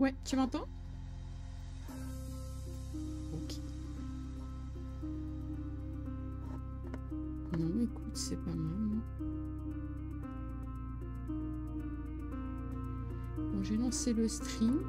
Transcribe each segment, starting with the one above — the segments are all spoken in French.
Ouais, tu m'entends Ok. Non, écoute, c'est pas mal. Bon, j'ai lancé le stream.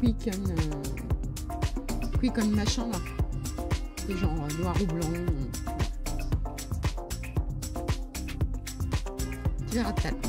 cuit comme, euh, machin là. C'est genre euh, noir ou blanc. Euh. Tu verras peut-être.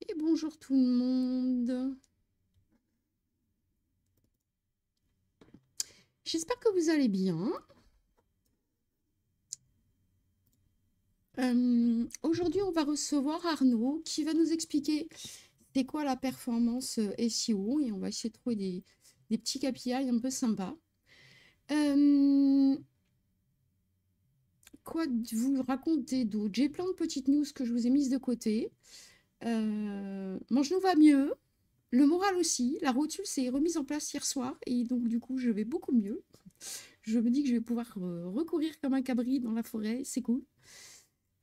Et bonjour tout le monde. J'espère que vous allez bien. Euh, aujourd'hui, on va recevoir Arnaud qui va nous expliquer c'est quoi la performance euh, SEO et on va essayer de trouver des, petits KPI un peu sympas. Euh, quoi vous raconter d'autre J'ai plein de petites news que je vous ai mises de côté. Euh... Mon genou va mieux. Le moral aussi. La rotule s'est remise en place hier soir. Et donc, du coup, je vais beaucoup mieux. Je me dis que je vais pouvoir euh, recourir comme un cabri dans la forêt. C'est cool.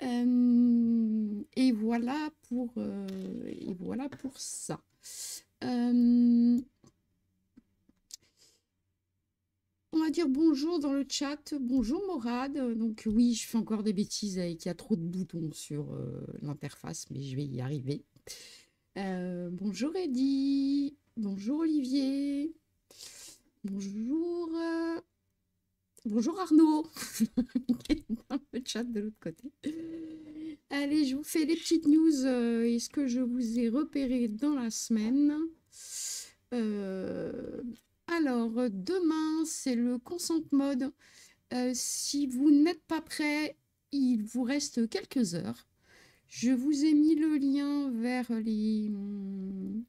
Euh, et voilà pour et voilà pour ça. Euh, on va dire bonjour dans le chat. Bonjour Morad. Donc oui, je fais encore des bêtises avec il y a trop de boutons sur euh, l'interface, mais je vais y arriver. Euh, bonjour Eddy. Bonjour Olivier. Bonjour. Euh, bonjour Arnaud, dans le chat de l'autre côté. Allez, je vous fais les petites news est ce que je vous ai repéré dans la semaine. Alors, euh, demain, c'est le consent mode. Euh, si vous n'êtes pas prêt, il vous reste quelques heures. Je vous ai mis le lien vers hmm,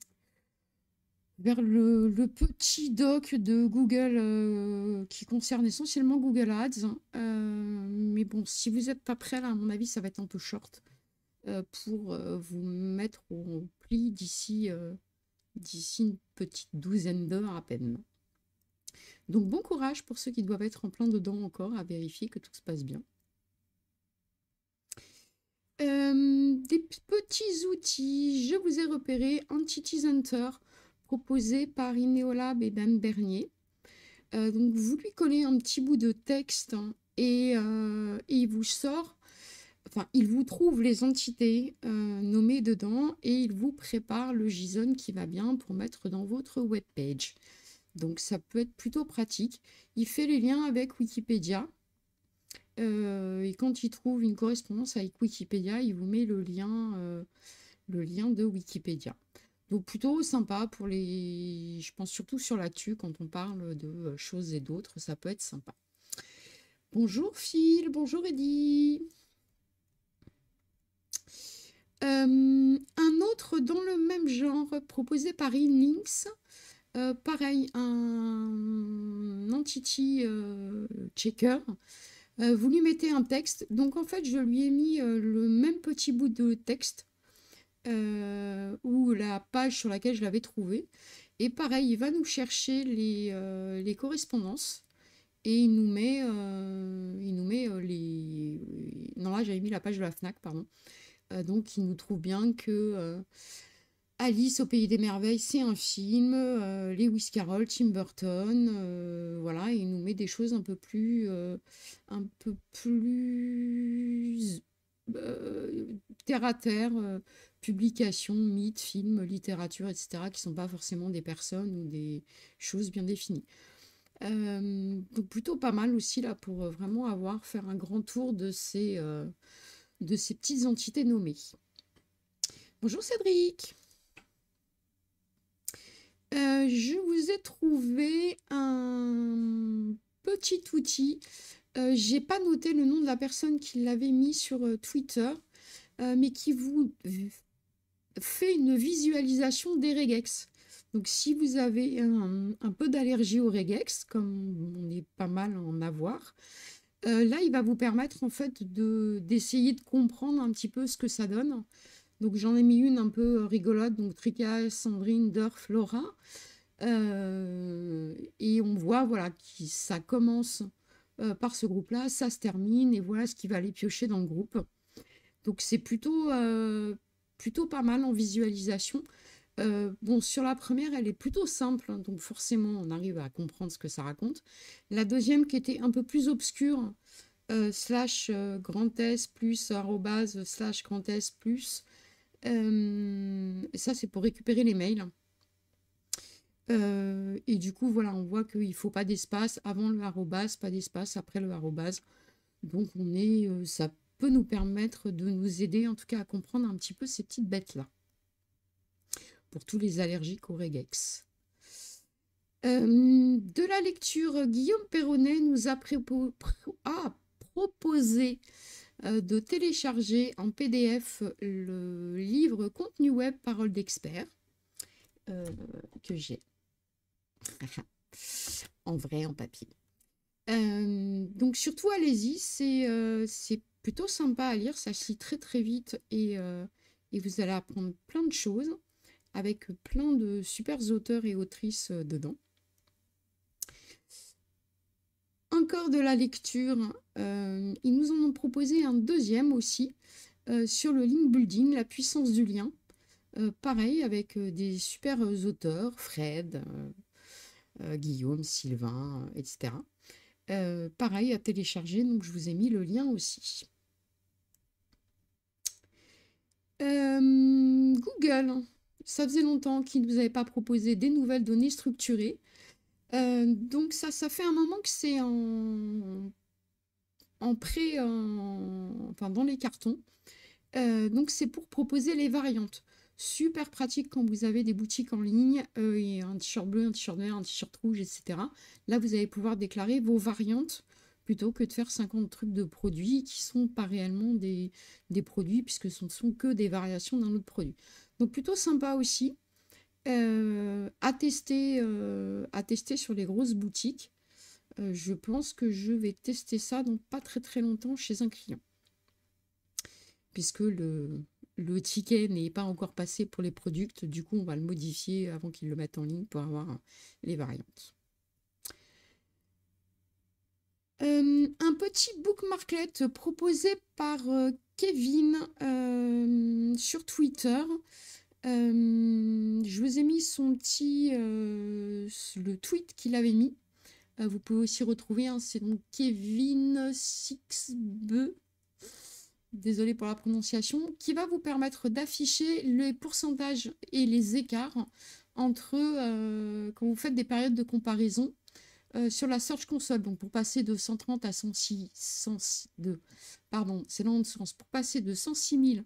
vers le, petit doc de Google euh, qui concerne essentiellement Google Ads. Hein. mais bon, si vous n'êtes pas prêt, là, à mon avis, ça va être un peu short pour vous mettre au pli d'ici d'ici une petite douzaine d'heures à peine. Donc bon courage pour ceux qui doivent être en plein dedans encore à vérifier que tout se passe bien. Euh, des petits outils, je vous ai repéré Entities Hunter proposé par Ineolab et Dan Bernier. Euh, donc vous lui collez un petit bout de texte hein, euh, et, il vous sort enfin, il vous trouve les entités euh, nommées dedans et il vous prépare le JSON qui va bien pour mettre dans votre web page. Donc ça peut être plutôt pratique. Il fait les liens avec Wikipédia. Euh, et quand il trouve une correspondance avec Wikipédia, il vous met le lien, euh, le lien de Wikipédia. Donc plutôt sympa pour les... Je pense surtout sur TUE quand on parle de choses et d'autres, ça peut être sympa. Bonjour Phil, bonjour Eddie. Euh, un autre dans le même genre proposé par Inlinks, euh, pareil, un entity euh, checker. vous lui mettez un texte. Donc en fait, je lui ai mis le même petit bout de texte ou la page sur laquelle je l'avais trouvé. Et pareil, il va nous chercher les, les correspondances et il nous met, il nous met les... Non là, j'avais mis la page de la FNAC, pardon. Euh, donc, il nous trouve bien que euh, Alice au pays des merveilles, c'est un film. Euh, Lewis Carroll, Tim Burton, voilà, il nous met des choses un peu plus, un peu plus terre à terre, publications, mythes, films, littérature, etc., qui ne sont pas forcément des personnes ou des choses bien définies. donc plutôt pas mal aussi là pour vraiment avoir faire un grand tour de ces de ces petites entités nommées. Bonjour Cédric euh, je vous ai trouvé un petit outil. Je euh, J'ai pas noté le nom de la personne qui l'avait mis sur euh, Twitter, mais qui vous fait une visualisation des regex. Donc si vous avez un, peu d'allergie aux regex, comme on est pas mal en avoir, euh, là, il va vous permettre en fait d'essayer de, comprendre un petit peu ce que ça donne. Donc j'en ai mis une un peu euh, rigolote, donc Trika, Sandrine, Dorf, Laura. Euh, et on voit voilà que ça commence par ce groupe-là, ça se termine et voilà ce qui va aller piocher dans le groupe. Donc c'est plutôt, plutôt pas mal en visualisation. Euh, bon, sur la première, elle est plutôt simple, hein, donc forcément, on arrive à comprendre ce que ça raconte. La deuxième, qui était un peu plus obscure, euh, slash euh, grand S plus arrobase slash grand S plus, ça, c'est pour récupérer les mails. et du coup, voilà, on voit qu'il ne faut pas d'espace avant le arrobase, pas d'espace après le arrobase. Donc, on est, ça peut nous permettre de nous aider, en tout cas, à comprendre un petit peu ces petites bêtes-là pour tous les allergiques au Regex. Euh, de la lecture, Guillaume Perronnet nous a, proposé euh, de télécharger en PDF le livre Contenu Web Parole d'expert euh, que j'ai en vrai, en papier. donc surtout allez-y, c'est plutôt sympa à lire, ça se très très vite et, et vous allez apprendre plein de choses avec plein de super auteurs et autrices euh, dedans. Encore de la lecture, euh, ils nous en ont proposé un deuxième aussi euh, sur le link building, la puissance du lien. pareil avec des super auteurs, Fred, Guillaume, Sylvain, etc. pareil à télécharger, donc je vous ai mis le lien aussi. Google, ça faisait longtemps qu'ils ne vous avaient pas proposé des nouvelles données structurées. Euh, donc ça, ça fait un moment que c'est en, en pré, enfin dans les cartons. Euh, donc c'est pour proposer les variantes. Super pratique quand vous avez des boutiques en ligne euh, un t-shirt bleu, un t-shirt vert, un t-shirt rouge, etc. Là, vous allez pouvoir déclarer vos variantes plutôt que de faire 50 trucs de produits qui ne sont pas réellement des produits puisque ce ne sont que des variations d'un autre produit. Donc plutôt sympa aussi. Euh, à, tester, euh, à tester sur les grosses boutiques. Euh, je pense que je vais tester ça dans pas très très longtemps chez un client. Puisque le, le ticket n'est pas encore passé pour les produits. du coup on va le modifier avant qu'ils le mettent en ligne pour avoir les variantes. Euh, un petit bookmarklet proposé par euh, Kevin euh, sur Twitter. je vous ai mis son petit le tweet qu'il avait mis. vous pouvez aussi retrouver, hein, c'est donc Kevin Sixbe. Désolé pour la prononciation, qui va vous permettre d'afficher les pourcentages et les écarts entre quand vous faites des périodes de comparaison euh, sur la Search Console, donc pour passer de 130 à 106, pardon, c'est pour passer de 106 000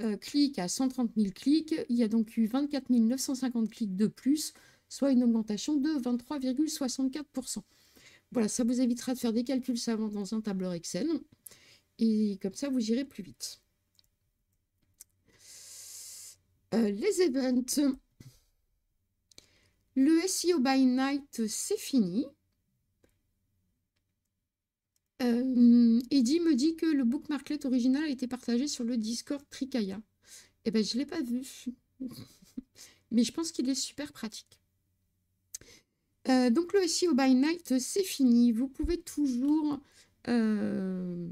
euh, clics à 130 000 clics, il y a donc eu 24 950 clics de plus, soit une augmentation de 23,64%. Voilà, ça vous évitera de faire des calculs savants dans un tableur Excel, et comme ça, vous irez plus vite. Euh, les events, le SEO by Night, c'est fini. Euh, Eddy me dit que le bookmarklet original a été partagé sur le Discord Tricaya. Eh ben, je ne l'ai pas vu. Mais je pense qu'il est super pratique. Euh, donc le SEO by Night, c'est fini. Vous pouvez toujours euh,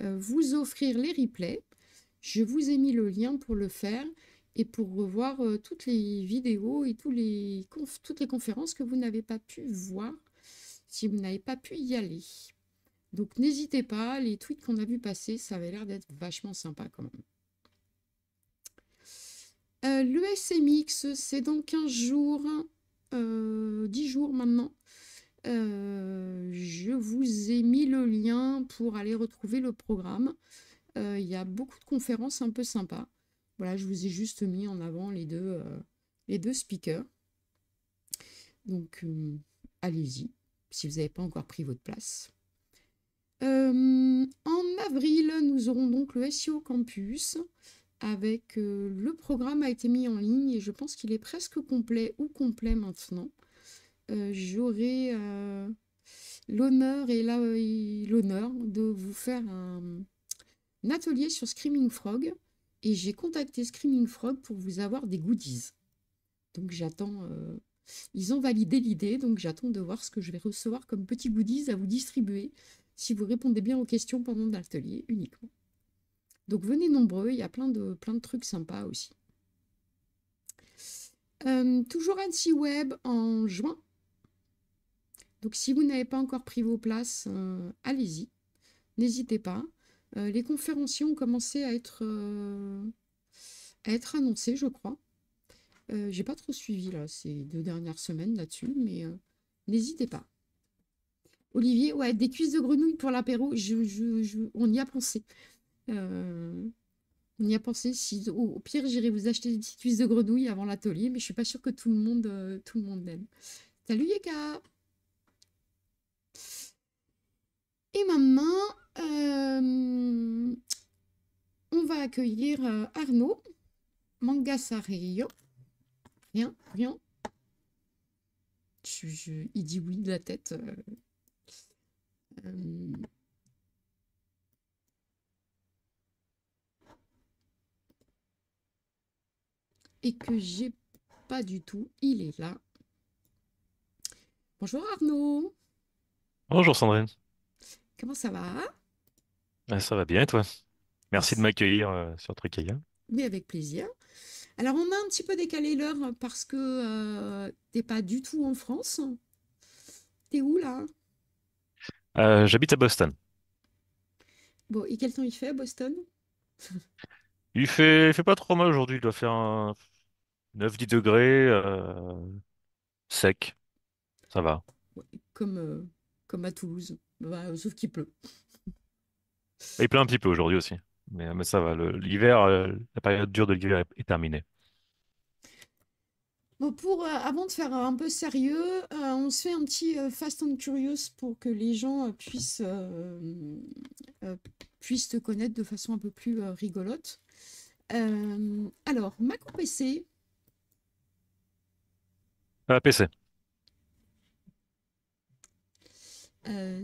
vous offrir les replays. Je vous ai mis le lien pour le faire et pour revoir euh, toutes les vidéos et tous les toutes les conférences que vous n'avez pas pu voir si vous n'avez pas pu y aller. Donc n'hésitez pas, les tweets qu'on a vu passer, ça avait l'air d'être vachement sympa quand même. Euh, le SMX, c'est dans 15 jours, 10 euh, jours maintenant. je vous ai mis le lien pour aller retrouver le programme. Il y a beaucoup de conférences un peu sympas. Voilà, je vous ai juste mis en avant les deux, euh, les deux speakers. Donc, euh, allez-y, si vous n'avez pas encore pris votre place. Euh, en avril, nous aurons donc le SEO Campus avec le programme a été mis en ligne et je pense qu'il est presque complet ou complet maintenant. J'aurai l'honneur et l'honneur de vous faire un atelier sur Screaming Frog et j'ai contacté Screaming Frog pour vous avoir des goodies. Donc j'attends. Euh, ils ont validé l'idée, donc j'attends de voir ce que je vais recevoir comme petits goodies à vous distribuer si vous répondez bien aux questions pendant l'atelier uniquement. Donc venez nombreux, il y a plein de, plein de trucs sympas aussi. Euh, toujours Annecy Web en juin. Donc si vous n'avez pas encore pris vos places, euh, allez-y. N'hésitez pas. Euh, les conférenciers ont commencé à être, euh, être annoncés, je crois. Euh, j'ai pas trop suivi là, ces deux dernières semaines là-dessus, mais n'hésitez pas. Olivier, ouais, des cuisses de grenouille pour l'apéro, on y a pensé. on y a pensé. au, pire, j'irai vous acheter des petites cuisses de grenouille avant l'atelier, mais je suis pas sûre que tout le monde, tout le monde l'aime. Salut Yeka Et maintenant, euh, on va accueillir euh, Arnaud Mangasareyo. Rien, rien. il dit oui de la tête. Euh, et que j'ai pas du tout. Il est là. Bonjour Arnaud. Bonjour Sandrine. Comment ça va ah, ça va bien, toi? Merci de m'accueillir euh, sur Tricaya. Hein. Mais avec plaisir. Alors, on a un petit peu décalé l'heure parce que euh, t'es pas du tout en France. T'es où là? Euh, j'habite à Boston. Bon, et quel temps il fait à Boston? Il fait, fait pas trop mal aujourd'hui, il doit faire un 9-10 degrés, euh, sec, ça va. comme, comme à Toulouse. Bah, sauf qu'il pleut. Il pleut un petit peu aujourd'hui aussi. Mais, euh, ça va. L'hiver, euh, la période dure de l'hiver est, terminée. Bon, pour, euh, avant de faire un peu sérieux, on se fait un petit Fast and Curious pour que les gens puissent, puissent te connaître de façon un peu plus rigolote. alors, Mac ou PC PC.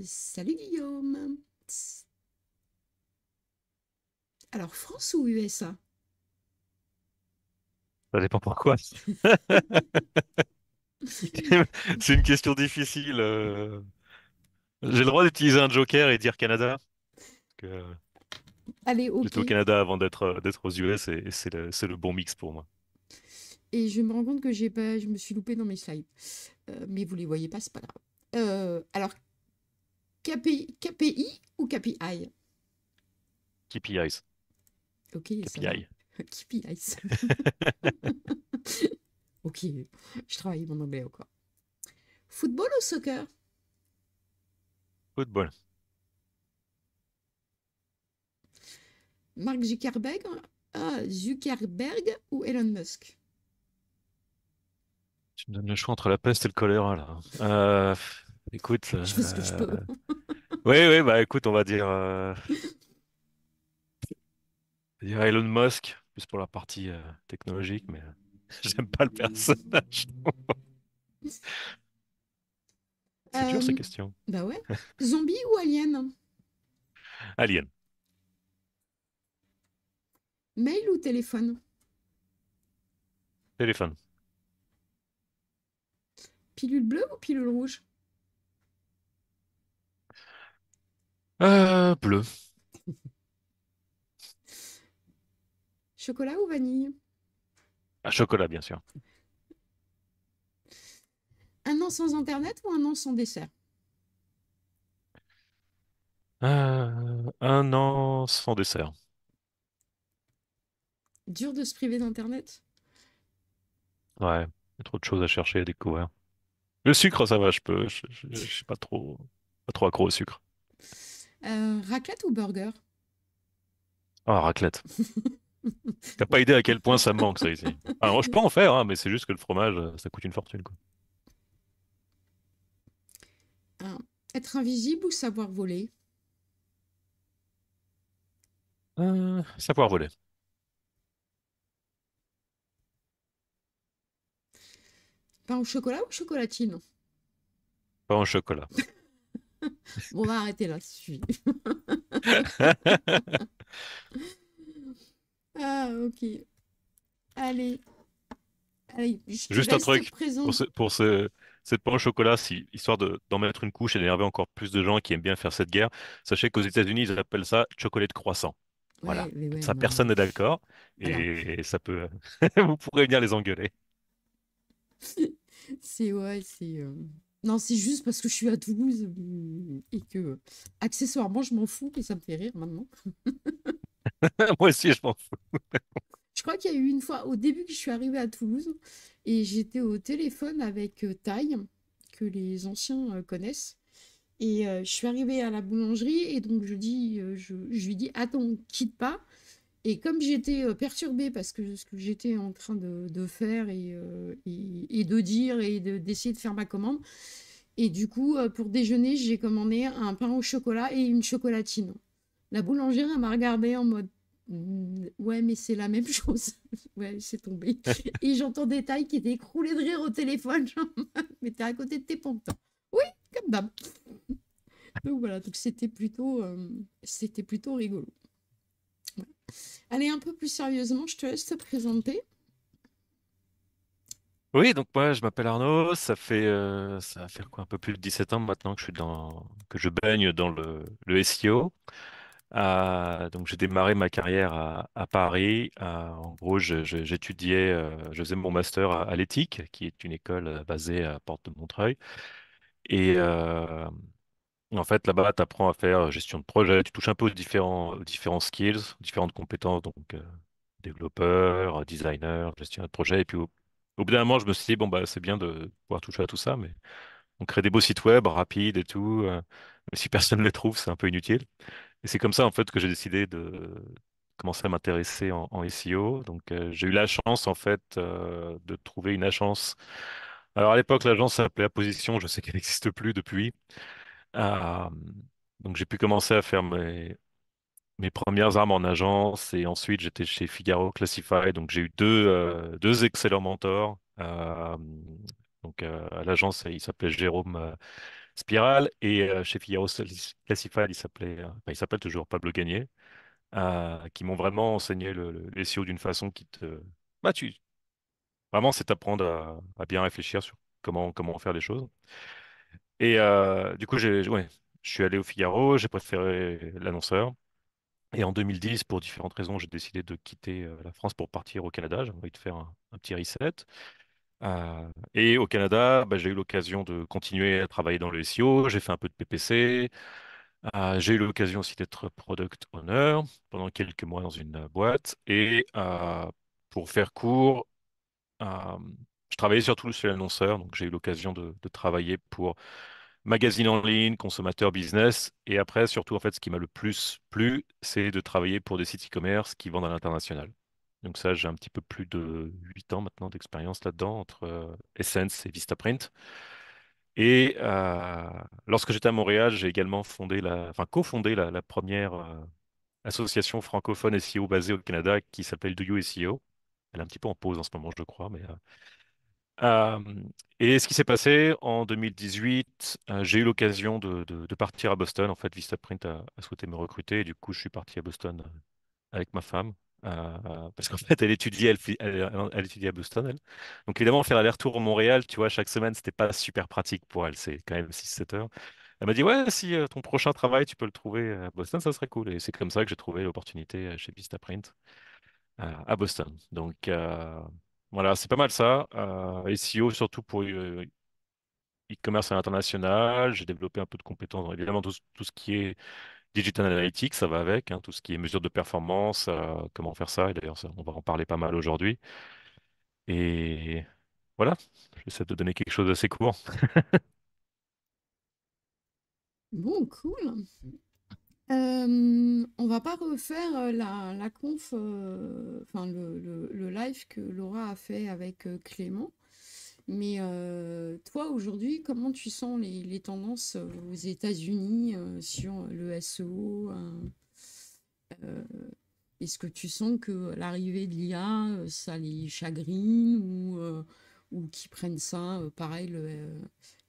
salut Guillaume. Alors, France ou USA Ça dépend pourquoi. C'est une question difficile. Euh. J'ai le droit d'utiliser un joker et dire Canada. Que... Euh, Allez, Canada avant d'être euh, aux US et c'est le, bon mix pour moi. Et je me rends compte que j'ai pas, je me suis loupé dans mes slides. mais vous les voyez pas, c'est pas grave. alors, KPI, KPI ou KPI KPIs. Ok, ok, je travaille mon anglais encore. Football ou soccer Football. Mark Zuckerberg, euh, Zuckerberg ou Elon Musk Tu me donnes le choix entre la peste et le choléra, écoute. Je Oui, oui, bah écoute, on va dire. Euh, dire Elon Musk, plus pour la partie euh, technologique, mais j'aime pas le mmh. personnage. C'est dur ces euh, questions. Bah ouais. Zombie ou alien Alien. Mail ou téléphone Téléphone. Pilule bleue ou pilule rouge euh, Bleu. Chocolat ou vanille à Chocolat, bien sûr. Un an sans Internet ou un an sans dessert euh, Un an sans dessert. Dur de se priver d'Internet Ouais, il y a trop de choses à chercher à découvrir. Le sucre, ça va, je peux. Je, ne suis pas trop, pas trop accro au sucre. Euh, raclette ou burger Ah, raclette. T'as pas idée à quel point ça manque ça ici. Alors ah, je peux en faire, hein, mais c'est juste que le fromage, euh, ça coûte une fortune. être invisible ou savoir voler euh, Savoir voler. Pas au chocolat ou chocolatine Pas en chocolat. on va arrêter là, Ah, ok. Allez. Juste un truc pour, ce, pour cette pain au chocolat, si, histoire de, d'en mettre une couche et d'énerver encore plus de gens qui aiment bien faire cette guerre. Sachez qu'aux États-Unis, ils appellent ça chocolat de croissant. Voilà. ça, personne n'est d'accord. Et, ça peut. Vous pourrez venir les engueuler. c'est ouais, c'est. Euh, non, c'est juste parce que je suis à Toulouse mm, et que, accessoirement, je m'en fous et ça me fait rire maintenant. Moi aussi, je pense. je crois qu'il y a eu une fois, au début que je suis arrivée à Toulouse, et j'étais au téléphone avec euh, Taille, que les anciens euh, connaissent. Et euh, je suis arrivée à la boulangerie, et donc je, dis, je, lui dis Attends, quitte pas. Et comme j'étais perturbée parce que ce que j'étais en train de, faire et, de dire et d'essayer de, faire ma commande, et du coup, pour déjeuner, j'ai commandé un pain au chocolat et une chocolatine. La boulangère m'a regardée en mode Mmh, ouais, mais c'est la même chose. ouais, c'est tombé. Et j'entends des tailles qui étaient écroulées de rire au téléphone. Genre, mais t'es à côté de tes pompes, Oui, comme d'hab. donc voilà, donc c'était plutôt, euh, c'était plutôt rigolo. Allez, un peu plus sérieusement, je te laisse te présenter. Oui, donc moi je m'appelle Arnaud, ça fait euh, ça quoi un peu plus de 17 ans maintenant que je suis dans que je baigne dans le SEO. Euh, donc j'ai démarré ma carrière à, Paris. Euh, en gros, j'étudiais, euh, je faisais mon master à, l'éthique, qui est une école basée à Porte de Montreuil. Et en fait, là-bas, tu apprends à faire gestion de projet, tu touches un peu aux différents, différents skills, différentes compétences, donc développeur, designer, gestion de projet. Et puis au, bout d'un moment, je me suis dit, bon, bah, c'est bien de pouvoir toucher à tout ça, mais on crée des beaux sites web rapides et tout. mais si personne ne les trouve, c'est un peu inutile. Et c'est comme ça, en fait, que j'ai décidé de commencer à m'intéresser en, SEO. Donc, euh, j'ai eu la chance, en fait, euh, de trouver une agence. Alors, à l'époque, l'agence s'appelait Apposition. Je sais qu'elle n'existe plus depuis. Euh, donc, j'ai pu commencer à faire mes, mes premières armes en agence. Et ensuite, j'étais chez Figaro Classify. Donc, j'ai eu deux, deux excellents mentors. donc, à l'agence, il s'appelait Jérôme Spiral et euh, chez Figaro Classified, il s'appelait, euh, il s'appelle toujours Pablo Gagné, euh, qui m'ont vraiment enseigné le, SEO d'une façon qui te, bah, tu, vraiment, c'est apprendre à, bien réfléchir sur comment comment faire les choses. Et du coup, j'ai, ouais, je suis allé au Figaro, j'ai préféré l'annonceur. Et en 2010, pour différentes raisons, j'ai décidé de quitter la France pour partir au Canada. J'ai envie de faire un petit reset. Ah, et au Canada, bah, j'ai eu l'occasion de continuer à travailler dans le SEO, j'ai fait un peu de PPC, ah, j'ai eu l'occasion aussi d'être product owner pendant quelques mois dans une boîte. Et ah, pour faire court, je travaillais surtout sur l'annonceur, donc j'ai eu l'occasion de, de, travailler pour magazine en ligne, consommateur business. Et après, surtout, en fait, ce qui m'a le plus plu, c'est de travailler pour des sites e-commerce qui vendent à l'international. Donc ça, j'ai un petit peu plus de 8 ans maintenant d'expérience là-dedans entre euh, Essence et Vistaprint. Et euh, lorsque j'étais à Montréal, j'ai également fondé la, enfin, cofondé la, première euh, association francophone SEO basée au Canada qui s'appelle Do You SEO. Elle est un petit peu en pause en ce moment, je crois. Mais, et ce qui s'est passé en 2018, j'ai eu l'occasion de, partir à Boston. En fait, Vistaprint a, a souhaité me recruter. Et du coup, je suis parti à Boston avec ma femme euh, parce qu'en fait, elle étudiait, elle, elle, étudiait à Boston. Elle. Donc évidemment, faire aller-retour à Montréal, tu vois, chaque semaine, c'était pas super pratique pour elle. C'est quand même 6-7 heures. Elle m'a dit, ouais, si euh, ton prochain travail, tu peux le trouver à Boston, ça serait cool. Et c'est comme ça que j'ai trouvé l'opportunité euh, chez Vistaprint à Boston. Donc voilà, c'est pas mal ça. SEO, surtout pour e-commerce à l'international. J'ai développé un peu de compétences, évidemment, tout ce qui est Digital Analytics, ça va avec, hein, tout ce qui est mesure de performance, euh, comment faire ça. Et d'ailleurs, on va en parler pas mal aujourd'hui. Et voilà, j'essaie de donner quelque chose d'assez court. Bon, cool. Euh, on va pas refaire euh, la, conf, euh, enfin le, live que Laura a fait avec Clément. Mais euh, toi, aujourd'hui, comment tu sens les, tendances euh, aux États-Unis euh, sur le SEO Est-ce que tu sens que l'arrivée de l'IA, ça les chagrine ou, ou qu'ils prennent ça, pareil,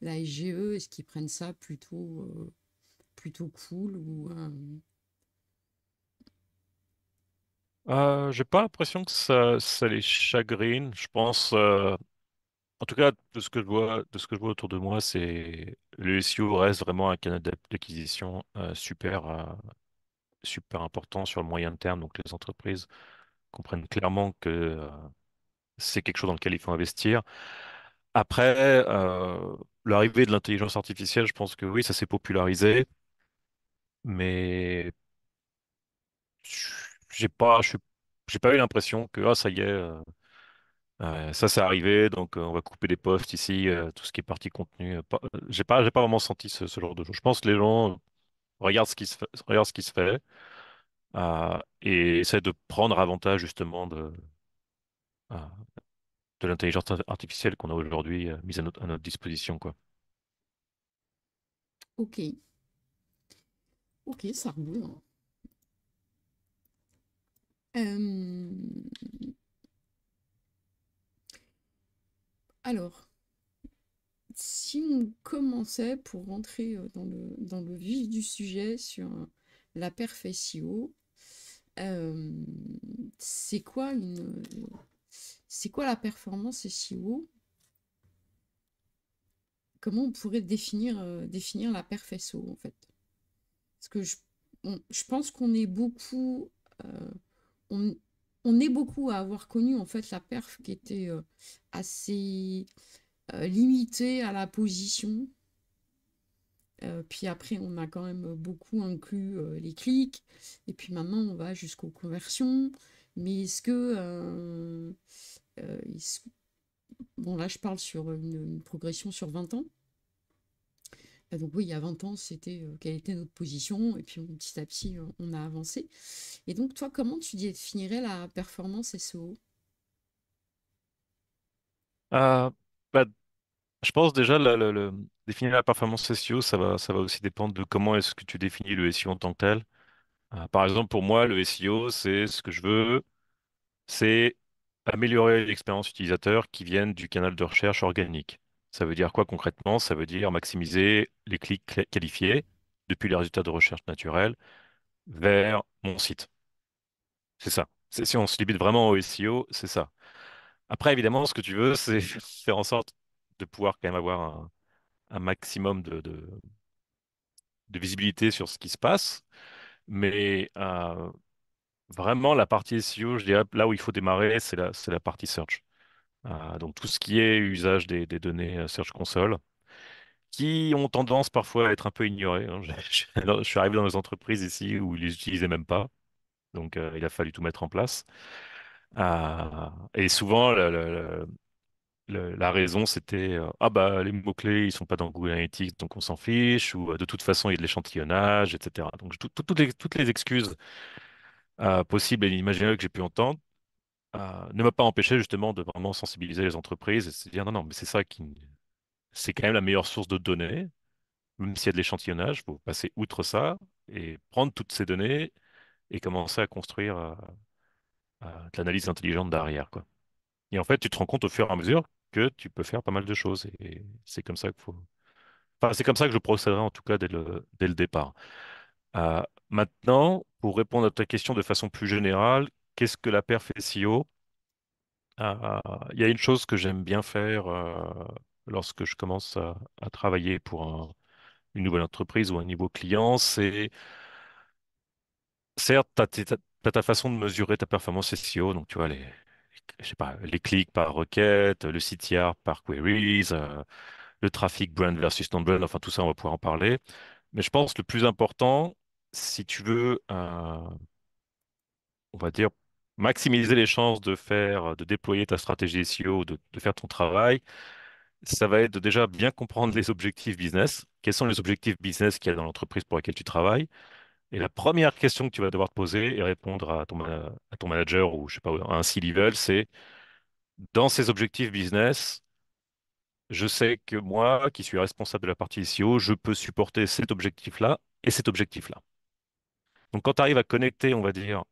la SGE, est-ce qu'ils prennent ça plutôt, plutôt cool ou, J'ai pas l'impression que ça, ça, les chagrine. Je pense en tout cas, de ce que je vois, de ce que je vois autour de moi, c'est le SEO reste vraiment un canal d'acquisition euh, super, euh, super important sur le moyen terme. Donc les entreprises comprennent clairement que euh, c'est quelque chose dans lequel il faut investir. Après, l'arrivée de l'intelligence artificielle, je pense que oui, ça s'est popularisé, mais j'ai pas, j'ai pas eu l'impression que ah, ça y est ça, c'est arrivé, donc on va couper les postes ici, tout ce qui est partie contenu. j'ai pas, j'ai pas vraiment senti ce, genre de choses. Je pense que les gens regardent ce qui se fait, ce qui se fait ah, et essaient de prendre avantage justement de, ah, l'intelligence artificielle qu'on a aujourd'hui mise à notre, disposition, quoi. Ok, ok, ça roule. Alors, si on commençait pour rentrer euh, dans le, vif du sujet sur euh, la perf euh, c'est quoi c'est quoi la performance SEO Comment on pourrait définir, définir la perf en fait Parce que je, pense qu'on est beaucoup on est beaucoup à avoir connu en fait la perf qui était euh, assez euh, limitée à la position. Euh, puis après, on a quand même beaucoup inclus les clics. Et puis maintenant, on va jusqu'aux conversions. Mais est-ce que... bon, là, je parle sur une progression sur 20 ans donc oui, il y a 20 ans, c'était euh, quelle était notre position, et puis petit à petit, euh, on a avancé. Et donc toi, comment tu définirais la performance SEO euh, bah, Je pense déjà, le, définir la performance SEO, ça va, ça va aussi dépendre de comment est-ce que tu définis le SEO en tant que tel. par exemple, pour moi, le SEO, c'est ce que je veux, c'est améliorer l'expérience utilisateur qui vienne du canal de recherche organique. Ça veut dire quoi concrètement Ça veut dire maximiser les clics qualifiés depuis les résultats de recherche naturelle vers mon site. C'est ça. Si on se limite vraiment au SEO, c'est ça. Après, évidemment, ce que tu veux, c'est faire en sorte de pouvoir quand même avoir un, maximum de, visibilité sur ce qui se passe. Mais euh, vraiment, la partie SEO, je dirais, là où il faut démarrer, c'est la partie search. Euh, donc tout ce qui est usage des, données euh, Search Console, qui ont tendance parfois à être un peu ignorés. Hein. Je, suis arrivé dans des entreprises ici où ils ne les utilisaient même pas, donc euh, il a fallu tout mettre en place. et souvent, la raison c'était ah bah les mots clés ils ne sont pas dans Google Analytics donc on s'en fiche ou de toute façon il y a de l'échantillonnage, etc. Donc toutes, les, excuses possibles et imaginables que j'ai pu entendre ne m'a pas empêché justement de vraiment sensibiliser les entreprises et se dire non, non, mais c'est ça qui. C'est quand même la meilleure source de données, même s'il y a de l'échantillonnage, il faut passer outre ça et prendre toutes ces données et commencer à construire euh, euh, de l'analyse intelligente derrière. Quoi. Et en fait, tu te rends compte au fur et à mesure que tu peux faire pas mal de choses. Et, c'est comme ça qu'il faut. c'est comme ça que je procéderai en tout cas dès le, dès le départ. Euh, maintenant, pour répondre à ta question de façon plus générale, qu'est-ce que la perf SEO euh, Il y a une chose que j'aime bien faire euh, lorsque je commence à, travailler pour une nouvelle entreprise ou un nouveau client, c'est certes, tu as, ta façon de mesurer ta performance SEO, donc tu vois les, sais pas, les clics par requête, le CTR par queries, euh, le trafic brand versus non-brand, enfin tout ça, on va pouvoir en parler. Mais je pense que le plus important, si tu veux, on va dire, maximiser les chances de faire, de déployer ta stratégie SEO, de, faire ton travail, ça va être de déjà bien comprendre les objectifs business. Quels sont les objectifs business qu'il y a dans l'entreprise pour laquelle tu travailles Et la première question que tu vas devoir te poser et répondre à ton, à ton manager ou je sais pas, à un C-level, c'est dans ces objectifs business, je sais que moi, qui suis responsable de la partie SEO, je peux supporter cet objectif-là et cet objectif-là. Donc quand tu arrives à connecter, on va dire,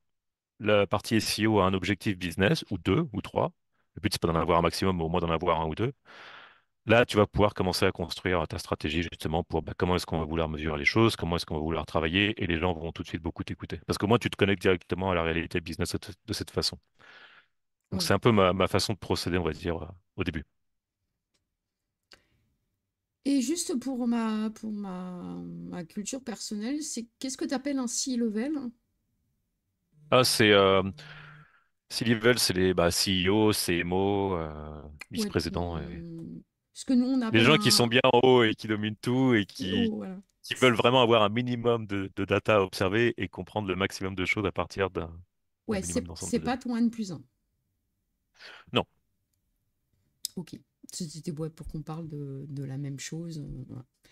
la partie SEO a un objectif business, ou deux, ou trois. Le but, c'est pas d'en avoir un maximum, mais au moins d'en avoir un ou deux. Là, tu vas pouvoir commencer à construire ta stratégie justement pour bah, comment est-ce qu'on va vouloir mesurer les choses, comment est-ce qu'on va vouloir travailler, et les gens vont tout de suite beaucoup t'écouter. Parce qu'au moins, tu te connectes directement à la réalité business de cette façon. Donc, c'est un peu ma, façon de procéder, on va dire, euh, au début. Et juste pour ma, pour ma, culture personnelle, c'est qu'est-ce que tu appelles un C-level ah, c'est euh, C-level, c'est les bah, CEO, CMO, euh, vice-président. Euh, les gens qui sont bien en haut et qui dominent tout et qui, oh, veulent vraiment avoir un minimum de, data à observer et comprendre le maximum de choses à partir d'un. Ouais, c'est, pas ton N plus 1. Non. Ok. C'était pour qu'on parle de, de la même chose. Euh,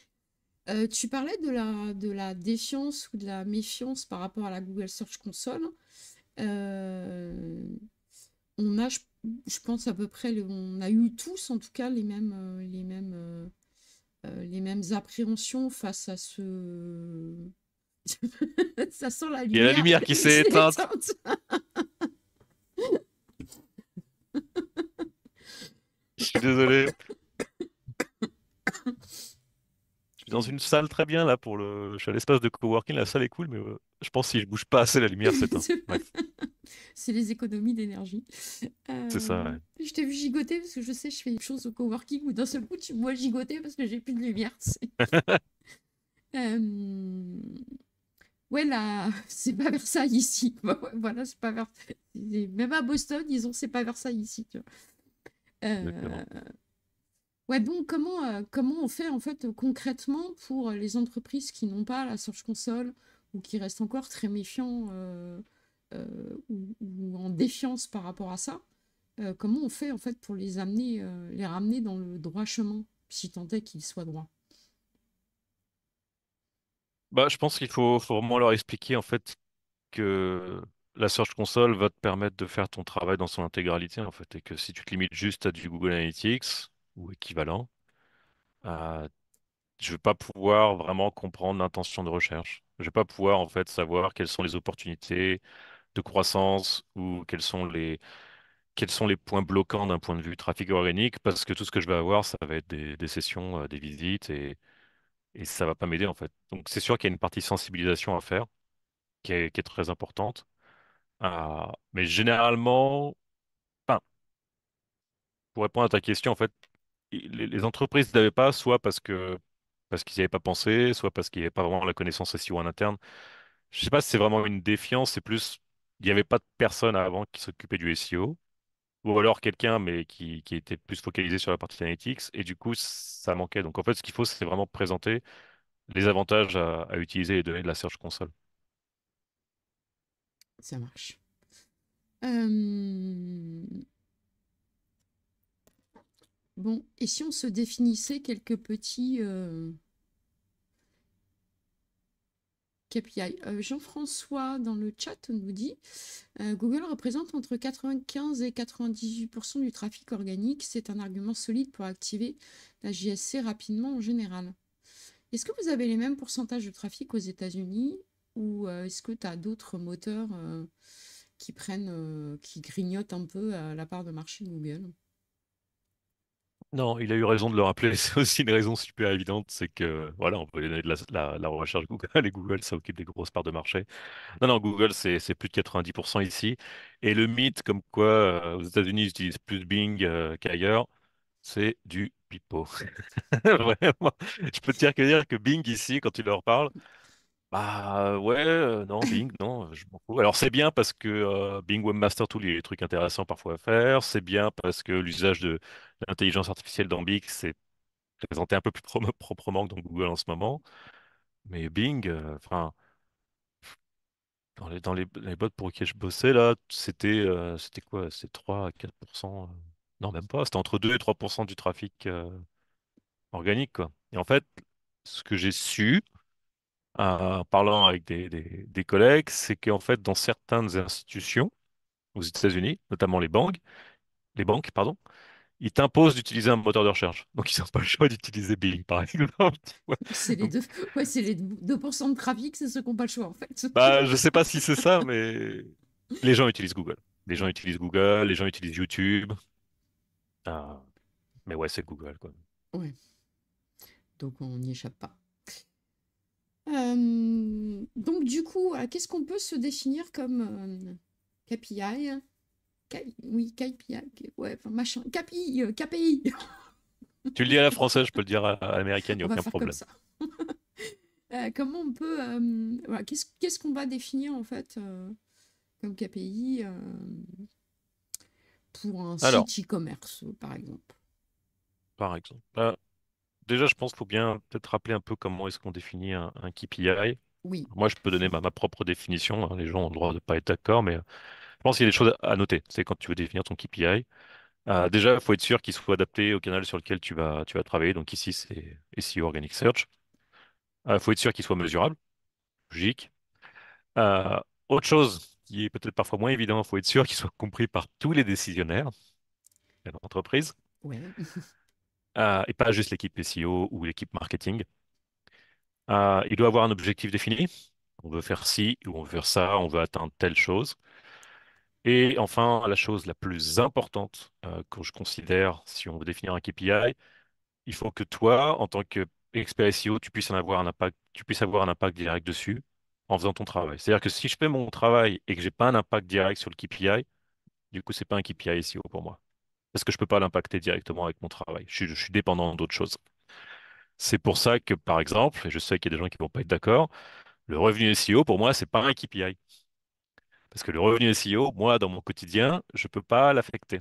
euh, tu parlais de la, de la défiance ou de la méfiance par rapport à la Google Search Console. Euh, on a, je, pense à peu près, on a eu tous en tout cas les mêmes, euh, les mêmes, les mêmes appréhensions face à ce. Ça sent la lumière. Il y a la lumière qui s'est éteinte. je suis désolé dans une salle très bien là pour le. Je suis à l'espace de coworking, la salle est cool, mais euh, je pense que si je bouge pas assez, la lumière s'éteint. c'est les économies d'énergie. c'est ça. Euh, je t'ai vu gigoter parce que je sais, je fais une chose au coworking ou dans ce coup tu vois gigoter parce que j'ai plus de lumière. Euh, ouais, là, c'est pas Versailles ici. Bah voilà, c'est pas Versailles. Même à Boston, ils ont c'est pas Versailles ici. Tu vois comment, euh, comment on fait en fait concrètement pour euh, les entreprises qui n'ont pas la Search Console ou qui restent encore très méfiants euh, ou, en défiance par rapport à ça Comment on fait en fait pour les amener, les ramener dans le droit chemin, si tant est qu'ils soient droits bah, je pense qu'il faut, faut vraiment leur expliquer en fait que la Search Console va te permettre de faire ton travail dans son intégralité en fait et que si tu te limites juste à du Google Analytics, équivalent, je ne vais pas pouvoir vraiment comprendre l'intention de recherche. Je ne vais pas pouvoir en fait savoir quelles sont les opportunités de croissance ou quels sont les, quels sont les points bloquants d'un point de vue trafic organique, parce que tout ce que je vais avoir, ça va être des, sessions, euh, des visites, et, ça ne va pas m'aider en fait. Donc c'est sûr qu'il y a une partie sensibilisation à faire, qui est, très importante. mais généralement, pour répondre à ta question, en fait, les, entreprises n'avaient pas, soit parce que parce qu'ils n'y avaient pas pensé, soit parce qu'il n'y avait pas vraiment la connaissance SEO en interne. Je ne sais pas si c'est vraiment une défiance, c'est plus il n'y avait pas de personne avant qui s'occupait du SEO, ou alors quelqu'un mais qui, qui, était plus focalisé sur la partie analytics, et du coup ça manquait. Donc en fait, ce qu'il faut, c'est vraiment présenter les avantages à, utiliser les données de la Search Console. Ça marche. Euh... Bon, et si on se définissait quelques petits euh, KPI euh, Jean-François dans le chat nous dit euh, Google représente entre 95 et 98% du trafic organique. C'est un argument solide pour activer la JSC rapidement en général. Est-ce que vous avez les mêmes pourcentages de trafic aux États-Unis ou est-ce que tu as d'autres moteurs qui prennent, qui grignotent un peu à la part de marché de Google non, il a eu raison de le rappeler. C'est aussi une raison super évidente, c'est que voilà, on peut donner de la, recherche Google et Google, ça occupe des grosses parts de marché. Non, non, Google, c'est plus de 90% ici. Et le mythe comme quoi euh, aux États-Unis, ils utilisent plus Bing euh, qu'ailleurs, c'est du pipeau. Vraiment, je peux te dire que, dire que Bing ici, quand tu leur parles, bah ouais, euh, non, Bing, non, je m'en fous. Alors c'est bien parce que euh, Bing Webmaster Tool, les a des trucs intéressants parfois à faire. C'est bien parce que l'usage de l'intelligence artificielle dans Bing, c'est présenté un peu plus proprement que dans Google en ce moment. Mais Bing, euh, enfin, dans les, dans les, bots pour lesquels je bossais, là, c'était c'était quoi? C'est 3 à 4%. Non, même pas. C'était entre 2 et 3% du trafic organique, quoi. Et en fait, ce que j'ai su, en parlant avec des, collègues, c'est qu'en fait, dans certaines institutions, aux États-Unis, notamment les banques, les banques, pardon, ils t'imposent d'utiliser un moteur de recherche. Donc, ils n'ont pas le choix d'utiliser Bing, par exemple. C'est les, les 2% de trafic, c'est ceux qui n'ont pas le choix, en fait. Bah, je ne sais pas si c'est ça, mais les gens utilisent Google. Les gens utilisent Google, les gens utilisent YouTube. Ah, mais ouais, c'est Google, quoi. Ouais. Donc, on n'y échappe pas. Euh, donc du coup, euh, qu'est-ce qu'on peut se définir comme euh, KPI Oui, KPI, ouais, machin, KPI, tu le dis à la française, je peux le dire à l'américaine, il n'y a aucun problème. comment on peut, qu'est-ce, qu'on va définir en fait comme KPI pour un site e-commerce par exemple Par exemple. Bah, déjà, je pense qu'il faut bien peut-être rappeler un peu comment est-ce qu'on définit un, KPI. Oui. Moi, je peux donner ma, propre définition. Hein. Les gens ont le droit de ne pas être d'accord, mais euh, je pense qu'il y a des choses à noter. C'est quand tu veux définir ton KPI. Euh, déjà, il faut être sûr qu'il soit adapté au canal sur lequel tu vas, travailler. Donc ici, c'est SEO Organic Search. Il euh, faut être sûr qu'il soit mesurable, logique. autre chose qui est peut-être parfois moins évident, il faut être sûr qu'il soit compris par tous les décisionnaires de l'entreprise. Euh, et pas juste l'équipe SEO ou l'équipe marketing. Euh, il doit avoir un objectif défini. On veut faire ci ou on veut faire ça, on veut atteindre telle chose. Et enfin, la chose la plus importante euh, que je considère, si on veut définir un KPI, il faut que toi, en tant qu'expert SEO, tu puisses, avoir un impact, tu puisses avoir un impact direct dessus en faisant ton travail. C'est-à-dire que si je fais mon travail et que je n'ai pas un impact direct sur le KPI, du coup, ce n'est pas un KPI SEO pour moi parce que je ne peux pas l'impacter directement avec mon travail. Je, suis dépendant d'autres choses. C'est pour ça que, par exemple, et je sais qu'il y a des gens qui ne vont pas être d'accord, le revenu SEO, pour moi, c'est pas un KPI. Parce que le revenu SEO, moi, dans mon quotidien, je ne peux pas l'affecter.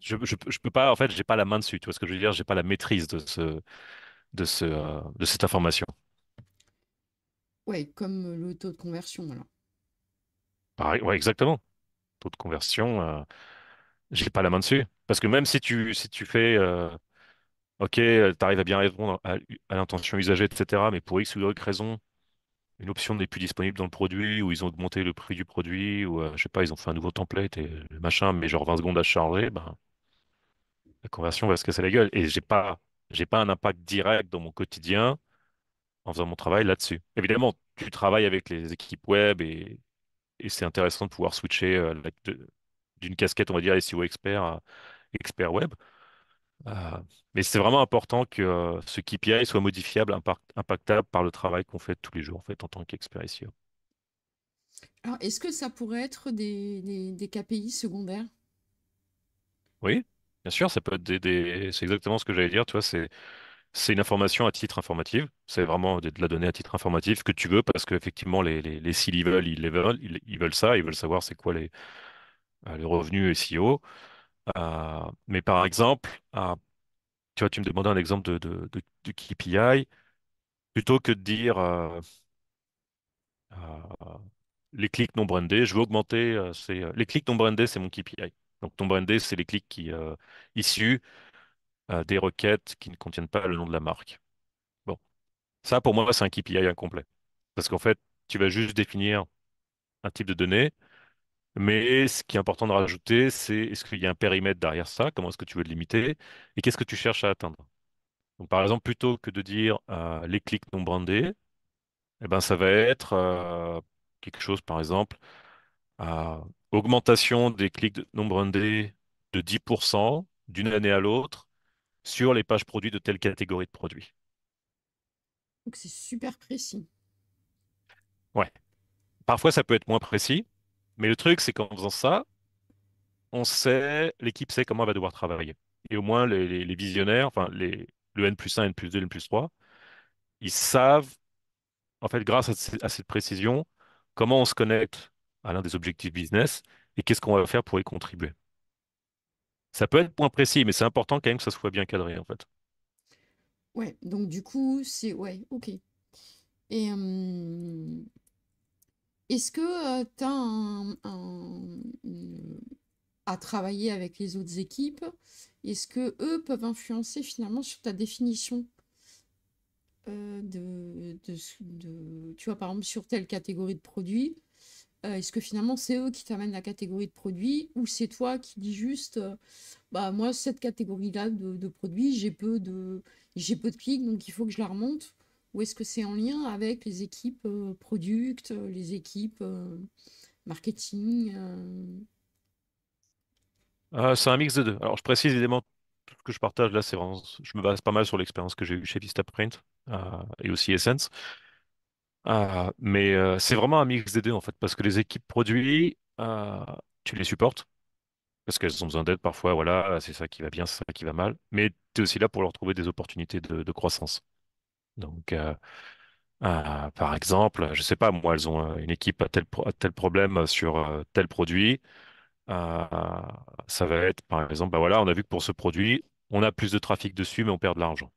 Je, je, peux pas, en fait, j'ai pas la main dessus. Tu vois ce que je veux dire? J'ai pas la maîtrise de ce, de ce, de cette information. Oui, comme euh, le taux de conversion, alors. Pareil, exactement. Taux de conversion, euh, je n'ai pas la main dessus. Parce que même si tu, si tu fais, euh, OK, euh, tu arrives à bien répondre à, l'intention usagée, etc., mais pour X ou Y raison, une option n'est plus disponible dans le produit, ou ils ont augmenté le prix du produit, ou euh, je sais pas, ils ont fait un nouveau template et machin, mais genre 20 secondes à charger, ben, la conversion va se casser la gueule. Et j'ai pas, j'ai pas un impact direct dans mon quotidien en faisant mon travail là-dessus. Évidemment, tu travailles avec les équipes web et, c'est intéressant de pouvoir switcher euh, d'une casquette, on va dire, SEO expert euh, expert web. Euh, mais c'est vraiment important que euh, ce KPI soit modifiable, impactable par le travail qu'on fait tous les jours en, fait, en tant qu'expert SEO. Alors, est-ce que ça pourrait être des, KPI secondaires Oui, bien sûr, ça peut être des, c'est exactement ce que j'allais dire, tu vois, c'est c'est une information à titre informatif. C'est vraiment de la donnée à titre informatif que tu veux parce qu'effectivement, les, les, les C-level, e ils, ils, veulent ça. Ils veulent savoir c'est quoi les, euh, le revenu SEO. Euh, mais par exemple, euh, tu vois, tu me demandais un exemple de, KPI, plutôt que de dire les clics non brandés, je veux augmenter c'est, les clics non brandés, c'est mon KPI. Donc, non brandés, c'est les clics qui issus des requêtes qui ne contiennent pas le nom de la marque. Bon, ça pour moi, c'est un KPI incomplet. Parce qu'en fait, tu vas juste définir un type de données, mais ce qui est important de rajouter, c'est est-ce qu'il y a un périmètre derrière ça, comment est-ce que tu veux le limiter, et qu'est-ce que tu cherches à atteindre. Donc, par exemple, plutôt que de dire euh, les clics non brandés, eh ben, ça va être euh, quelque chose, par exemple, euh, augmentation des clics non brandés de 10% d'une année à l'autre sur les pages produits de telle catégorie de produits. Donc c'est super précis. Ouais. Parfois, ça peut être moins précis. Mais le truc, c'est qu'en faisant ça, on sait, l'équipe sait comment elle va devoir travailler. Et au moins, les, visionnaires, enfin, le N plus 1, N plus 2, N plus 3, ils savent, en fait, grâce à, cette précision, comment on se connecte à l'un des objectifs business et qu'est-ce qu'on va faire pour y contribuer. Ça peut être point précis, mais c'est important quand même que ça soit bien cadré, en fait. Ouais, donc du coup, c'est. Ouais, ok. Et, hum, est-ce que euh, tu as à travailler avec les autres équipes Est-ce que eux peuvent influencer finalement sur ta définition euh, de, tu vois, par exemple, sur telle catégorie de produits, euh, est-ce que finalement c'est eux qui t'amènent la catégorie de produits ou c'est toi qui dis juste, bah moi cette catégorie-là de, de produits, j'ai peu de, j'ai peu de clics, donc il faut que je la remonte. Ou est-ce que c'est en lien avec les équipes euh, product, euh, les équipes euh, marketing C'est un mix de deux. Alors, je précise évidemment, tout ce que je partage là, c'est vraiment, je me base pas mal sur l'expérience que j'ai eue chez Vistaprint et aussi Essence. mais c'est vraiment un mix des deux, en fait, parce que les équipes produits, tu les supportes, parce qu'elles ont besoin d'aide parfois, voilà, c'est ça qui va bien, c'est ça qui va mal. Mais tu es aussi là pour leur trouver des opportunités de croissance. Donc, euh, euh, par exemple, je ne sais pas, moi, elles ont euh, une équipe à tel, problème sur tel produit. ça va être, par exemple, bah voilà, on a vu que pour ce produit, on a plus de trafic dessus, mais on perd de l'argent.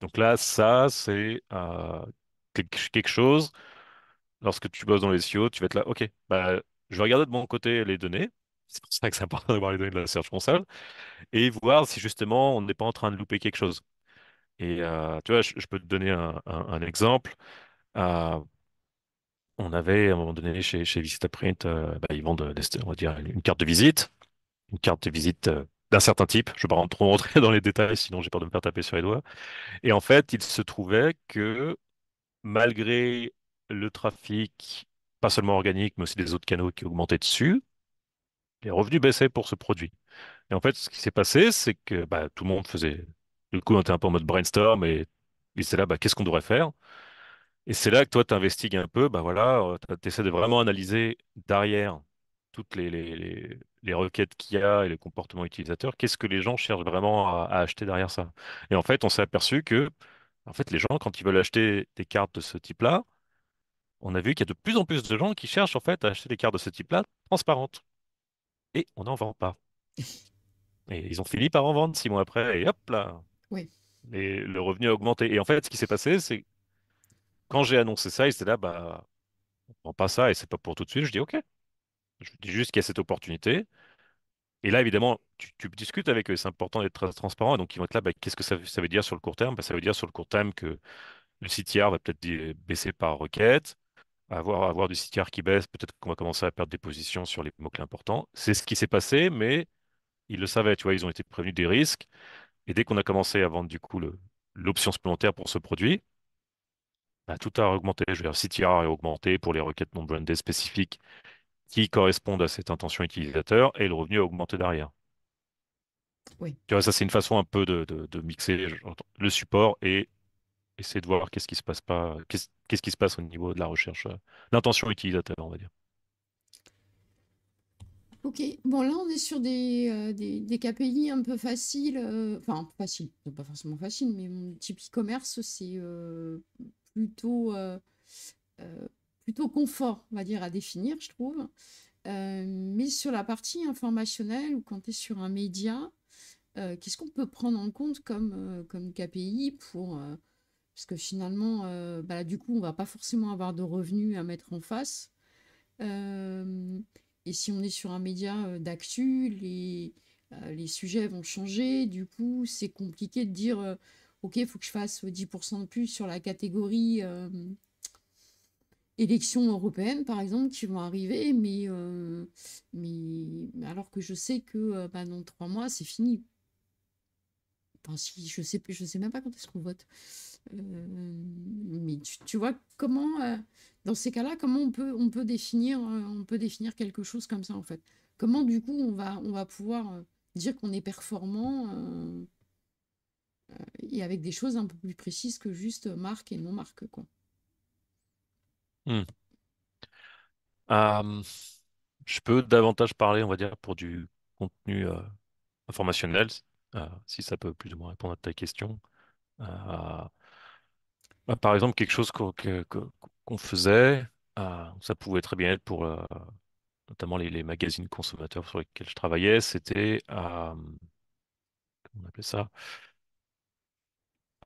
Donc là, ça, c'est quelque chose. Lorsque tu bosses dans les SEO, tu vas être là, OK, bah, je vais regarder de mon côté les données. C'est pour ça que c'est important d'avoir les données de la Search Console et voir si justement on n'est pas en train de louper quelque chose. Et euh, tu vois, je, peux te donner un, exemple. Euh, on avait, à un moment donné, chez, chez euh, bah, ils vendent, on va dire, une carte de visite, une carte de visite d'un certain type. Je ne vais pas trop rentrer dans les détails, sinon j'ai peur de me faire taper sur les doigts. Et en fait, il se trouvait que malgré le trafic, pas seulement organique, mais aussi des autres canaux qui augmentaient dessus, les revenus baissaient pour ce produit. Et en fait, ce qui s'est passé, c'est que bah, tout le monde faisait du coup, on hein, était un peu en mode brainstorm et, c'est là, bah, qu'est-ce qu'on devrait faire? Et c'est là que toi, tu investigues un peu, bah voilà, euh, tu essaies de vraiment analyser derrière toutes les, requêtes qu'il y a et les comportements utilisateurs, qu'est-ce que les gens cherchent vraiment à, acheter derrière ça. Et en fait, on s'est aperçu que en fait, les gens, quand ils veulent acheter des cartes de ce type-là, on a vu qu'il y a de plus en plus de gens qui cherchent en fait à acheter des cartes de ce type-là transparentes. Et on n'en vend pas. Et ils ont fini par en vendre six mois après, et hop là. Oui. Et le revenu a augmenté. Et en fait, ce qui s'est passé, c'est quand j'ai annoncé ça, ils étaient là, bah, on prend pas ça et c'est pas pour tout de suite. Je dis OK. Je dis juste qu'il y a cette opportunité. Et là, évidemment, tu, discutes avec eux. C'est important d'être transparent. donc, ils vont être là, bah, qu'est-ce que ça, veut dire sur le court terme bah, Ça veut dire sur le court terme que le CTR va peut-être baisser par requête. Avoir, avoir du CTR qui baisse, peut-être qu'on va commencer à perdre des positions sur les mots-clés importants. C'est ce qui s'est passé, mais ils le savaient, tu vois, ils ont été prévenus des risques. Et dès qu'on a commencé à vendre du coup l'option supplémentaire pour ce produit, bah, tout a augmenté. Je veux dire, CTR a augmenté pour les requêtes non brandées spécifiques qui correspondent à cette intention utilisateur et le revenu a augmenté derrière. Tu vois, ça, c'est une façon un peu de, mixer le support et essayer de voir qu'est-ce qui se passe pas, qu'est-ce qui se passe au niveau de la recherche, euh, l'intention utilisateur, on va dire. Ok, bon là on est sur des, euh, des, KPI un peu faciles, un euh, enfin faciles, pas forcément faciles, mais mon type e-commerce c'est euh, plutôt, confort, on va dire, à définir, je trouve. mais sur la partie informationnelle ou quand tu es sur un média, qu'est-ce qu'on peut prendre en compte comme, comme KPI pour... parce que finalement, bah, du coup, on ne va pas forcément avoir de revenus à mettre en face. Et si on est sur un média euh, d'actu, euh, les, sujets vont changer. Du coup, c'est compliqué de dire euh, OK, il faut que je fasse 10% de plus sur la catégorie élections européennes, par exemple, qui vont arriver. Mais, mais alors que je sais que bah, dans trois mois, c'est fini. Enfin, si, je sais, je sais même pas quand est-ce qu'on vote. Euh, mais tu, vois comment, euh, dans ces cas-là, comment on peut, on, peut définir, euh, on peut définir quelque chose comme ça en fait Comment du coup on va, on va pouvoir dire qu'on est performant et avec des choses un peu plus précises que juste marque et non marque. Quoi. Hmm. je peux davantage parler, on va dire, pour du contenu informationnel, si ça peut plus ou moins répondre à ta question. Bah, par exemple, quelque chose qu'on faisait, euh, ça pouvait très bien être pour euh, notamment les, magazines consommateurs sur lesquels je travaillais, c'était, euh, comment on appelait ça?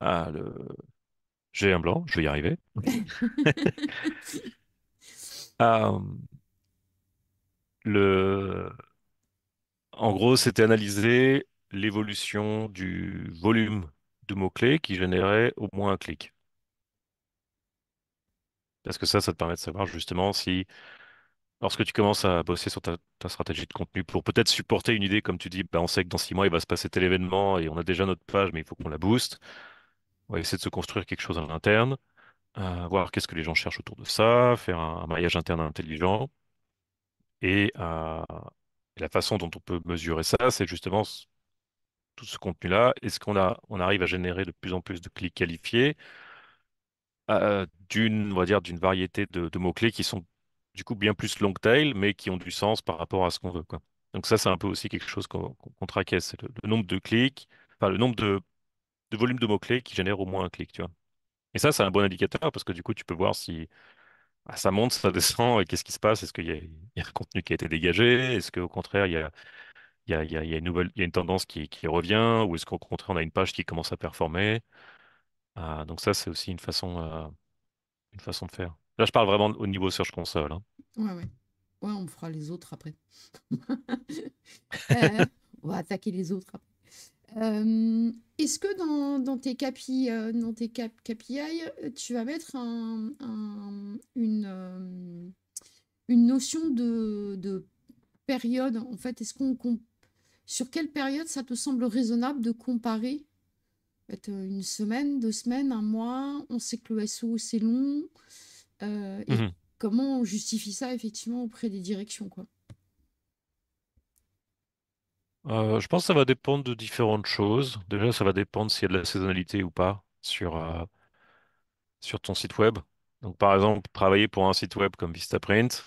Ah, j'ai un blanc, je vais y arriver. le... En gros, c'était analyser l'évolution du volume de mots-clés qui générait au moins un clic. Parce que ça, ça te permet de savoir justement si, lorsque tu commences à bosser sur ta, stratégie de contenu, pour peut-être supporter une idée, comme tu dis, bah, on sait que dans six mois, il va se passer tel événement et on a déjà notre page, mais il faut qu'on la booste. On va essayer de se construire quelque chose à l'interne, euh, voir qu'est-ce que les gens cherchent autour de ça, faire un, maillage mariage interne intelligent. Euh, et la façon dont on peut mesurer ça, c'est justement tout ce contenu-là. Est-ce qu'on on arrive à générer de plus en plus de clics qualifiés ah, euh, d'une, on va dire, d'une variété de, mots-clés qui sont du coup bien plus long tail, mais qui ont du sens par rapport à ce qu'on veut. Quoi. Donc ça, c'est un peu aussi quelque chose qu'on traquait, c'est le, nombre de clics, enfin le nombre de, volumes de mots-clés qui génèrent au moins un clic, tu vois. Et ça, c'est un bon indicateur parce que du coup, tu peux voir si bah, ça monte, ça descend, et qu'est-ce qui se passe Est-ce qu'il y, a un contenu qui a été dégagé Est-ce qu'au contraire, il y a, y, a, une nouvelle, il y a une tendance qui, qui revient Ou est-ce qu'au contraire, on a une page qui commence à performer ah, donc ça, c'est aussi une façon, euh, une façon de faire. Là, je parle vraiment au niveau Search Console. Hein. Ouais, on fera les autres après. Euh, on va attaquer les autres après. Est-ce que dans, tes, KPI, dans tes KPI, euh, tu vas mettre une, notion de, période En fait, est-ce qu'on sur quelle période ça te semble raisonnable de comparer euh, une semaine, deux semaines, un mois. On sait que le SO, c'est long. Euh, mhm. comment on justifie ça, effectivement, auprès des directions quoi euh, je pense que ça va dépendre de différentes choses. Déjà, ça va dépendre s'il y a de la saisonnalité ou pas sur, sur ton site web. Donc, par exemple, travailler pour un site web comme Vistaprint,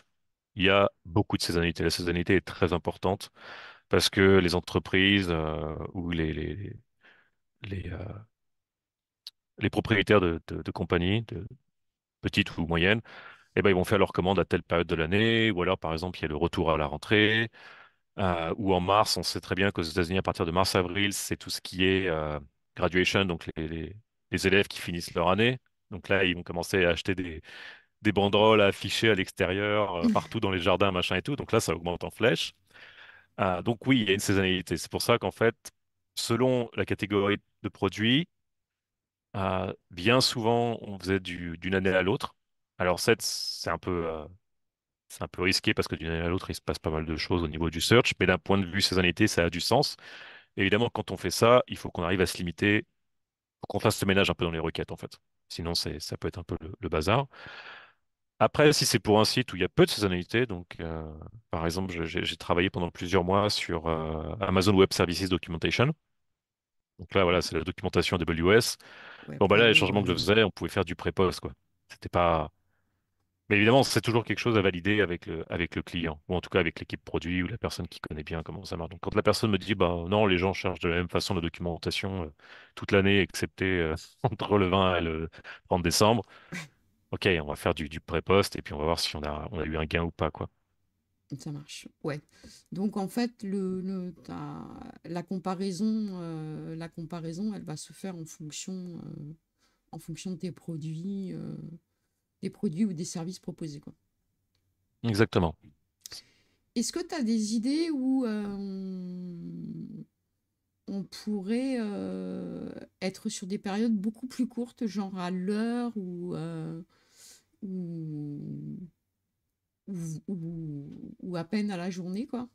il y a beaucoup de saisonnalité. La saisonnalité est très importante parce que les entreprises ou les, les, euh, les propriétaires de, compagnies, de petites ou moyennes, eh ben, ils vont faire leur commande à telle période de l'année, ou alors par exemple il y a le retour à la rentrée, euh, ou en mars, on sait très bien qu'aux États-Unis, à partir de mars-avril, c'est tout ce qui est euh, graduation, donc les, élèves qui finissent leur année. Donc là, ils vont commencer à acheter des, des banderoles à afficher à l'extérieur, mmh. partout dans les jardins, machin et tout. Donc là, ça augmente en flèche. donc oui, il y a une saisonnalité. C'est pour ça qu'en fait, selon la catégorie de produits, euh, bien souvent, on faisait d'une année à l'autre. Alors, cette, c'est un peu, euh, un peu risqué parce que d'une année à l'autre, il se passe pas mal de choses au niveau du search, mais d'un point de vue saisonnalité, ça a du sens. évidemment, quand on fait ça, il faut qu'on arrive à se limiter, qu'on fasse ce ménage un peu dans les requêtes, en fait. Sinon, ça peut être un peu le, bazar. Après, si c'est pour un site où il y a peu de saisonnalité, donc euh, par exemple, j'ai travaillé pendant plusieurs mois sur Amazon Web Services Documentation, donc là, voilà, c'est la documentation AWS. bon, bah là, les changements que je euh. faisais, on pouvait faire du pré-post, quoi. C'était pas. Mais évidemment, c'est toujours quelque chose à valider avec le, avec le client, ou en tout cas avec l'équipe produit ou la personne qui connaît bien comment ça marche. Donc quand la personne me dit, bah non, les gens chargent de la même façon la documentation euh, toute l'année, excepté euh, entre le 20 et le 30 décembre, ok, on va faire du, pré poste et puis on va voir si on a, on a eu un gain ou pas, quoi. Ça marche, ouais. Donc en fait, le, la, comparaison, euh, la comparaison, elle va se faire en fonction, euh, en fonction de tes produits, euh, des produits ou des services proposés. Quoi. Exactement. Est-ce que tu as des idées où on pourrait être sur des périodes beaucoup plus courtes, genre à l'heure ou, ou ou, à peine à la journée, quoi.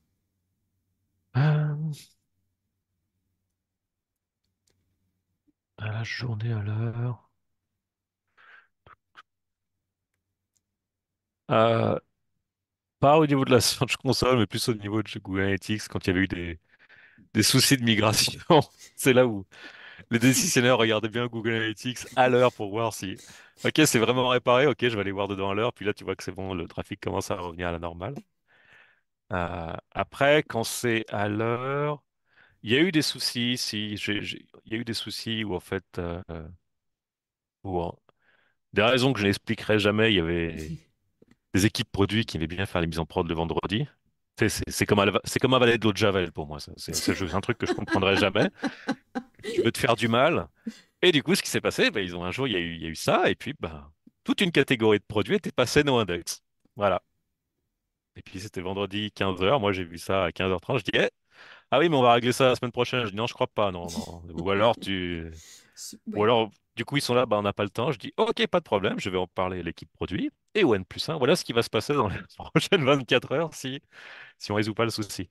Euh, à la journée, à l'heure. Euh, pas au niveau de la Search Console, mais plus au niveau de Google Analytics, quand il y avait eu des soucis de migration. C'est là où les décisionnaires regardaient bien Google Analytics à l'heure pour voir si, ok, c'est vraiment réparé, ok, je vais aller voir dedans à l'heure. Puis là, tu vois que c'est bon, le trafic commence à revenir à la normale. Euh, après, quand c'est à l'heure, il y a eu des soucis. Si, il y a eu des soucis où en fait, euh, euh des raisons que je n'expliquerai jamais, il y avait des équipes produits qui aimaient bien faire les mises en prod le vendredi. C'est comme, c'est comme avaler de l'eau de Javel pour moi. C'est un truc que je comprendrai jamais. Tu veux te faire du mal. Et du coup, ce qui s'est passé, bah, ils ont un jour, il y, a eu, ça, et puis bah, toute une catégorie de produits était passée no index. Voilà. Et puis c'était vendredi 15h. Moi, j'ai vu ça à 15h30. Je dis, eh, ah oui, mais on va régler ça la semaine prochaine. Je dis, non, je crois pas. Non, Ou alors tu. Ou alors du coup, ils sont là, bah, on n'a pas le temps. Je dis, OK, pas de problème, je vais en parler à l'équipe produit. Et au plus 1, voilà ce qui va se passer dans les prochaines 24 heures si, si on ne résout pas le souci.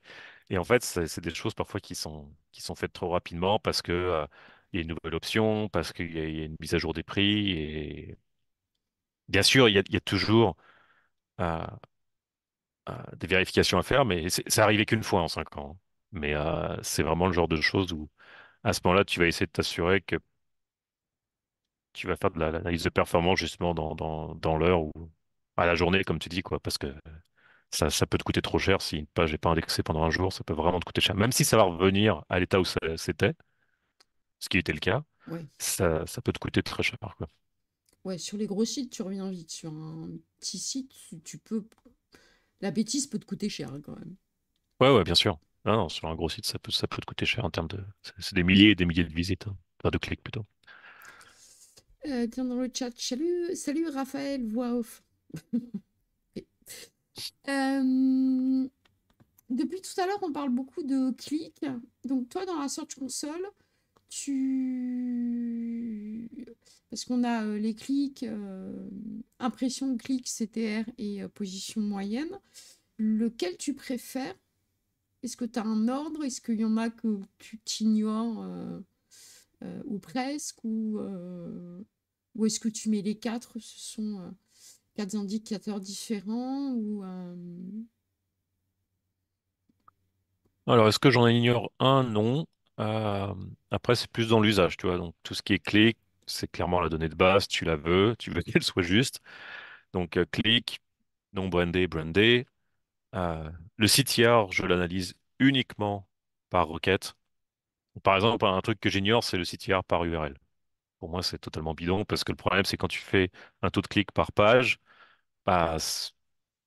Et en fait, c'est des choses parfois qui sont, qui sont faites trop rapidement parce qu'il euh, y a une nouvelle option, parce qu'il y, a une mise à jour des prix. Et... Bien sûr, il y a, toujours euh, euh, des vérifications à faire, mais ça arrivé qu'une fois en 5 ans. Mais c'est vraiment le genre de choses où, à ce moment-là, tu vas essayer de t'assurer que tu vas faire de l'analyse de performance justement dans, dans, l'heure ou à la journée, comme tu dis, quoi, parce que ça, peut te coûter trop cher si une page n'est pas indexée pendant un jour, ça peut vraiment te coûter cher. Même si ça va revenir à l'état où c'était, ce qui était le cas, ça, peut te coûter très cher. Quoi. Ouais, sur les gros sites, tu reviens vite. Sur un petit site, tu peux. La bêtise peut te coûter cher hein, quand même. Ouais, ouais, bien sûr. Non, sur un gros site, ça peut, ça peut te coûter cher en termes de. C'est des milliers et des milliers de visites, hein, de clics plutôt tiens, euh, dans le chat, salut, salut Raphaël, voix off. Euh, depuis tout à l'heure, on parle beaucoup de clics. Donc, toi, dans la Search Console, tu. Parce qu'on a euh, les clics, impression, de clics, CTR et position moyenne. Lequel tu préfères Est-ce que tu as un ordre Est-ce qu'il y en a que tu t'ignores ou presque, ou est-ce que tu mets les quatre Ce sont euh, quatre indicateurs différents ou, euh Alors, est-ce que j'en ignore un Non. Euh, après, c'est plus dans l'usage, tu vois. Donc, tout ce qui est clé, c'est clairement la donnée de base. Tu la veux, tu veux qu'elle soit juste. Donc, clic, non brandé, brandé. le CTR, je l'analyse uniquement par requête. Par exemple, un truc que j'ignore, c'est le CTR par URL. Pour moi, c'est totalement bidon parce que le problème, c'est quand tu fais un taux de clic par page, bah,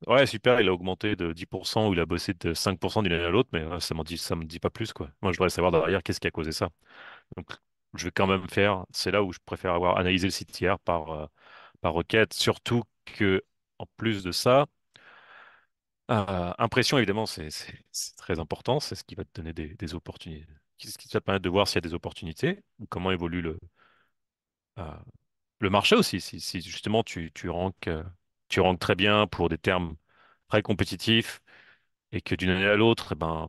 ouais, super, il a augmenté de 10% ou il a bossé de 5% d'une année à l'autre, mais ça ne dit, ça me dit pas plus, quoi. Moi, je voudrais savoir derrière qu'est-ce qui a causé ça. Donc, je vais quand même faire, c'est là où je préfère avoir analysé le site hier par, euh, par requête, surtout que, en plus de ça, euh, impression, évidemment, c'est très important. C'est ce qui va te donner des, des opportunités. Ce qui va te permettre de voir s'il y a des opportunités ou comment évolue le, euh, le marché aussi, si, justement tu, tu euh, tu très bien pour des termes très compétitifs et que d'une année à l'autre, eh ben,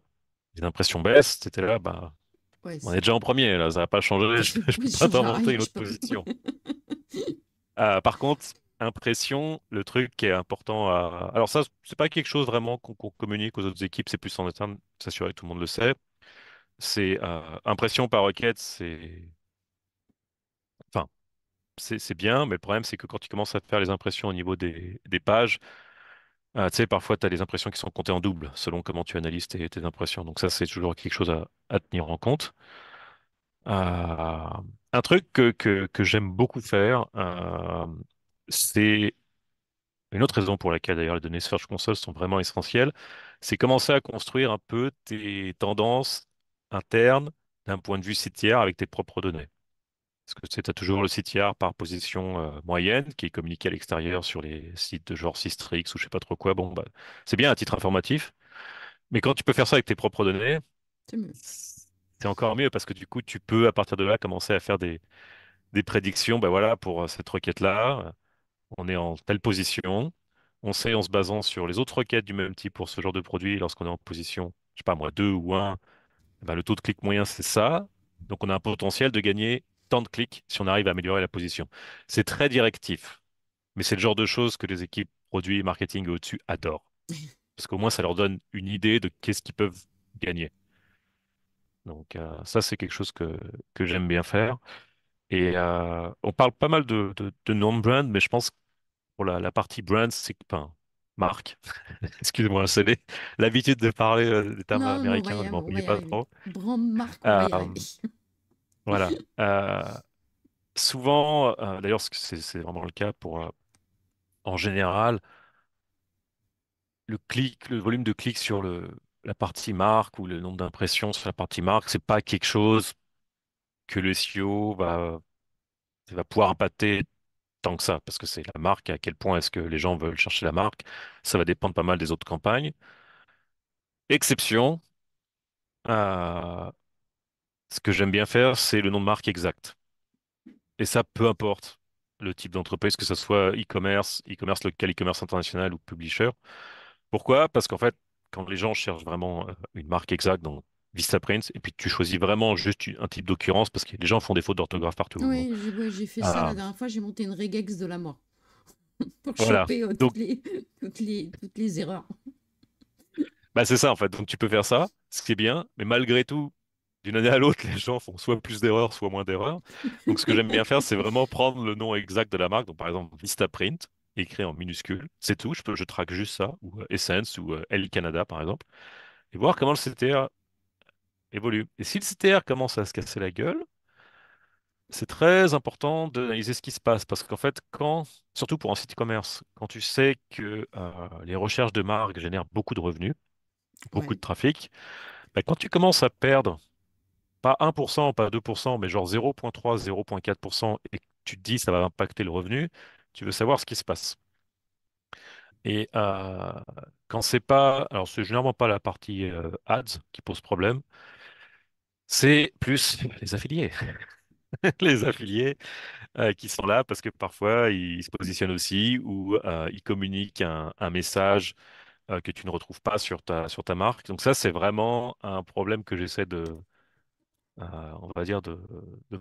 les impressions baissent, là, bah, on est déjà en premier, là, ça va pas changé, je, ne peux pas t'inventer une autre position. Euh, par contre, impression, le truc qui est important à... Alors ça, c'est pas quelque chose vraiment qu'on communique aux autres équipes, c'est plus en interne, s'assurer que tout le monde le sait. C'est impression par requête, c'est c'est bien, mais le problème, c'est que quand tu commences à faire les impressions au niveau des, pages, euh, tu sais, parfois, tu as des impressions qui sont comptées en double selon comment tu analyses tes, impressions. Donc, ça, c'est toujours quelque chose à, tenir en compte. Euh, un truc que, j'aime beaucoup faire, euh, c'est une autre raison pour laquelle d'ailleurs les données Search Console sont vraiment essentielles, c'est commencer à construire un peu tes tendances internes d'un point de vue CTR avec tes propres données. Parce que tu as toujours le CTR par position euh, moyenne qui est communiqué à l'extérieur sur les sites de genre Sistrix ou je sais pas trop quoi. Bon, bah, c'est bien à titre informatif. Mais quand tu peux faire ça avec tes propres données, c'est encore mieux parce que du coup, tu peux à partir de là commencer à faire des, prédictions. Ben voilà, pour euh, cette requête-là, on est en telle position. On sait en se basant sur les autres requêtes du même type pour ce genre de produit, lorsqu'on est en position, je sais pas moi, 2 ou 1, bah, le taux de clic moyen, c'est ça. Donc on a un potentiel de gagner de clics si on arrive à améliorer la position. C'est très directif, mais c'est le genre de choses que les équipes produits, marketing au-dessus adorent. Parce qu'au moins, ça leur donne une idée de qu'est-ce qu'ils peuvent gagner. Donc, euh, ça, c'est quelque chose que, que j'aime bien faire. Et euh, on parle pas mal de, de, non-brand, mais je pense pour la, partie brand, c'est pas marque. excusez moi c'est l'habitude de parler les euh, des termes américains, ne m'en pas trop. Voilà. Euh, souvent, euh, d'ailleurs, c'est vraiment le cas pour, euh, en général, le clic, le volume de clics sur le, la partie marque ou le nombre d'impressions sur la partie marque, c'est pas quelque chose que le SEO va, va pouvoir impacter tant que ça, parce que c'est la marque, à quel point est-ce que les gens veulent chercher la marque, ça va dépendre pas mal des autres campagnes. Exception, ce que j'aime bien faire, c'est le nom de marque exact. Et ça, peu importe le type d'entreprise, que ce soit e-commerce, e-commerce local, e-commerce international ou publisher. Pourquoi? Parce qu'en fait, quand les gens cherchent vraiment euh, une marque exacte dans Vistaprint, et puis tu choisis vraiment juste un type d'occurrence, parce que les gens font des fautes d'orthographe partout. Oui, j'ai fait ça la ah. dernière fois, j'ai monté une regex de la mort pour choper euh, toutes les, les erreurs. bah, c'est ça, en fait. Donc, tu peux faire ça, ce qui est bien, mais malgré tout, d'une année à l'autre, les gens font soit plus d'erreurs, soit moins d'erreurs. Donc, ce que j'aime bien faire, c'est vraiment prendre le nom exact de la marque. Donc, par exemple, Vistaprint, écrit en minuscule. C'est tout. Je, je traque juste ça, ou euh, Essence, ou euh, L Canada, par exemple, et voir comment le CTR évolue. Et si le CTR commence à se casser la gueule, c'est très important d'analyser ce qui se passe. Parce qu'en fait, quand, surtout pour un site e-commerce, quand tu sais que euh, les recherches de marque génèrent beaucoup de revenus, beaucoup de trafic, bah, quand tu commences à perdre pas 1%, pas 2%, mais genre 0,3, 0,4%, et tu te dis ça va impacter le revenu, tu veux savoir ce qui se passe. Et euh, quand c'est pas, alors c'est généralement pas la partie euh, ads qui pose problème, c'est plus les affiliés. les affiliés euh, qui sont là parce que parfois ils se positionnent aussi ou ils communiquent un, un message que tu ne retrouves pas sur ta, sur ta marque. Donc ça, c'est vraiment un problème que j'essaie de, on va dire, de,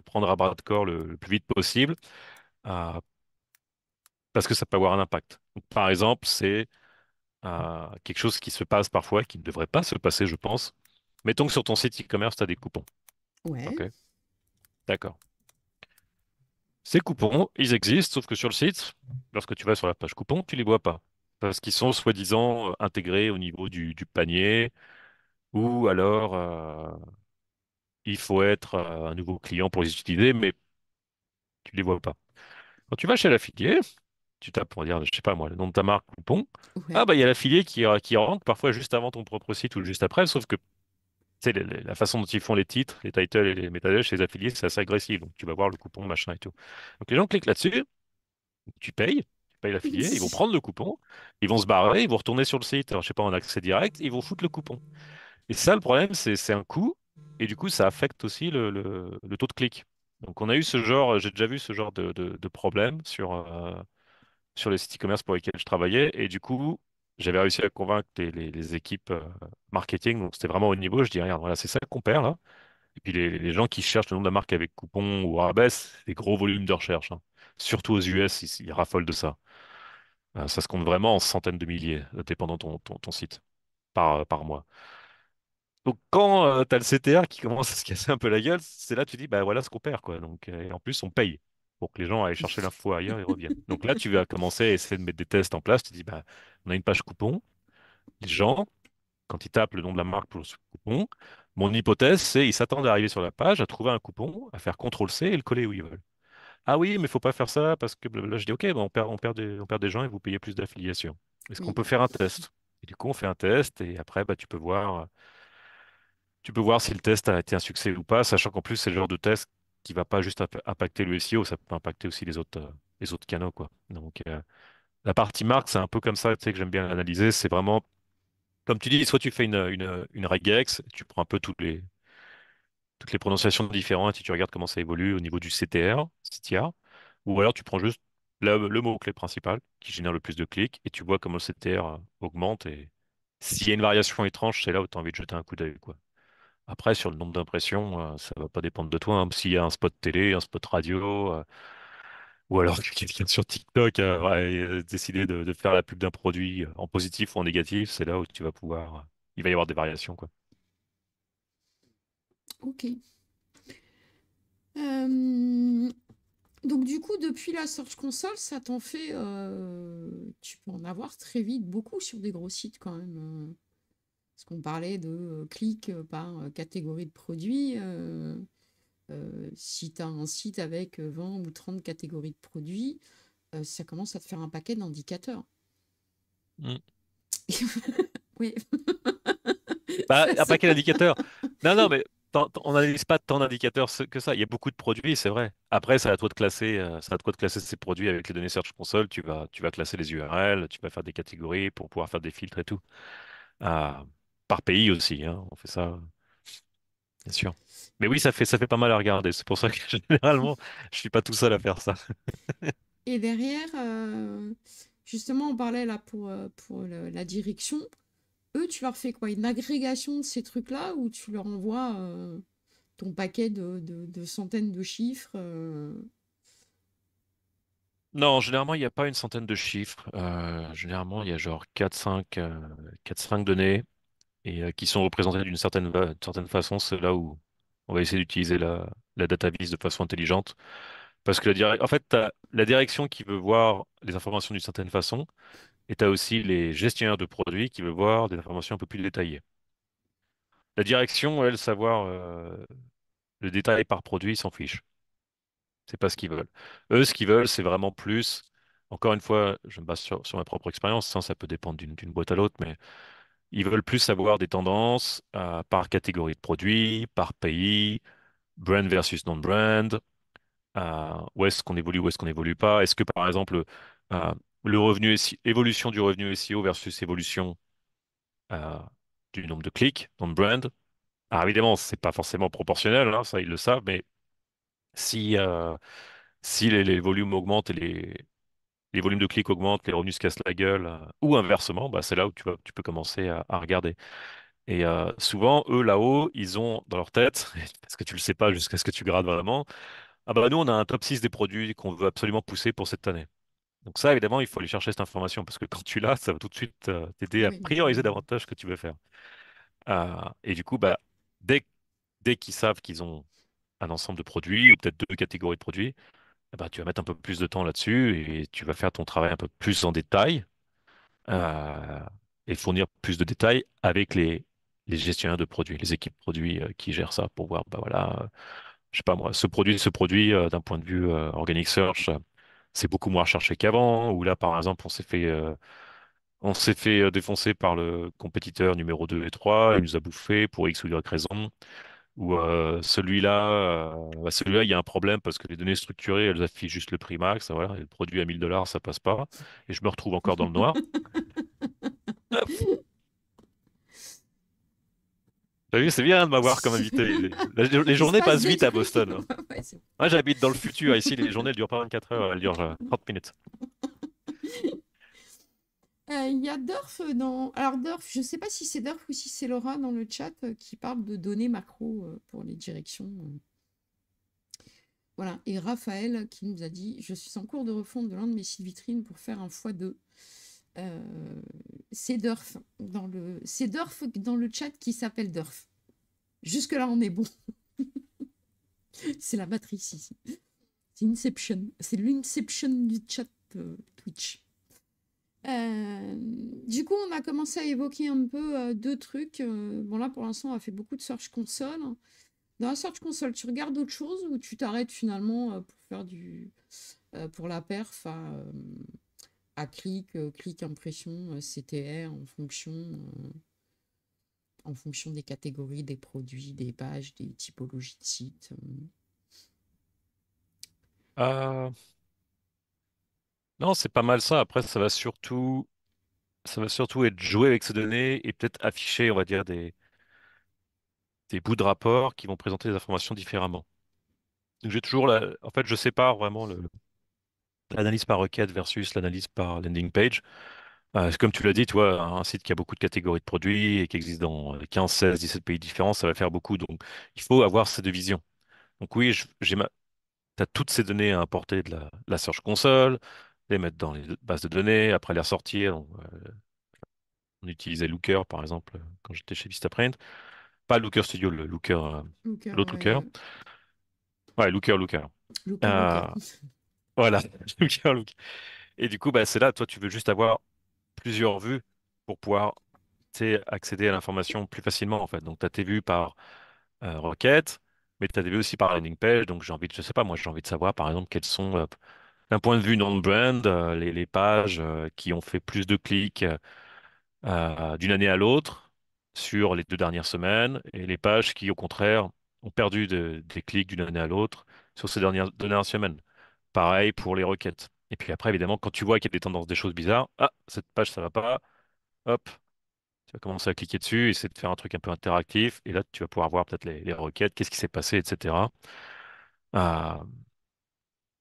prendre à bras de corps le, plus vite possible, parce que ça peut avoir un impact. par exemple, c'est quelque chose qui se passe parfois, qui ne devrait pas se passer, je pense. Mettons que sur ton site e-commerce, tu as des coupons. Ouais. D'accord. Ces coupons, ils existent, sauf que sur le site, lorsque tu vas sur la page coupons, tu ne les vois pas. Parce qu'ils sont soi-disant euh, intégrés au niveau du, panier, ou alors euh, il faut être euh, un nouveau client pour les utiliser, mais tu ne les vois pas. Quand tu vas chez l'affilié, tu tapes pour dire, je sais pas moi, le nom de ta marque, coupon. Ah bah il y a l'affilié qui, euh, qui rentre parfois juste avant ton propre site ou juste après, sauf que c'est la façon dont ils font les titres, les titles et les métadonnées chez les affiliés, c'est assez agressif. Donc tu vas voir le coupon, machin et tout. Donc les gens cliquent là-dessus, tu payes, tu payes l'affilié, ils vont prendre le coupon, ils vont se barrer, ils vont retourner sur le site, alors, je sais pas, en accès direct, ils vont foutre le coupon. Et ça, le problème, c'est un coût et du coup, ça affecte aussi le, taux de clic. Donc, on a eu ce genre, j'ai déjà vu ce genre de, problème sur, euh, sur les sites e-commerce pour lesquels je travaillais. Et du coup, j'avais réussi à convaincre les, équipes euh, marketing. Donc, c'était vraiment au niveau. Je dis, regarde, voilà, c'est ça qu'on perd là. Et puis, les, gens qui cherchent le nom de la marque avec coupon ou rabais, c'est des gros volumes de recherche. Hein. Surtout aux US, ils, raffolent de ça. Euh, ça se compte vraiment en centaines de milliers, dépendant ton, ton, ton site par, par mois. Donc quand euh, tu as le CTR qui commence à se casser un peu la gueule, c'est là que tu dis bah voilà ce qu'on perd quoi. Donc euh, en plus on paye pour que les gens aillent chercher l'info ailleurs et reviennent. Donc là tu vas commencer à essayer de mettre des tests en place. Tu dis bah on a une page coupon. Les gens quand ils tapent le nom de la marque pour le coupon, mon hypothèse c'est qu'ils s'attendent à arriver sur la page, à trouver un coupon, à faire CTRL C et le coller où ils veulent. Ah oui, mais il faut pas faire ça parce que là je dis ok, bah, on perd on perd des, on perd des gens et vous payez plus d'affiliation. Est-ce qu'on peut faire un test Et du coup on fait un test et après bah tu peux voir tu peux voir si le test a été un succès ou pas, sachant qu'en plus, c'est le genre de test qui va pas juste impacter le SEO, ça peut impacter aussi les autres, euh, les autres canaux, quoi. Donc, euh, la partie marque, c'est un peu comme ça, tu sais, que j'aime bien analyser. C'est vraiment, comme tu dis, soit tu fais une, une, regex, tu prends un peu toutes les, toutes les prononciations différentes et tu regardes comment ça évolue au niveau du CTR, CTR, ou alors tu prends juste le mot-clé principal qui génère le plus de clics et tu vois comment le CTR euh, augmente et s'il y a une variation étrange, c'est là où tu as envie de jeter un coup d'œil, quoi. Après, sur le nombre d'impressions, euh, ça ne va pas dépendre de toi. Hein. S'il y a un spot télé, un spot radio, euh, ou alors que quelqu'un sur TikTok euh, a décidé de, faire la pub d'un produit en positif ou en négatif, c'est là où tu vas pouvoir. Il va y avoir des variations, quoi. Ok. donc du coup, depuis la Search Console, ça t'en fait... tu peux en avoir très vite beaucoup sur des gros sites quand même. Hein. Parce qu'on parlait de euh, clics euh, par euh, catégorie de produits. si tu as un site avec 20 ou 30 catégories de produits, ça commence à te faire un paquet d'indicateurs. Mmh. oui. Bah, un paquet d'indicateurs. Non, non, mais on n'analyse pas tant d'indicateurs que ça. Il y a beaucoup de produits, c'est vrai. Après, ça à toi de classer, ça à toi de classer ces produits avec les données Search Console. Tu vas, tu vas classer les URL, tu vas faire des catégories pour pouvoir faire des filtres et tout par pays aussi. Hein, on fait ça, bien sûr. Mais oui, ça fait, ça fait pas mal à regarder. C'est pour ça que généralement, je suis pas tout seul à faire ça. Et derrière, euh, justement, on parlait là pour, euh, pour la direction. Eux, tu leur fais quoi Une agrégation de ces trucs-là ou tu leur envoies euh, ton paquet de, centaines de chiffres Non, généralement, il n'y a pas une centaine de chiffres. généralement, il y a genre 4-5 données et euh, qui sont représentés d'une certaine, certaine façon, c'est là où on va essayer d'utiliser la, la database de façon intelligente. Parce que la, en fait, as la direction qui veut voir les informations d'une certaine façon, et tu as aussi les gestionnaires de produits qui veulent voir des informations un peu plus détaillées. La direction, elle, savoir euh, le détail par produit, ils s'en fichent. C'est pas ce qu'ils veulent. Eux, ce qu'ils veulent, c'est vraiment plus. Encore une fois, je me base sur, ma propre expérience, hein, ça peut dépendre d'une boîte à l'autre, mais ils veulent plus savoir des tendances euh, par catégorie de produits, par pays, brand versus non-brand. Euh, où est-ce qu'on évolue, où est-ce qu'on n'évolue pas. Est-ce que, par exemple, euh, l'évolution du revenu SEO versus évolution du nombre de clics, non-brand. Alors ah, évidemment, ce n'est pas forcément proportionnel, hein, ça ils le savent, mais si, les volumes augmentent et les, les volumes de clics augmentent, les revenus se cassent la gueule, euh, ou inversement, bah, c'est là où tu, peux commencer à, regarder. Et euh, souvent, eux, là-haut, ils ont dans leur tête, parce que tu ne le sais pas jusqu'à ce que tu grades vraiment, ah bah nous, on a un top 6 des produits qu'on veut absolument pousser pour cette année. Donc ça, évidemment, il faut aller chercher cette information, parce que quand tu l'as, ça va tout de suite euh, t'aider à prioriser davantage ce que tu veux faire. et du coup, bah, dès qu'ils savent qu'ils ont un ensemble de produits, ou peut-être deux catégories de produits, eh ben, tu vas mettre un peu plus de temps là-dessus et tu vas faire ton travail un peu plus en détail euh, et fournir plus de détails avec les, les gestionnaires de produits, les équipes produits euh, qui gèrent ça pour voir, bah voilà, euh, je sais pas moi, ce produit, ce produit d'un point de vue organic search, c'est beaucoup moins recherché qu'avant, ou là par exemple, on s'est fait. on s'est fait défoncer par le compétiteur numéro 2 et 3, il nous a bouffé pour X ou Y raison ou euh, celui-là, euh, bah, celui-là, il y a un problème parce que les données structurées, elles affichent juste le prix max, voilà, le produit à 1000 dollars, ça passe pas, et je me retrouve encore dans le noir. c'est bien de m'avoir comme invité. Les, les journées passent vite à Boston. Hein. Moi, j'habite dans le futur. Ici, les journées ne durent pas 24 heures, elles durent 30 euh, minutes. Euh, il y a Durf dans. Alors, Durf, je ne sais pas si c'est Durf ou si c'est Laura dans le chat euh, qui parle de données macro euh, pour les directions. Voilà. Et Raphaël qui nous a dit Je suis en cours de refonte de l'un de mes sites vitrines pour faire un x2. c'est Durf dans le c'est dans le chat qui s'appelle Durf. Jusque là on est bon. c'est la matrice ici. C'est Inception. C'est l'inception du chat Twitch. Euh, du coup, on a commencé à évoquer un peu euh, deux trucs. Euh, bon, là, pour l'instant, on a fait beaucoup de Search Console. Dans la Search Console, tu regardes autre chose ou tu t'arrêtes finalement pour faire du. pour la perf à, à clic, clic, impression, CTR en fonction. en fonction des catégories, des produits, des pages, des typologies de sites. Non, c'est pas mal ça. Après, ça va surtout, ça va surtout être joué avec ces données et peut-être afficher, on va dire, des, bouts de rapport qui vont présenter les informations différemment. Donc j'ai toujours En fait, je sépare vraiment l'analyse par requête versus l'analyse par landing page. Euh, comme tu l'as dit, toi, un site qui a beaucoup de catégories de produits et qui existe dans 15, 16, 17 pays différents, ça va faire beaucoup. Donc, il faut avoir ces deux visions. Donc oui, j'ai ma... tu as toutes ces données à importer de la, la Search Console, les mettre dans les bases de données, après les ressortir. Euh, on, utilisait Looker, par exemple, quand j'étais chez Vistaprint. Pas Looker Studio, le Looker, euh, l'autre Looker. Ouais, Looker, Looker. Euh, voilà, Et du coup, bah, c'est là, toi, tu veux juste avoir plusieurs vues pour pouvoir accéder à l'information plus facilement, en fait. Donc, tu as tes vues par requête, mais tu as des vues aussi par landing page. Donc, j'ai envie de, je sais pas, moi, j'ai envie de savoir, par exemple, quels sont... D'un point de vue non-brand, euh, les, pages euh, qui ont fait plus de clics euh, d'une année à l'autre sur les deux dernières semaines, et les pages qui, au contraire, ont perdu des clics d'une année à l'autre sur ces dernières, dernières semaines. Pareil pour les requêtes. Et puis après, évidemment, quand tu vois qu'il y a des tendances, des choses bizarres, ah, cette page, ça va pas, hop, tu vas commencer à cliquer dessus, essayer de faire un truc un peu interactif, et là, tu vas pouvoir voir peut-être les, requêtes, qu'est-ce qui s'est passé, etc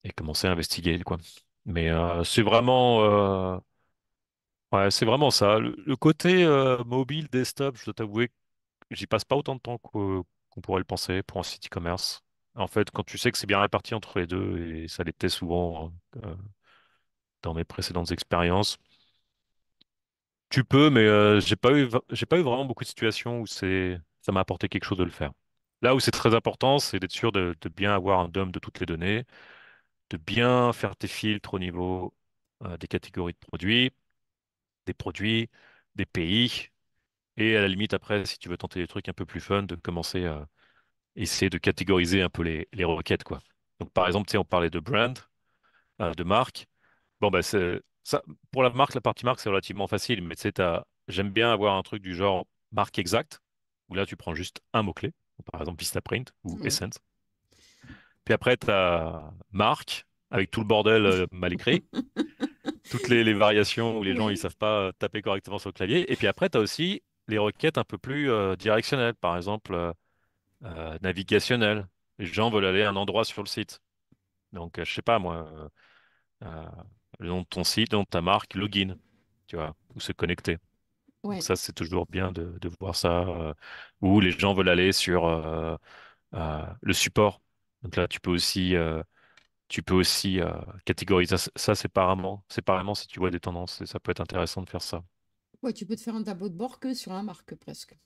et commencer à investiguer, quoi. Mais euh, c'est vraiment, euh, ouais, c'est vraiment ça. Le, côté euh, mobile, desktop, je dois t'avouer j'y passe pas autant de temps qu'on pourrait le penser pour un site e-commerce. En fait, quand tu sais que c'est bien réparti entre les deux, et ça l'était souvent dans mes précédentes expériences, tu peux, mais j'ai pas eu, j'ai pas eu vraiment beaucoup de situations où c'est, ça m'a apporté quelque chose de le faire. Là où c'est très important, c'est d'être sûr de, de bien avoir un DOM de toutes les données de bien faire tes filtres au niveau euh, des catégories de produits, des produits, des pays. Et à la limite, après, si tu veux tenter des trucs un peu plus fun, de commencer à essayer de catégoriser un peu les, requêtes. Quoi. Donc, par exemple, on parlait de brand, euh, de marque. Bon, ben, ça, pour la marque, la partie marque, c'est relativement facile, mais j'aime bien avoir un truc du genre marque exacte, où là, tu prends juste un mot-clé, par exemple Vistaprint ou mmh. Essence. Puis après, tu as Marc, avec tout le bordel euh, mal écrit, toutes les, variations où les gens ne savent pas euh, taper correctement sur le clavier. Et puis après, tu as aussi les requêtes un peu plus euh, directionnelles, par exemple euh, navigationnelles. Les gens veulent aller à un endroit sur le site. Donc, je sais pas moi, le nom de ton site, le nom de ta marque, login, tu vois, ou se connecter. Ça, c'est toujours bien de, de voir ça. Ou les gens veulent aller sur le support donc là, tu peux aussi, euh, tu peux aussi euh, catégoriser ça, séparément, séparément si tu vois des tendances. Et ça peut être intéressant de faire ça. Ouais, tu peux te faire un tableau de bord que sur la marque presque.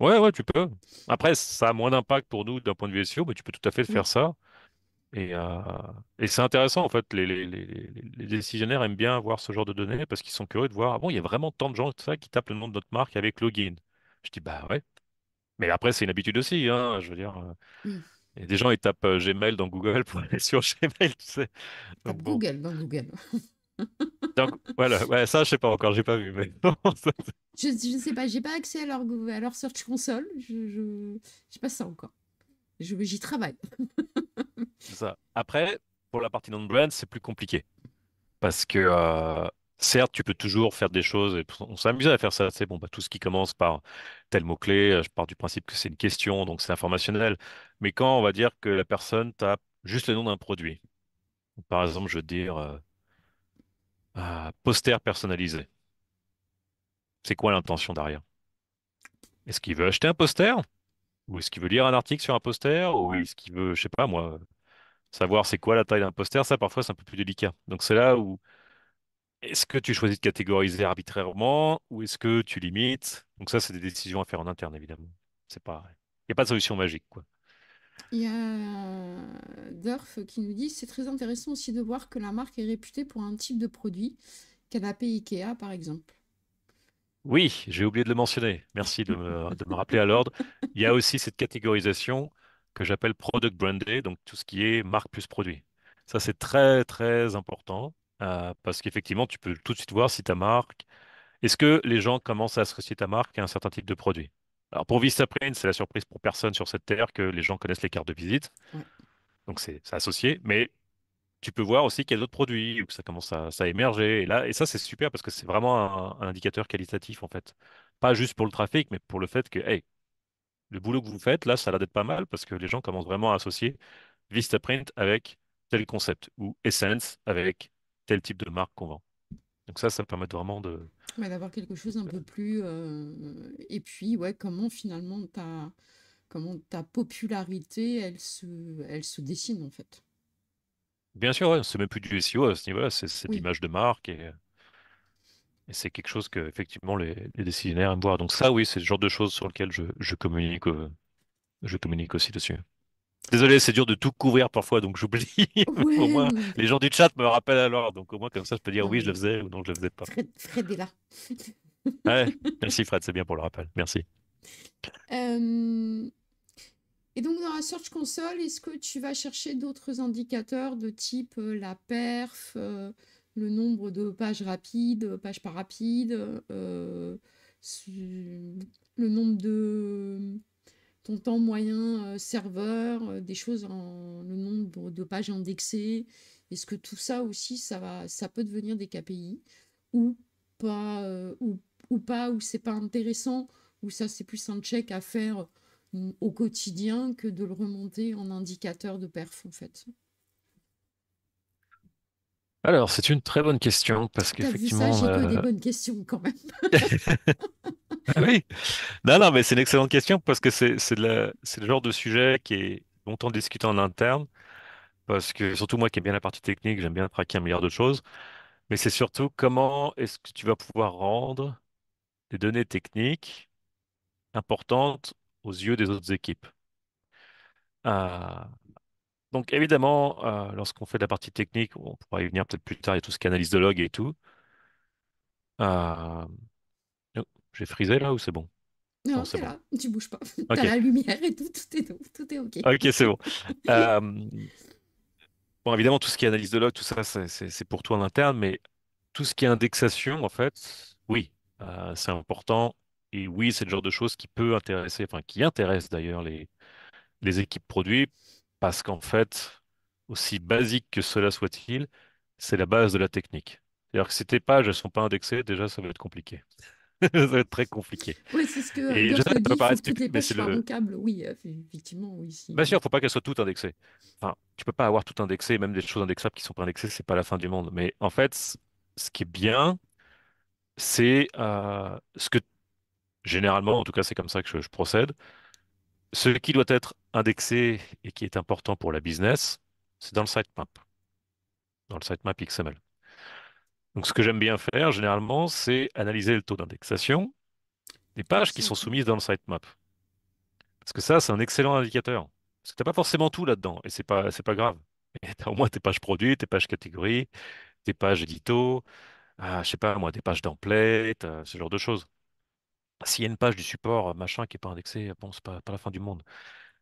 Ouais, ouais, tu peux. Après, ça a moins d'impact pour nous d'un point de vue SEO, mais tu peux tout à fait faire ça. Euh, et, c'est intéressant, en fait, les, décisionnaires aiment bien voir ce genre de données parce qu'ils sont curieux de voir, ah bon, il y a vraiment tant de gens qui tapent le nom de notre marque avec login. Je dis, bah ouais. Mais après, c'est une habitude aussi, hein, je veux dire. Mmh. Et des gens, ils tapent euh, Gmail dans Google pour aller sur Gmail, tu sais. Donc, Google dans Google. Donc voilà, ouais, ça je sais pas encore, j'ai pas vu. je, ne sais pas, j'ai pas accès à leur, à leur search console, je, je, sais pas ça encore. J'y travaille. ça. Après, pour la partie non-brand, c'est plus compliqué. Parce que euh, Certes, tu peux toujours faire des choses, et on s'amuse à faire ça, c'est bon, bah, tout ce qui commence par tel mot-clé, euh, je pars du principe que c'est une question, donc c'est informationnel. Mais quand on va dire que la personne tape juste le nom d'un produit, par exemple, je veux dire euh, ah, poster personnalisé, c'est quoi l'intention derrière? Est-ce qu'il veut acheter un poster? Ou est-ce qu'il veut lire un article sur un poster? Ou est-ce qu'il veut, je sais pas moi, savoir c'est quoi la taille d'un poster? Ça, parfois, c'est un peu plus délicat. Donc c'est là où est-ce que tu choisis de catégoriser arbitrairement ou est-ce que tu limites Donc ça, c'est des décisions à faire en interne, évidemment. C'est pas. Il n'y a pas de solution magique, quoi. Il y a euh, Durf qui nous dit c'est très intéressant aussi de voir que la marque est réputée pour un type de produit, canapé Ikea par exemple. Oui, j'ai oublié de le mentionner. Merci de me, de me rappeler à l'ordre. Il y a aussi cette catégorisation que j'appelle product branded, donc tout ce qui est marque plus produit. Ça, c'est très, très important. Euh, parce qu'effectivement, tu peux tout de suite voir si ta marque. Est-ce que les gens commencent à associer ta marque à un certain type de produit Alors pour Vistaprint, c'est la surprise pour personne sur cette terre que les gens connaissent les cartes de visite. Donc c'est associé. Mais tu peux voir aussi qu'il y a d'autres produits ou que ça commence à, émerger. Et là, et ça, c'est super parce que c'est vraiment un, indicateur qualitatif en fait. Pas juste pour le trafic, mais pour le fait que, hey, le boulot que vous faites, là, ça a l'air d'être pas mal parce que les gens commencent vraiment à associer Vistaprint avec tel concept ou Essence avec tel type de marque qu'on vend. Donc ça, ça permet vraiment de... Bah, d'avoir quelque chose un peu plus... Euh, et puis, ouais, comment finalement ta, comment ta popularité, elle se, elle se dessine en fait. Bien sûr, ouais, c'est même plus du SEO à ce niveau-là, c'est oui. l'image de marque et, c'est quelque chose que effectivement les, les, décisionnaires aiment voir. Donc ça, oui, c'est le genre de choses sur lequel je, je communique, je communique aussi dessus. Désolé, c'est dur de tout couvrir parfois, donc j'oublie. au moins, les gens du chat me rappellent alors, donc au moins comme ça, je peux dire ah oui, je le faisais ou non, je le faisais pas. Fred, est là. merci Fred, c'est bien pour le rappel. Merci. Et donc dans la Search Console, est-ce que tu vas chercher d'autres indicateurs de type euh, la perf, euh, le nombre de pages rapides, euh, pages par rapide, le nombre de ton temps moyen euh, serveur, euh, des choses en le nombre de pages indexées. Est-ce que tout ça aussi, ça, va, ça peut devenir des KPI ou pas, euh, ou, ou pas, ou c'est pas intéressant, ou ça c'est plus un check à faire mm, au quotidien que de le remonter en indicateur de perf en fait Alors c'est une très bonne question parce qu'effectivement. J'ai que des bonnes questions quand même. Ah oui. Non, non, mais c'est une excellente question parce que c'est le, genre de sujet qui est longtemps discuté en interne. Parce que, surtout moi qui aime bien la partie technique, j'aime bien traquer un milliard de choses. Mais c'est surtout comment est-ce que tu vas pouvoir rendre des données techniques importantes aux yeux des autres équipes. Euh, donc évidemment, euh, lorsqu'on fait de la partie technique, on pourra y venir peut-être plus tard, il y a tout ce qui analyse de log et tout. Euh, j'ai frisé là ou c'est bon Non, c'est là, tu bouges pas. Tu T'as la lumière et tout, tout est, tout est OK. Ok, c'est bon. Euh, bon, évidemment, tout ce qui est analyse de log, tout ça, c'est pour toi en interne, mais tout ce qui est indexation, en fait, oui, euh, c'est important. Et oui, c'est le genre de choses qui peut intéresser, enfin, qui intéresse d'ailleurs les, les équipes produits, parce qu'en fait, aussi basique que cela soit-il, c'est la base de la technique. C'est-à-dire que si tes pages ne sont pas indexées, déjà, ça va être compliqué. ça va être très compliqué. Oui, c'est ce que. Et je ça peut paraître stupide, mais c'est le. Câble. Oui, euh, effectivement, Bien sûr, il ne faut pas qu'elles soient toutes indexées. Enfin, tu peux pas avoir tout indexé, même des choses indexables qui ne sont pas indexées, ce n'est pas la fin du monde. Mais en fait, ce qui est bien, c'est euh, ce que généralement, en tout cas, c'est comme ça que je, je, procède. Ce qui doit être indexé et qui est important pour la business, c'est dans le sitemap, dans le sitemap XML. Donc, ce que j'aime bien faire généralement, c'est analyser le taux d'indexation des pages qui sont soumises dans le sitemap. Parce que ça, c'est un excellent indicateur. Parce que tu n'as pas forcément tout là-dedans, et c'est pas, pas grave. Tu as au moins tes pages produits, tes pages catégories, tes pages édito, ah, je sais pas moi, des pages d'emplates, euh, ce genre de choses. S'il y a une page du support, machin, qui n'est pas indexée, bon, n'est pas, pas la fin du monde.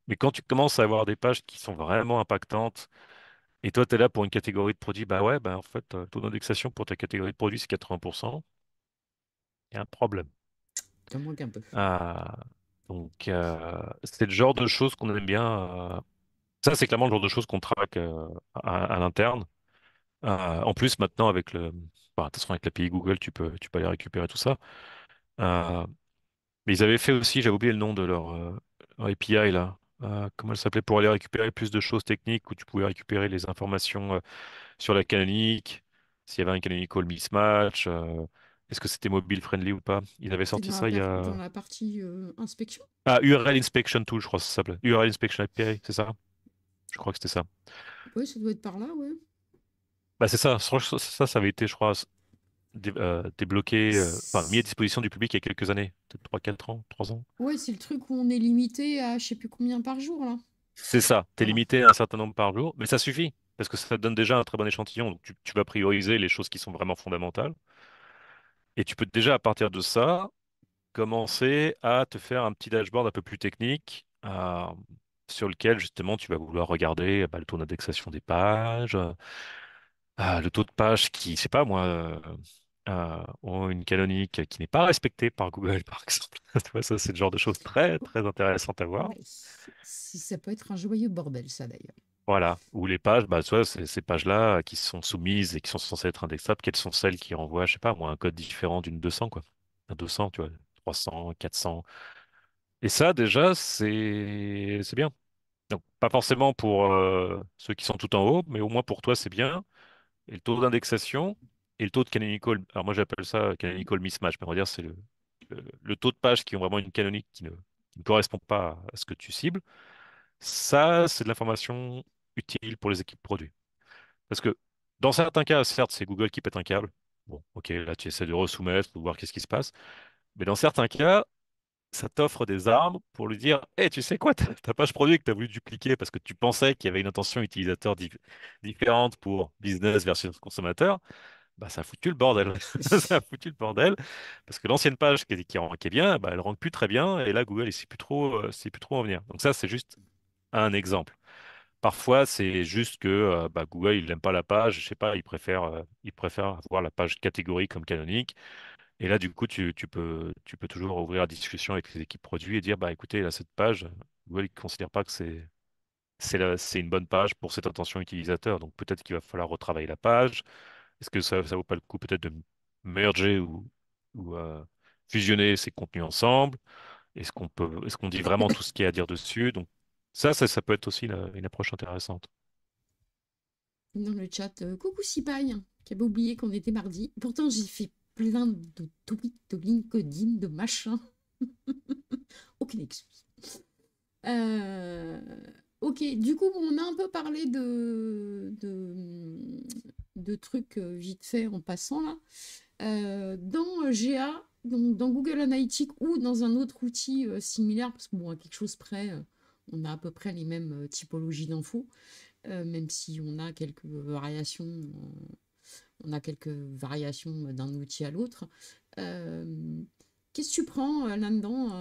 Mais quand tu commences à avoir des pages qui sont vraiment impactantes, et toi, tu es là pour une catégorie de produits, bah ouais, bah en fait, euh, ton taux d'indexation pour ta catégorie de produits, c'est 80%. Il y a un problème. Ça manque un peu. Ah, donc, euh, c'est le genre de choses qu'on aime bien. Euh, ça, c'est clairement le genre de choses qu'on traque à, l'interne. en plus, maintenant, avec le, enfin de toute façon, avec l'API Google, tu peux, tu peux aller récupérer tout ça. mais ils avaient fait aussi, j'avais oublié le nom de leur API là. Bah, comment elle s'appelait, pour aller récupérer plus de choses techniques où tu pouvais récupérer les informations sur la canonique, s'il y avait un canonical mismatch, est-ce que c'était mobile friendly ou pas. Il avait sorti ça il y a. Dans la partie inspection Ah, URL Inspection Tool, je crois que ça s'appelait. URL Inspection API, c'est ça Je crois que c'était ça. Oui, ça doit être par là, oui. Bah, c'est ça, ça, ça avait été, je crois, euh, débloqué, euh, mis à disposition du public il y a quelques années, peut-être 3-4 ans, 3 ans. Ouais, c'est le truc où on est limité à je sais plus combien par jour, là. C'est ça, tu es limité à un certain nombre par jour, mais ça suffit, parce que ça te donne déjà un très bon échantillon, donc tu, tu vas prioriser les choses qui sont vraiment fondamentales. Et tu peux déjà, à partir de ça, commencer à te faire un petit dashboard un peu plus technique euh, sur lequel justement tu vas vouloir regarder bah, le taux d'indexation des pages, le taux de pages qui, je sais pas moi, euh, ont une canonique qui n'est pas respectée par Google, par exemple. ça, c'est le genre de choses très, très intéressantes à voir. si ça peut être un joyeux bordel, ça d'ailleurs. Voilà, ou les pages, bah, soit ces pages-là qui sont soumises et qui sont censées être indexables, quelles sont celles qui renvoient, je sais pas, moi, un code différent d'une 200, quoi. Un 200, tu vois, 300, 400. Et ça, déjà, c'est bien. Donc, pas forcément pour euh, ceux qui sont tout en haut, mais au moins pour toi, c'est bien. Et le taux d'indexation, et le taux de canonical. Alors moi j'appelle ça euh, canonical mismatch, mais on va dire c'est le, le, taux de pages qui ont vraiment une canonique qui ne, correspond pas à ce que tu cibles. Ça, c'est de l'information utile pour les équipes produits. Parce que dans certains cas, certes, c'est Google qui pète un câble. Bon, ok, là tu essaies de resoumettre pour voir qu'est-ce qui se passe. Mais dans certains cas, ça t'offre des armes pour lui dire Eh, tu sais quoi, ta page produit que tu as voulu dupliquer parce que tu pensais qu'il y avait une intention utilisateur différente pour business versus consommateur, bah, ça a foutu le bordel. ça a foutu le bordel parce que l'ancienne page qui, qui, qui est bien, bah, elle rentre plus très bien et là Google il sait plus trop, c'est euh, plus trop en venir. Donc ça c'est juste un exemple. Parfois c'est juste que euh, bah, Google il n'aime pas la page, je sais pas, il préfère, euh, il préfère avoir la page catégorie comme canonique. Et là du coup tu, peux, tu peux toujours ouvrir la discussion avec les équipes produits et dire bah écoutez là cette page Google ne considère pas que c'est c'est une bonne page pour cette intention utilisateur. Donc peut-être qu'il va falloir retravailler la page, est-ce que ça, ne vaut pas le coup peut-être de merger ou, euh, fusionner ces contenus ensemble Est-ce qu'on est-ce dit vraiment tout ce qu'il y a à dire dessus Donc ça, ça, peut être aussi une, approche intéressante. Dans le chat, euh, coucou Sipaille, qui avait oublié qu'on était mardi. Pourtant, j'ai fait plein de tweets, de LinkedIn, de machin. Aucune excuse. Euh, ok, du coup, on a un peu parlé de, de trucs euh, vite fait en passant là. Euh, dans euh, GA, donc dans Google Analytics ou dans un autre outil similaire, parce que quelque chose près, on a à peu près les mêmes typologies d'infos, même si on a quelques variations, on a quelques variations d'un outil à l'autre. Qu'est-ce que tu prends là-dedans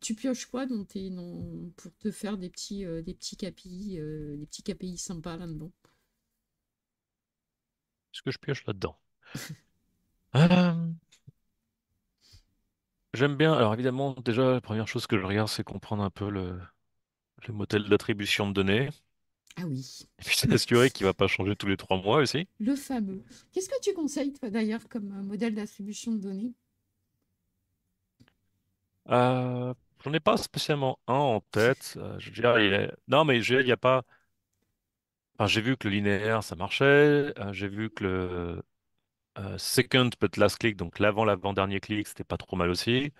tu, pioches quoi pour te faire des petits, euh, des petits KPI, euh, petits sympas là-dedans Ce que je pioche là-dedans. Euh, j'aime bien. Alors évidemment, déjà, la première chose que je regarde, c'est comprendre un peu le, modèle d'attribution de données. Ah oui. Et puis s'assurer qu'il ne va pas changer tous les trois mois aussi. Le fameux. Qu'est-ce que tu conseilles, toi, d'ailleurs, comme modèle d'attribution de données euh, j'en ai pas spécialement un en tête. Euh, je Non, mais il n'y a pas. Enfin, j'ai vu que le linéaire, ça marchait. Euh, j'ai vu que le euh, second but last click, donc l'avant-l'avant-dernier click, c'était pas trop mal aussi.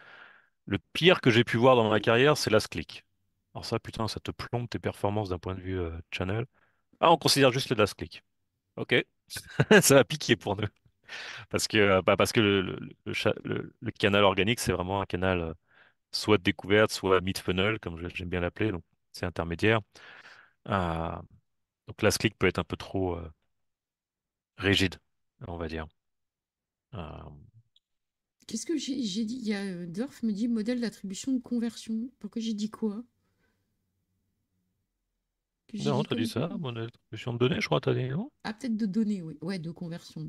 Le pire que j'ai pu voir dans ma carrière, c'est last click. Alors ça, putain, ça te plombe tes performances d'un point de vue channel. Ah, on considère juste le last click. Ok, ça va piquer pour nous. Parce que, bah, parce que le- le canal organique, c'est vraiment un canal soit découverte, soit mid-funnel, comme j'aime bien l'appeler, donc c'est intermédiaire. Euh, donc click peut être un peu trop euh, rigide, on va dire. Euh, Qu'est-ce que j'ai dit Il y a euh, Dorf me dit modèle d'attribution de conversion. Pourquoi j'ai dit quoi non, as dit ça, modèle d'attribution de données, je crois, dit, non Ah, peut-être de données, oui. Ouais, de conversion,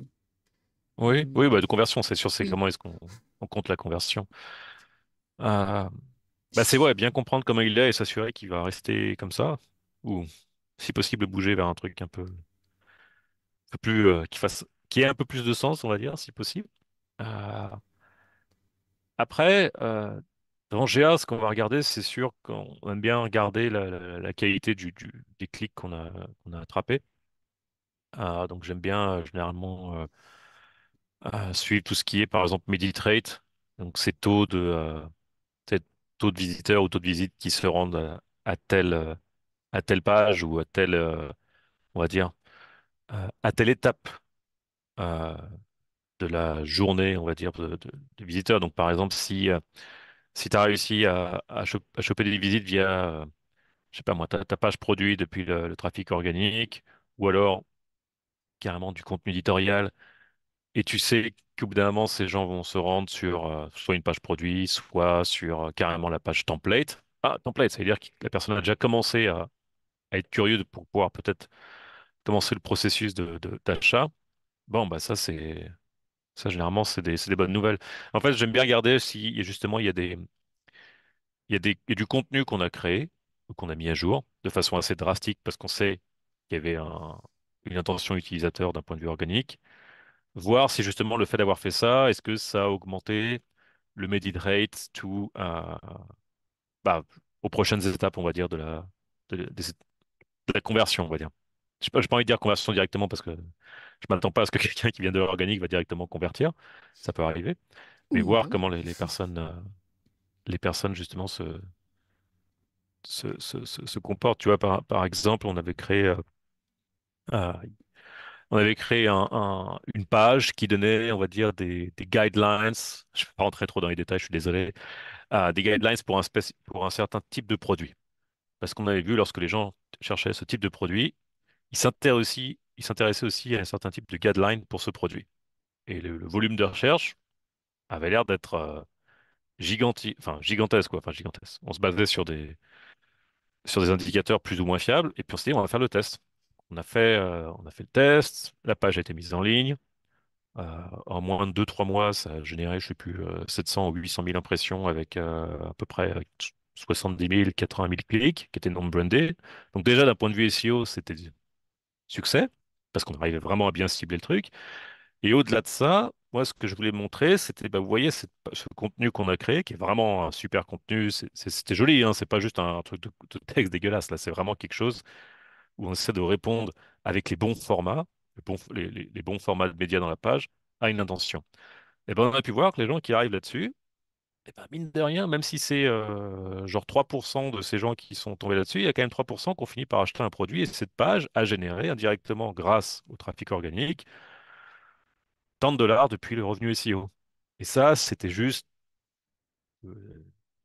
oui. Oui, bah, de conversion, c'est sûr, c'est comment est-ce qu'on compte la conversion. Euh, bah c'est bien comprendre comment il est et s'assurer qu'il va rester comme ça, ou si possible bouger vers un truc un peu, plus euh, qui fasse, qui ait un peu plus de sens, on va dire, si possible. Euh, après, dans GA, ce qu'on va regarder, c'est sûr qu'on aime bien regarder la, qualité du, du, des clics qu'on a, qu'on a attrapés. donc j'aime bien généralement suivre tout ce qui est, par exemple, Meditrate donc ces taux de taux de visiteurs ou taux de visites qui se rendent euh, à telle, euh, à telle page ou à telle, euh, on va dire, à telle étape de la journée, on va dire, de, visiteurs. Donc, par exemple, si, si tu as réussi à, choper des visites via, je sais pas moi, ta, page produit depuis le, trafic organique, ou alors carrément du contenu éditorial, et tu sais qu'au bout d'un moment, ces gens vont se rendre sur euh, soit une page produit, soit sur euh, carrément la page template. Ah, template, ça veut dire que la personne a déjà commencé à, être curieuse pour pouvoir peut-être commencer le processus d'achat. bon, bah ça, c'est. Ça, généralement, c'est des, bonnes nouvelles. En fait, j'aime bien regarder si justement il y a des. Il y a, des, du contenu qu'on a créé ou qu'on a mis à jour de façon assez drastique parce qu'on sait qu'il y avait une intention utilisateur d'un point de vue organique voir si justement le fait d'avoir fait ça, est-ce que ça a augmenté le medit rate to, euh, bah, aux prochaines étapes, on va dire, de la, de, la conversion, on va dire. Je n'ai pas envie de dire conversion directement parce que je ne m'attends pas à ce que quelqu'un qui vient de l'organique va directement convertir. Ça peut arriver. Mais voir comment les, personnes, euh, les personnes justement se, se, se, se, comportent. Tu vois, par, par exemple, on avait créé euh, euh on avait créé une page qui donnait, on va dire, des, guidelines. Je ne vais pas rentrer trop dans les détails, je suis désolé. Euh, des guidelines pour un, pour un certain type de produit. Parce qu'on avait vu, lorsque les gens cherchaient ce type de produit, ils s'intéressaient aussi, aussi à un certain type de guideline pour ce produit. Et le, volume de recherche avait l'air d'être euh, enfin, gigantesque. Quoi. Enfin, gigantesque. On se basait sur des, sur des indicateurs plus ou moins fiables, et puis on s'est dit, on va faire le test on a, fait, euh, on a fait le test, la page a été mise en ligne. Euh, en moins de 2-3 mois, ça a généré, je ne sais plus, 700 euh, ou 800 000 impressions avec à peu près 70 000, 80 000 clics, qui étaient non brandés. Donc déjà, d'un point de vue SEO, c'était succès, parce qu'on arrivait vraiment à bien cibler le truc. Et au-delà de ça, moi, ce que je voulais montrer, c'était, bah, vous voyez, ce contenu qu'on a créé, qui est vraiment un super contenu, c'était joli, hein, c'est pas juste un, truc de, de, texte dégueulasse, là, c'est vraiment quelque chose où on essaie de répondre avec les bons formats, les bons, formats de médias dans la page, à une intention. Et eh ben, on a pu voir que les gens qui arrivent là-dessus, eh ben, mine de rien, même si c'est euh, genre 3% de ces gens qui sont tombés là-dessus, il y a quand même 3% qui ont fini par acheter un produit et cette page a généré indirectement, grâce au trafic organique, tant de dollars depuis le revenu SEO. Et ça, c'était juste euh,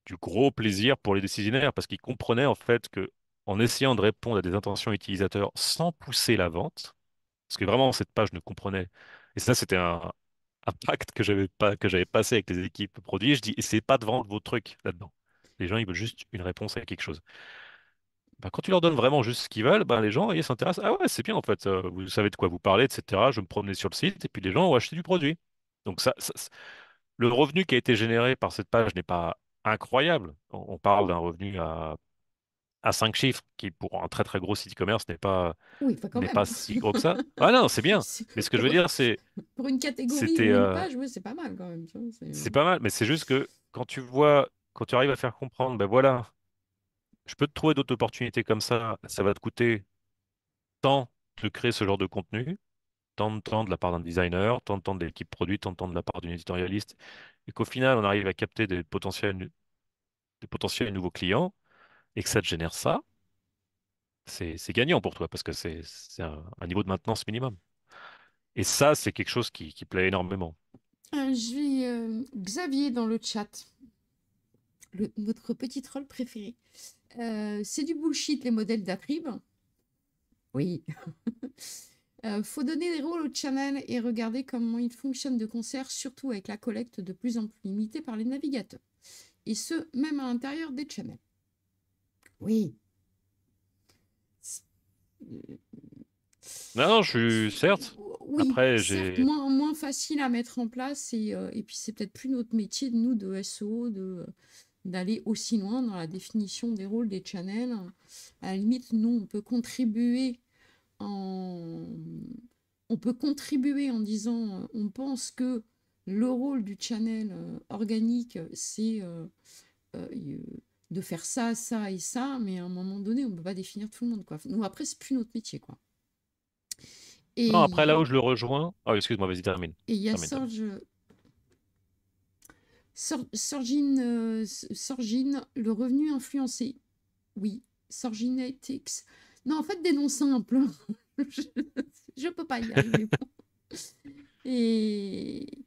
du gros plaisir pour les décisionnaires parce qu'ils comprenaient en fait que en essayant de répondre à des intentions utilisateurs sans pousser la vente, parce que vraiment cette page ne comprenait. Et ça, c'était un, pacte que j'avais pas passé avec les équipes produits. Je dis, essayez pas de vendre vos trucs là-dedans. Les gens, ils veulent juste une réponse à quelque chose. Bah, quand tu leur donnes vraiment juste ce qu'ils veulent, bah, les gens ils s'intéressent. Ah ouais, c'est bien en fait. Euh, vous savez de quoi vous parlez, etc. Je me promenais sur le site et puis les gens ont acheté du produit. Donc ça, le revenu qui a été généré par cette page n'est pas incroyable. on parle d'un revenu à à cinq chiffres, qui pour un très très gros site e-commerce n'est pas, pas si gros que ça. Ah non, c'est bien. Mais ce que je veux dire, c'est. Pour une catégorie, une euh, c'est pas mal quand même. C'est euh. pas mal, mais c'est juste que quand tu vois, quand tu arrives à faire comprendre, ben voilà, je peux te trouver d'autres opportunités comme ça, ça va te coûter tant de créer ce genre de contenu, tant de temps de la part d'un designer, tant de temps de l'équipe produit, tant de temps de la part d'un éditorialiste, et qu'au final, on arrive à capter des potentiels, des potentiels nouveaux clients et que ça te génère ça, c'est gagnant pour toi parce que c'est un, niveau de maintenance minimum. Et ça, c'est quelque chose qui, plaît énormément. Euh, je vis euh, Xavier dans le chat, Votre notre petit rôle préféré. Euh, c'est du bullshit les modèles d'Aprib. Oui. faut donner des rôles au channel et regarder comment ils fonctionnent de concert, surtout avec la collecte de plus en plus limitée par les navigateurs. Et ce, même à l'intérieur des channels. Oui. Non, je suis certes. Après, j'ai moins, facile à mettre en place euh, et, puis c'est peut-être plus notre métier de nous de SEO de d'aller aussi loin dans la définition des rôles des channels. À la limite, nous on peut contribuer en on peut contribuer en disant euh, on pense que le rôle du channel euh, organique c'est de faire ça, ça et ça, mais à un moment donné, on ne peut pas définir tout le monde. Quoi. Nous, après, c'est plus notre métier. Quoi. non, après, là où je le rejoins. oh, excuse-moi, vas-y, termine. Et il y a Sorgine, euh, Sorgine, le revenu influencé. Oui, Sorginetics. Non, en fait, des noms simples. Hein. je ne peux pas y arriver. Et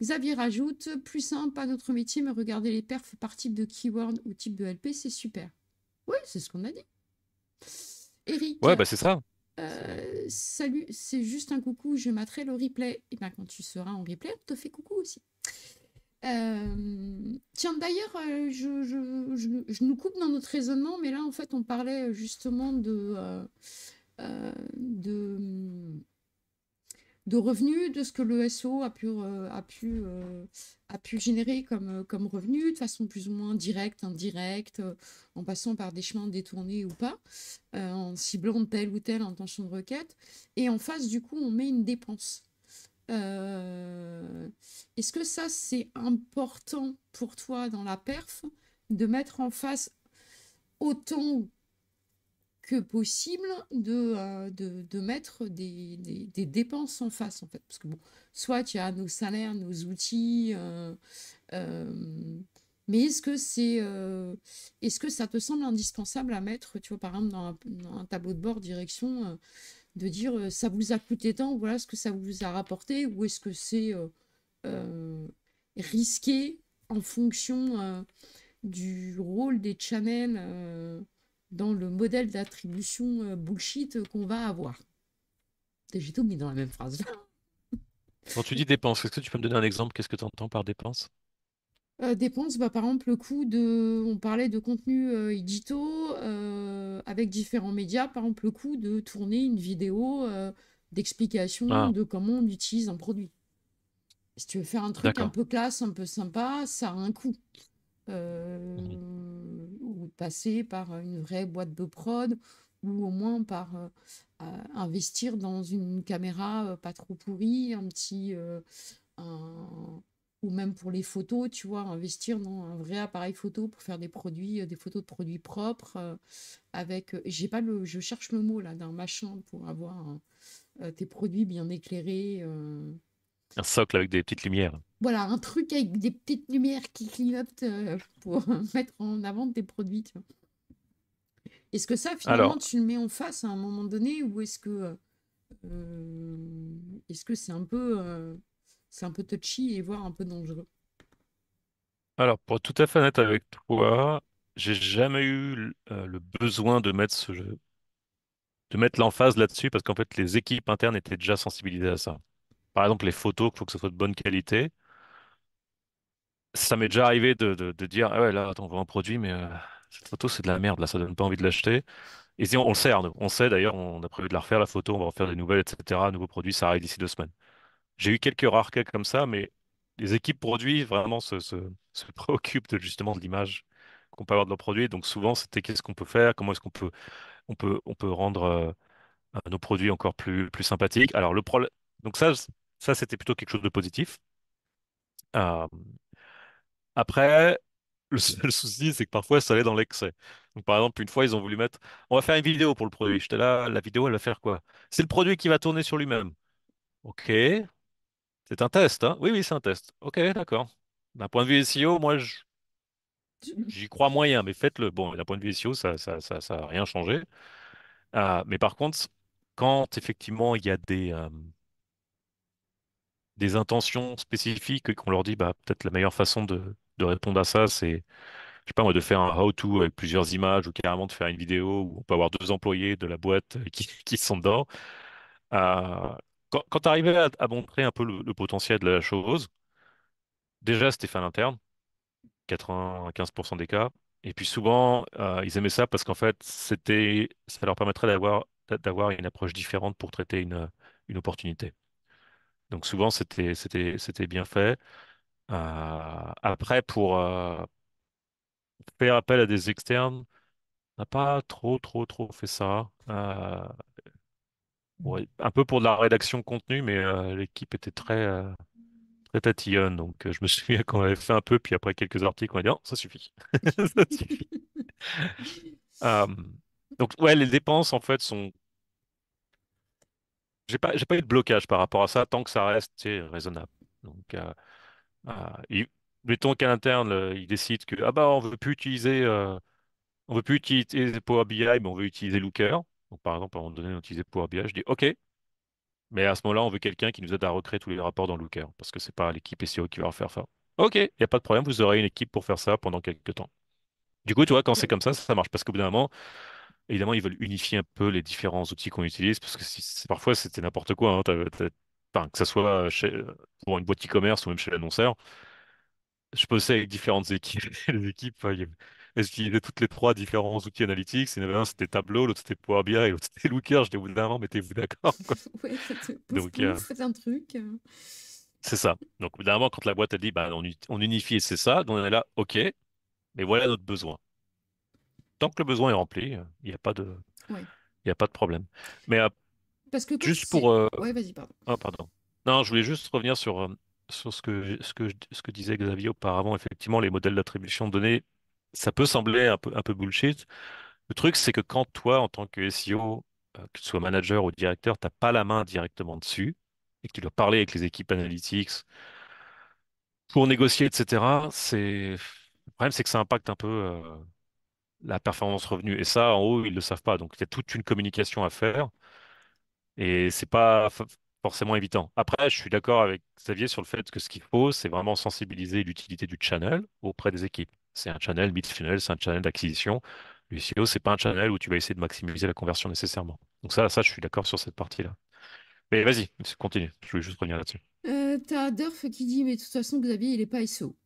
Xavier rajoute Plus simple, pas notre métier, mais regarder les perfs par type de keyword ou type de LP, c'est super. Oui, c'est ce qu'on a dit. Eric. Ouais, bah, c'est ça. Euh, salut, c'est juste un coucou, je materai le replay. Et eh bien, quand tu seras en replay, on te fait coucou aussi. Euh, tiens, d'ailleurs, euh, je, nous coupe dans notre raisonnement, mais là, en fait, on parlait justement de. de de revenus, de ce que le SO a pu, euh, a pu, euh, a pu générer comme, euh, comme de façon plus ou moins directe, indirecte, en passant par des chemins détournés ou pas, en ciblant telle ou telle intention de requête. Et en face, du coup, on met une dépense. Est-ce que ça, c'est important pour toi dans la perf de mettre en face autant ou que possible de, euh, de, mettre des, dépenses en face, en fait. Parce que, bon, soit tu as nos salaires, nos outils, euh, euh, mais est-ce que c'est... Est-ce que ça te semble indispensable à mettre, tu vois, par exemple, dans un, dans un tableau de bord direction, de dire ça vous a coûté tant, voilà ce que ça vous a rapporté, ou est-ce que c'est risqué en fonction du rôle des channels dans le modèle d'attribution euh, bullshit qu'on va avoir. J'ai tout mis dans la même phrase. Quand tu dis dépenses, est-ce que tu peux me donner un exemple Qu'est-ce que tu entends par dépenses euh, Dépenses, bah, par exemple, le coût de. On parlait de contenu euh, euh, avec différents médias. Par exemple, le coût de tourner une vidéo euh, d'explication ah. de comment on utilise un produit. Si tu veux faire un truc un peu classe, un peu sympa, ça a un coût. Euh, ou passer par une vraie boîte de prod, ou au moins par euh, investir dans une caméra euh, pas trop pourrie, un petit. ou même pour les photos, tu vois, investir dans un vrai appareil photo pour faire des produits, des photos de produits propres, avec, j'ai pas le, je cherche le mot là, d'un machin pour avoir tes produits bien éclairés. Un socle avec des petites lumières. Voilà, un truc avec des petites lumières qui clignotent euh, pour mettre en avant tes produits. Est-ce que ça, finalement, tu le mets en face à un moment donné ou est-ce que euh, est-ce que c'est un peu euh, c'est un peu touchy et voire un peu dangereux? Alors, pour être tout à fait honnête avec toi, j'ai jamais eu le besoin de mettre ce de mettre l'emphase là-dessus parce qu'en fait, les équipes internes étaient déjà sensibilisées à ça par exemple, les photos, il faut que ce soit de bonne qualité. Ça m'est déjà arrivé de, de- dire, ah ouais, là, attends, on voit un produit, mais euh, cette photo, c'est de la merde, là, ça donne pas envie de l'acheter. Et on, le sait, on sait d'ailleurs, on a prévu de la refaire, la photo, on va refaire des nouvelles, etc. Nouveau produit, ça arrive d'ici deux semaines. J'ai eu quelques rares cas comme ça, mais les équipes produits vraiment se, se, se préoccupent justement de l'image qu'on peut avoir de leur produit. Donc souvent, c'était qu'est-ce qu'on peut faire, comment est-ce qu'on peut, on peut, on peut rendre euh, nos produits encore plus, plus sympathiques. Alors le problème, donc ça, ça, c'était plutôt quelque chose de positif. Euh, après, le seul souci, c'est que parfois, ça allait dans l'excès. Donc, par exemple, une fois, ils ont voulu mettre on va faire une vidéo pour le produit. J'étais là, la vidéo, elle va faire quoi C'est le produit qui va tourner sur lui-même. Ok. C'est un test, hein. Oui, oui, c'est un test. Ok, d'accord. D'un point de vue SEO, moi, J'y crois moyen, mais faites-le. Bon, d'un point de vue SEO, ça n'a ça, ça, ça rien changé. Euh, mais par contre, quand effectivement il y a des, euh, des intentions spécifiques qu'on leur dit, bah, peut-être la meilleure façon de, répondre à ça, c'est, je sais pas moi, de faire un how-to avec plusieurs images ou carrément de faire une vidéo où on peut avoir deux employés de la boîte qui, sont dedans. Euh, quand, quand tu à, montrer un peu le, potentiel de la chose, déjà Stéphane interne à 95% des cas. Et puis souvent, euh, ils aimaient ça parce qu'en fait, ça leur permettrait d'avoir, d'avoir une approche différente pour traiter une, une opportunité. Donc souvent, c'était, c'était, c'était bien fait. Euh, après, pour euh, faire appel à des externes, on n'a pas trop, trop, trop fait ça. Euh, un peu pour de la rédaction de contenu, mais l'équipe était très, très tatillonne. Donc, je me souviens qu'on avait fait un peu, puis après quelques articles, on a dit, oh, ça suffit. donc, ouais, les dépenses, en fait, sont j'ai pas, pas eu de blocage par rapport à ça tant que ça reste c'est raisonnable. Donc, euh, euh, mettons qu'à l'interne, il décide que ah bah, on veut plus utiliser, euh, on veut plus utiliser Power BI, mais on veut utiliser Looker. Donc, par exemple, à un moment donné, on utilisait Power BI, je dis OK. Mais à ce moment-là, on veut quelqu'un qui nous aide à recréer tous les rapports dans Looker, parce que c'est pas l'équipe SEO qui va refaire ça. OK, il n'y a pas de problème, vous aurez une équipe pour faire ça pendant quelques temps. Du coup, tu vois, quand c'est comme ça, ça marche, parce qu'au bout d'un moment, Évidemment, ils veulent unifier un peu les différents outils qu'on utilise, parce que parfois, c'était n'importe quoi. Hein, que ce soit euh, chez, euh, pour une boîte e-commerce ou même chez l'annonceur, je bossais avec différentes équipes. est-ce qu'il y avait toutes les trois différents outils analytiques. Il y un, c'était Tableau, l'autre, c'était Power BI, et l'autre, c'était Looker. Je dis, vous, d'un mettez-vous d'accord. oui, c'est un truc. C'est ça. Donc, d'abord, quand la boîte a dit, bah, on, on unifie et c'est ça, on est là, OK, mais voilà notre besoin que le besoin est rempli, euh, il n'y a, pas de... il y a pas de problème. Mais Parce que juste pour. Euh, oui, vas-y, pardon. Oh, pardon. Non, je voulais juste revenir sur, euh, sur ce, que, ce, que, ce que disait Xavier auparavant. Effectivement, les modèles d'attribution de données, ça peut sembler un peu, un peu bullshit. Le truc, c'est que quand toi, en tant que SEO, que tu sois manager ou directeur, tu n'as pas la main directement dessus et que tu dois parler avec les équipes analytics pour négocier, etc., c'est... le problème, c'est que ça impacte un peu la performance revenu. Et ça, en haut, ils ne le savent pas. Donc, il y a toute une communication à faire. Et c'est pas forcément évident. Après, je suis d'accord avec Xavier sur le fait que ce qu'il faut, c'est vraiment sensibiliser l'utilité du channel auprès des équipes. C'est un channel mid-funnel, c'est un channel d'acquisition. L'UCO, c'est pas un channel où tu vas essayer de maximiser la conversion nécessairement. Donc ça, ça, je suis d'accord sur cette partie-là. Mais vas-y, continue. Je voulais juste revenir là-dessus. Euh, as Durf qui dit, mais de toute façon, Xavier, il n'est pas SEO.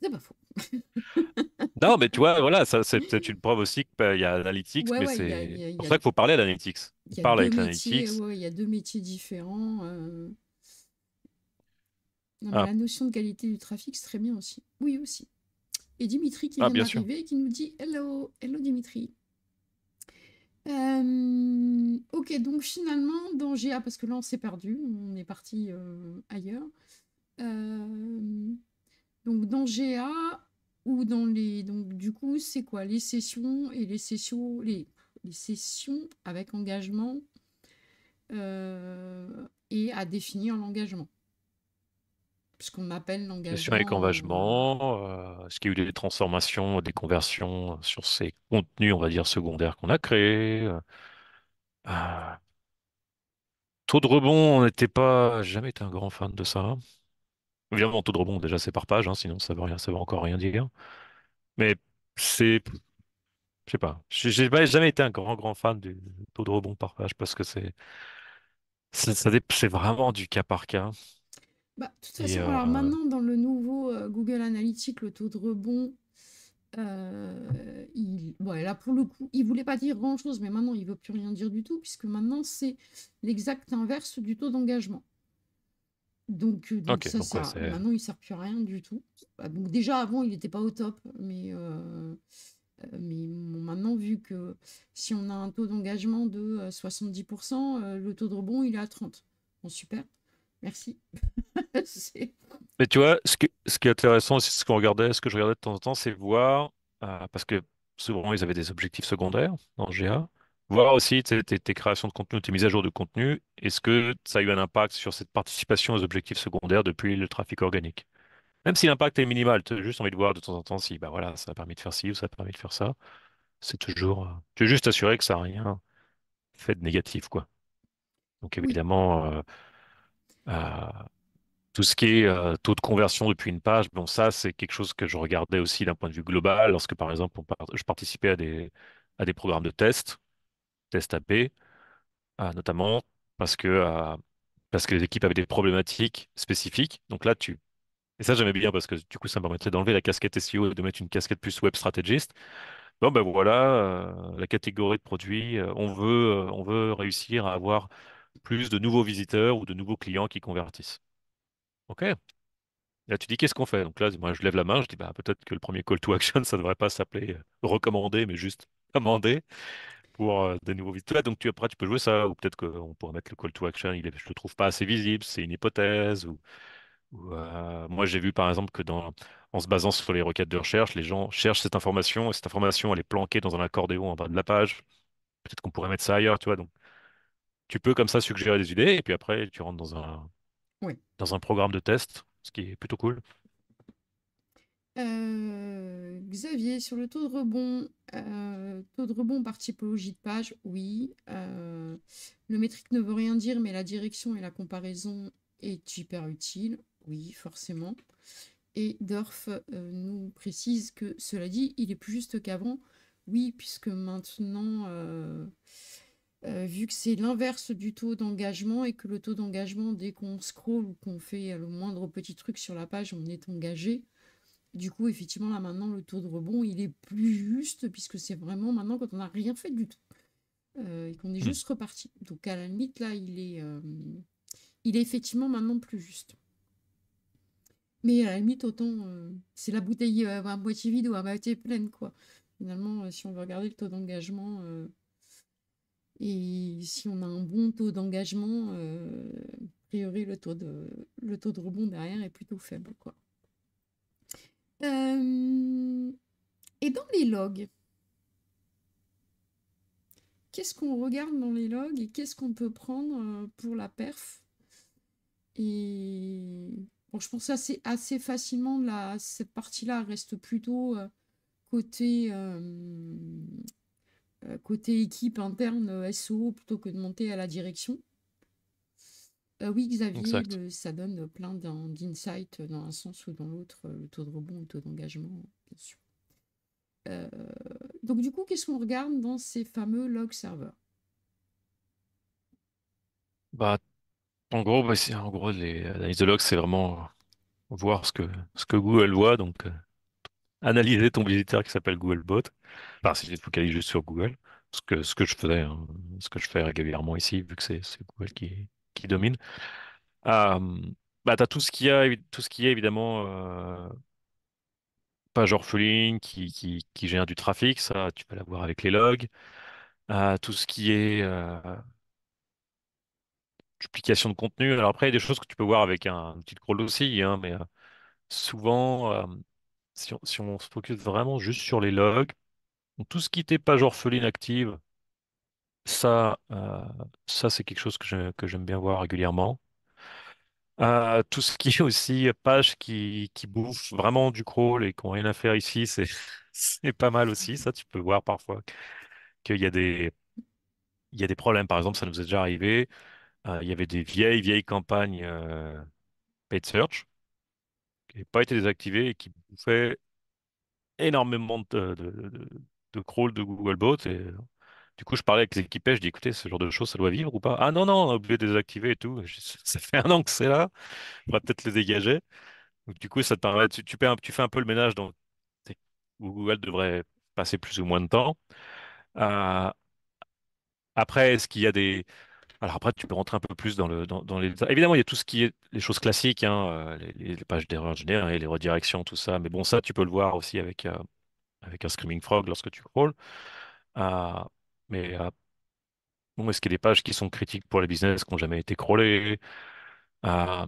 C'est pas faux. non, mais tu vois, voilà, ça, c'est peut-être une preuve aussi qu'il bah, y a Analytics, mais c'est pour ça qu'il faut parler à l'Analytics. avec Il y a deux métiers différents. Euh. Ah. La notion de qualité du trafic, c'est très bien aussi. Oui, aussi. Et Dimitri qui ah, vient d'arriver et qui nous dit Hello, hello Dimitri. Euh, ok, donc finalement, dans GA, parce que là on s'est perdu, on est parti euh, ailleurs. donc dans GA, ou dans les donc du coup c'est quoi les sessions et les sessions les, sessions avec engagement euh, et à définir l'engagement Ce qu'on appelle l'engagement sessions avec engagement est-ce euh, qu'il y a eu des transformations des conversions sur ces contenus on va dire secondaires qu'on a créés euh, taux de rebond on n'était pas jamais été un grand fan de ça Évidemment, taux de rebond, déjà, c'est par page, hein, sinon ça veut, rien, ça veut encore rien dire. Mais c'est. Je sais pas. J'ai jamais été un grand, grand fan du taux de rebond par page parce que c'est. C'est vraiment du cas par cas. Bah, de toute façon, euh, alors maintenant, dans le nouveau euh, Google Analytics, le taux de rebond, euh, bon, là, pour le coup, il ne voulait pas dire grand-chose, mais maintenant, il ne veut plus rien dire du tout, puisque maintenant, c'est l'exact inverse du taux d'engagement. Donc, euh, donc ça, maintenant, il ne sert plus à rien du tout. Bah, donc déjà, avant, il n'était pas au top, mais, euh, euh, mais maintenant, vu que si on a un taux d'engagement de 70%, le taux de rebond, il est à 30. Bon, super, merci. Mais tu vois, ce, ce qui est intéressant c'est ce qu'on regardait, ce que je regardais de temps en temps, c'est voir, parce que souvent ils avaient des objectifs secondaires dans GA, Voir aussi tes, créations de contenu, tes mises à jour de contenu, est-ce que ça a eu un impact sur cette participation aux objectifs secondaires depuis le trafic organique? Même si l'impact est minimal, tu as juste envie de voir de temps en temps si bah voilà, ça a permis de faire ci ou ça a permis de faire ça. C'est toujours. Euh, tu veux juste assuré que ça n'a rien fait de négatif, quoi. Donc évidemment, euh, euh, tout ce qui est taux de conversion depuis une page, bon, ça, c'est quelque chose que je regardais aussi d'un point de vue global. Lorsque, par exemple, je participais à des, à des programmes de test, test AP, euh, notamment parce que, euh, parce que les équipes avaient des problématiques spécifiques. Donc là, tu. Et ça, j'aimais bien parce que du coup, ça me permettrait d'enlever la casquette SEO et de mettre une casquette plus web stratégiste. Bon, ben voilà, euh, la catégorie de produits, on veut, on veut réussir à avoir plus de nouveaux visiteurs ou de nouveaux clients qui convertissent. OK. Là, tu dis qu'est-ce qu'on fait? Donc là, moi, je lève la main, je dis bah, peut-être que le premier call to action, ça ne devrait pas s'appeler recommander, mais juste commander. Euh, des nouveaux là Donc tu, après, tu peux jouer ça, ou peut-être qu'on pourrait mettre le call to action, il est, je le trouve pas assez visible, c'est une hypothèse. Ou, euh, moi, j'ai vu par exemple que dans, en se basant sur les requêtes de recherche, les gens cherchent cette information, et cette information, elle est planquée dans un accordéon en bas de la page. Peut-être qu'on pourrait mettre ça ailleurs, tu vois. Donc, tu peux comme ça suggérer des idées, et puis après, tu rentres dans un, dans un programme de test, ce qui est plutôt cool. Euh, Xavier, sur le taux de rebond, euh, taux de rebond par typologie de page, oui. Euh, le métrique ne veut rien dire, mais la direction et la comparaison est hyper utile, oui, forcément. Et Dorf nous précise que cela dit, il est plus juste qu'avant, oui, puisque maintenant, vu que c'est l'inverse du taux d'engagement et que le taux d'engagement, dès qu'on scroll ou qu'on fait le moindre petit truc sur la page, on est engagé. Du coup, effectivement, là maintenant, le taux de rebond, il est plus juste, puisque c'est vraiment maintenant quand on n'a rien fait du tout. Euh, et qu'on est mm. juste reparti. Donc à la limite, là, il est, euh, il est effectivement maintenant plus juste. Mais à la limite, autant, euh, c'est la bouteille à moitié vide ou à moitié pleine, quoi. Finalement, si on veut regarder le taux d'engagement, et si on a un bon taux d'engagement, a priori, le taux, de, le taux de rebond derrière est plutôt faible, quoi. Euh, et dans les logs, qu'est-ce qu'on regarde dans les logs et qu'est-ce qu'on peut prendre euh, pour la perf Et bon, je pense assez, assez facilement, là, cette partie-là reste plutôt euh, côté, côté équipe interne SO plutôt que de monter à la direction. Euh, oui, Xavier, ça donne plein d'insights dans un sens ou dans l'autre, euh, le taux de rebond, le taux d'engagement, bien sûr. Euh, donc du coup, qu'est-ce qu'on regarde dans ces fameux log serveurs bah, En gros, l'analyse bah, en gros les de logs, c'est vraiment voir ce que, ce que Google voit, donc analyser ton visiteur qui s'appelle Googlebot. Enfin, si je te focalise juste sur Google, ce que, ce que je faisais, hein, ce que je fais régulièrement ici, vu que c'est Google qui, est qui domine. Euh, bah, tu as tout ce qu'il y a, tout ce qui est évidemment euh, page orpheline qui, qui, gère du trafic, ça tu peux l'avoir avec les logs. Euh, tout ce qui est euh, duplication de contenu. Alors après, il y a des choses que tu peux voir avec un petit crawl aussi, hein, mais souvent, si on, si, on, se focus vraiment juste sur les logs, tout ce qui était page orpheline active, ça, euh, ça c'est quelque chose que que j'aime bien voir régulièrement. Euh, tout ce qui est aussi page qui, qui bouffe vraiment du crawl et qui n'ont rien à faire ici, c'est pas mal aussi. Ça, tu peux voir parfois qu'il y a des, il y a des problèmes. Par exemple, ça nous est déjà arrivé. Euh, il y avait des vieilles, vieilles campagnes paid search qui n'avaient pas été désactivées et qui bouffaient énormément de, de, crawl de Googlebot. Et du coup, je parlais avec les équipes, je dis écoutez, ce genre de choses, ça doit vivre ou pas Ah non, non, on a oublié de désactiver et tout. ça fait un an que c'est là, on va peut-être le dégager. du coup, ça te permet, tu, tu, fais un, peu le ménage dans où elle devrait passer plus ou moins de temps. Euh, après, est-ce qu'il y a des. Alors après, tu peux rentrer un peu plus dans, le, dans, les Évidemment, il y a tout ce qui est les choses classiques, hein, euh, les, pages d'erreur générées, les redirections, tout ça. Mais bon, ça, tu peux le voir aussi avec, euh, avec un Screaming Frog lorsque tu crawles. Mais euh, bon, est-ce qu'il y a des pages qui sont critiques pour les business qui n'ont jamais été crawlées? Euh,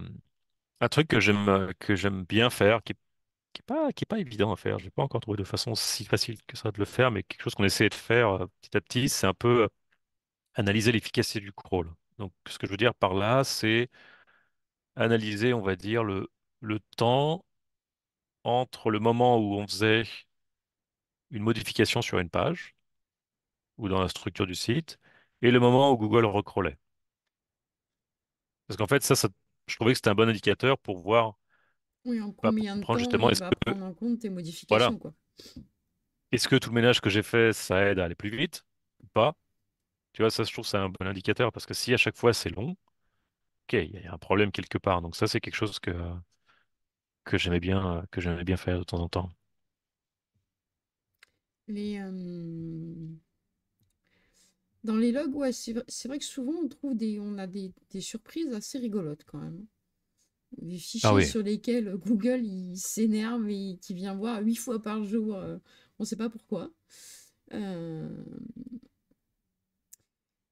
un truc que j'aime que j'aime bien faire, qui n'est pas, évident à faire. je n'ai pas encore trouvé de façon si facile que ça de le faire, mais quelque chose qu'on essaie de faire euh, petit à petit, c'est un peu analyser l'efficacité du crawl. Donc, ce que je veux dire par là, c'est analyser, on va dire, le temps entre le moment où on faisait une modification sur une page ou dans la structure du site, et le moment où Google recrawlait. Parce qu'en fait, ça, je trouvais que c'était un bon indicateur pour voir. Oui, en bah, combien de temps justement, est prendre en compte tes modifications. Voilà. Est-ce que tout le ménage que j'ai fait, ça aide à aller plus vite pas Tu vois, ça, je trouve, c'est un bon indicateur parce que si à chaque fois c'est long, ok, il y a un problème quelque part. Donc ça, c'est quelque chose que, que j'aimais bien, que j'aimais bien faire de temps en temps. Euh, dans les logs, ouais, c'est vrai que souvent on trouve des, on a des, surprises assez rigolotes quand même. Des ah fichiers sur lesquels euh, Google s'énerve et qui vient voir huit fois par jour, euh, on ne sait pas pourquoi. Euh,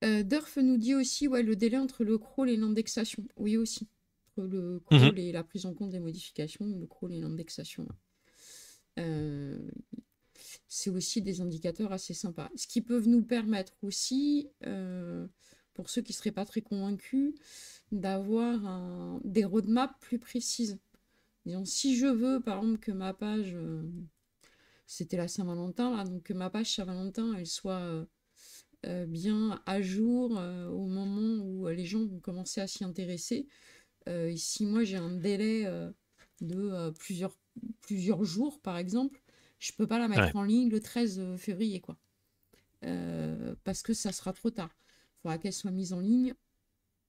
Durf nous dit aussi ouais, le délai entre le crawl et l'indexation. Oui, aussi. Entre le mhm. crawl et la prise en compte des modifications, le crawl et l'indexation c'est aussi des indicateurs assez sympas. Ce qui peuvent nous permettre aussi, euh, pour ceux qui ne seraient pas très convaincus, d'avoir des roadmaps plus précises. Disons, si je veux, par exemple, que ma page, euh, c'était la Saint-Valentin, là, donc que ma page Saint-Valentin, elle soit euh, bien à jour au moment où les gens vont commencer à s'y intéresser, Ici, si moi j'ai un délai de plusieurs, plusieurs jours, par exemple, je peux pas la mettre en ligne le 13 euh, février, quoi. Euh, parce que ça sera trop tard. Il faudra qu'elle soit mise en ligne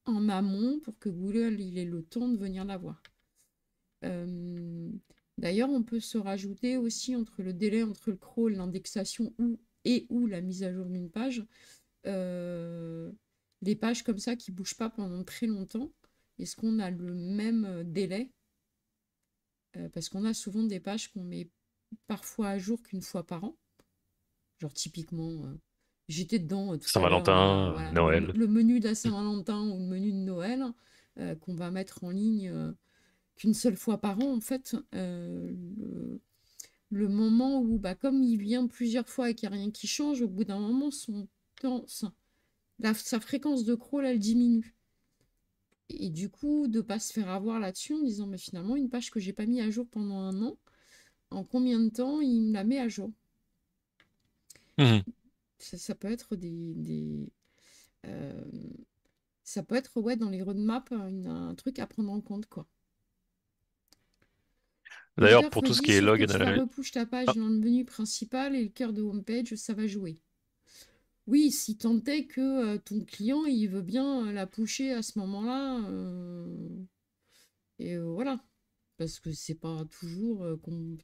en amont pour que Google il ait le temps de venir la voir. Euh, d'ailleurs, on peut se rajouter aussi entre le délai entre le crawl, l'indexation ou et ou la mise à jour d'une page, des pages comme ça qui bougent pas pendant très longtemps. Est-ce qu'on a le même délai Parce qu'on a souvent des pages qu'on met parfois à jour qu'une fois par an. Genre typiquement, euh, j'étais dedans. Euh, Saint-Valentin, euh, Noël. Le, menu de mm. Saint-Valentin ou le menu de Noël qu'on va mettre en ligne qu'une seule fois par an, en fait. Le, moment où, bah, comme il vient plusieurs fois et qu'il n'y a rien qui change, au bout d'un moment, son temps, sa fréquence de crawl, elle diminue. Et du coup, de ne pas se faire avoir là-dessus en disant, mais finalement, une page que j'ai pas mis à jour pendant un an, en combien de temps il me la met à jour. Mmh. Ça, peut être des. Euh, ça peut être ouais, dans les roadmaps un truc à prendre en compte. quoi. D'ailleurs, pour tout ce qui est log la... page ah. dans le menu principal et le cœur de page ça va jouer. Oui, si tant est que euh, ton client, il veut bien euh, la pousser à ce moment-là. Et voilà parce que c'est pas toujours euh,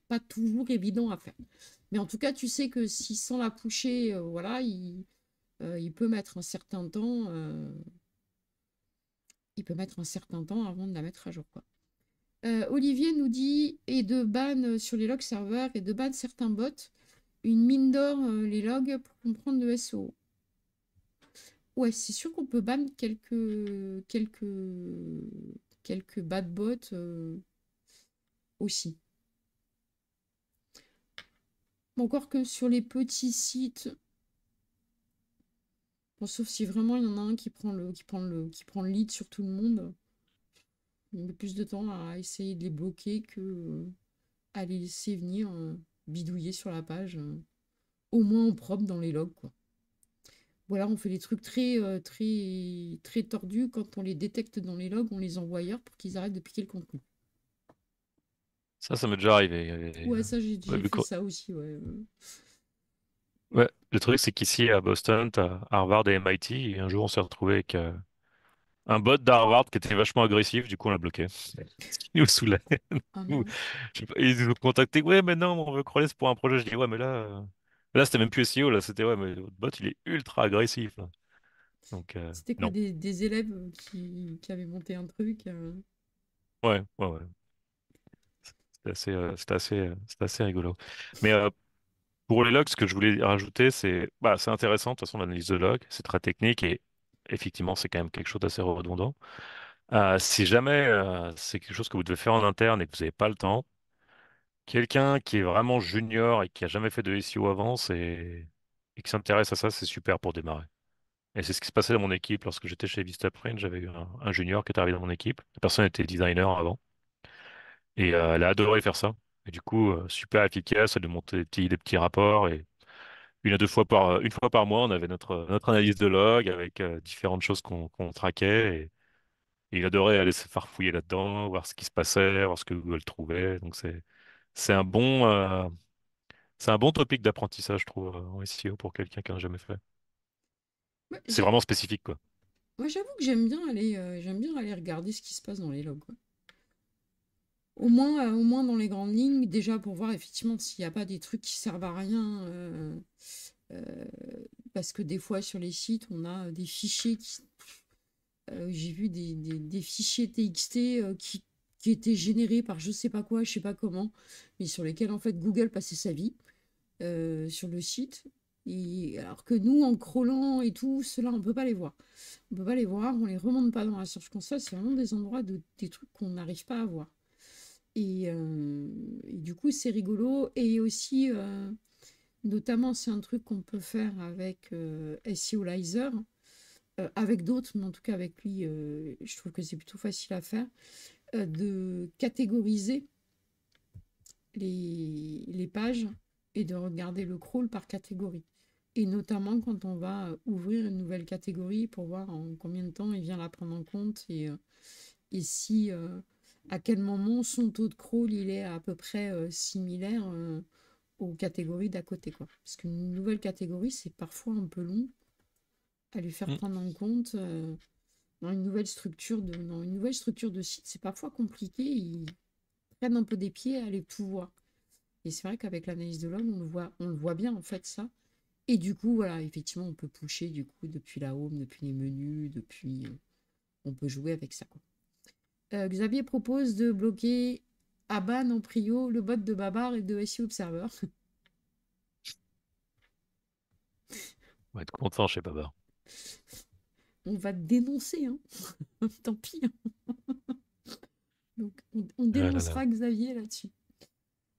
pas toujours évident à faire. Mais en tout cas, tu sais que si sans la coucher, euh, voilà, euh, il, peut mettre un certain temps, il peut mettre un certain temps avant de la mettre à jour, quoi. Olivier nous dit et de ban sur les logs serveurs et de ban certains bots, une mine d'or les logs pour comprendre le SEO. Ouais, c'est sûr qu'on peut ban quelques quelques quelques bad bots aussi. Encore que sur les petits sites, bon, sauf si vraiment il y en a un qui prend le, qui prend le, qui prend le lead sur tout le monde, il met plus de temps à essayer de les bloquer que à les laisser venir euh, bidouiller sur la page, euh, au moins en propre dans les logs quoi. Voilà, on fait des trucs très, euh, très, très tordus. Quand on les détecte dans les logs, on les envoie ailleurs pour qu'ils arrêtent de piquer le contenu. Ça, ça m'est déjà arrivé. Ouais, ça, j'ai ouais, fait ça aussi, ouais. Ouais, le truc, c'est qu'ici, à Boston, as Harvard et MIT, un jour, on s'est retrouvé avec euh, un bot d'Harvard qui était vachement agressif, du coup, on l'a bloqué. Il nous soulève. Ah, ils nous ont contacté, ouais, mais non, on veut crawler pour un projet. Je dis, ouais, mais là, euh, là, c'était même plus SEO, là, c'était, ouais, mais votre bot, il est ultra agressif. Donc, euh, c'était des, élèves qui, avaient monté un truc Ouais, ouais, ouais. C'est assez, euh, euh, c'est assez, rigolo. Mais euh, pour les logs, ce que je voulais rajouter, c'est bah, c'est intéressant, de toute façon, l'analyse de logs, c'est très technique et effectivement, c'est quand même quelque chose d'assez redondant. si jamais c'est quelque chose que vous devez faire en interne et que vous n'avez pas le temps, quelqu'un qui est vraiment junior et qui n'a jamais fait de SEO avant et qui s'intéresse à ça, c'est super pour démarrer. Et c'est ce qui se passait dans mon équipe. Lorsque j'étais chez Vistaprint, j'avais eu un, junior qui est arrivé dans mon équipe. La personne était designer avant. Et euh, elle a adoré faire ça. Et du coup, euh, super efficace, elle nous montait des petits, rapports. Et une à deux fois par, euh, une fois par mois, on avait notre, notre analyse de log avec différentes choses qu'on traquait. Et, il adorait aller se farfouiller là-dedans, voir ce qui se passait, voir ce que Google trouvait. Donc c'est un bon un bon topic d'apprentissage, je trouve, en SEO pour quelqu'un qui n'a jamais fait. C'est vraiment spécifique, quoi. Moi, j'avoue que j'aime bien aller, j'aime bien aller regarder ce qui se passe dans les logs au moins, euh, au moins dans les grandes lignes, déjà pour voir effectivement s'il n'y a pas des trucs qui servent à rien. Euh, euh, parce que des fois sur les sites, on a des fichiers qui. J'ai vu des, fichiers TXT qui, qui, étaient générés par je sais pas quoi, je sais pas comment, mais sur lesquels en fait Google passait sa vie sur le site. alors que nous, en crawlant et tout, cela, on ne peut pas les voir. On ne peut pas les voir, on ne les remonte pas dans la Search ça, C'est vraiment des endroits, de, des trucs qu'on n'arrive pas à voir. Euh, et, du coup, c'est rigolo. Et aussi, euh, notamment, c'est un truc qu'on peut faire avec euh, SEO Lizer avec d'autres, mais en tout cas avec lui, je trouve que c'est plutôt facile à faire, de catégoriser les, pages et de regarder le crawl par catégorie. Et notamment quand on va ouvrir une nouvelle catégorie pour voir en combien de temps il vient la prendre en compte et, et si à quel moment son taux de crawl il est à peu près euh, similaire euh, aux catégories d'à côté. Quoi. Parce qu'une nouvelle catégorie, c'est parfois un peu long à lui faire mm. prendre en compte euh, dans, une nouvelle structure de, dans une nouvelle structure de site. C'est parfois compliqué, il prennent un peu des pieds à aller tout voir. Et c'est vrai qu'avec l'analyse de l'homme, on le voit, on le voit bien en fait ça. Et du coup, voilà, effectivement, on peut pusher du coup depuis la home, depuis les menus, depuis, on peut jouer avec ça. Quoi. Euh, Xavier propose de bloquer à ban en prio le bot de Babar et de SEO Observer. On va être content chez Babar. On va dénoncer, hein. tant pis. Hein. Donc, on, ah dénoncera Xavier là-dessus.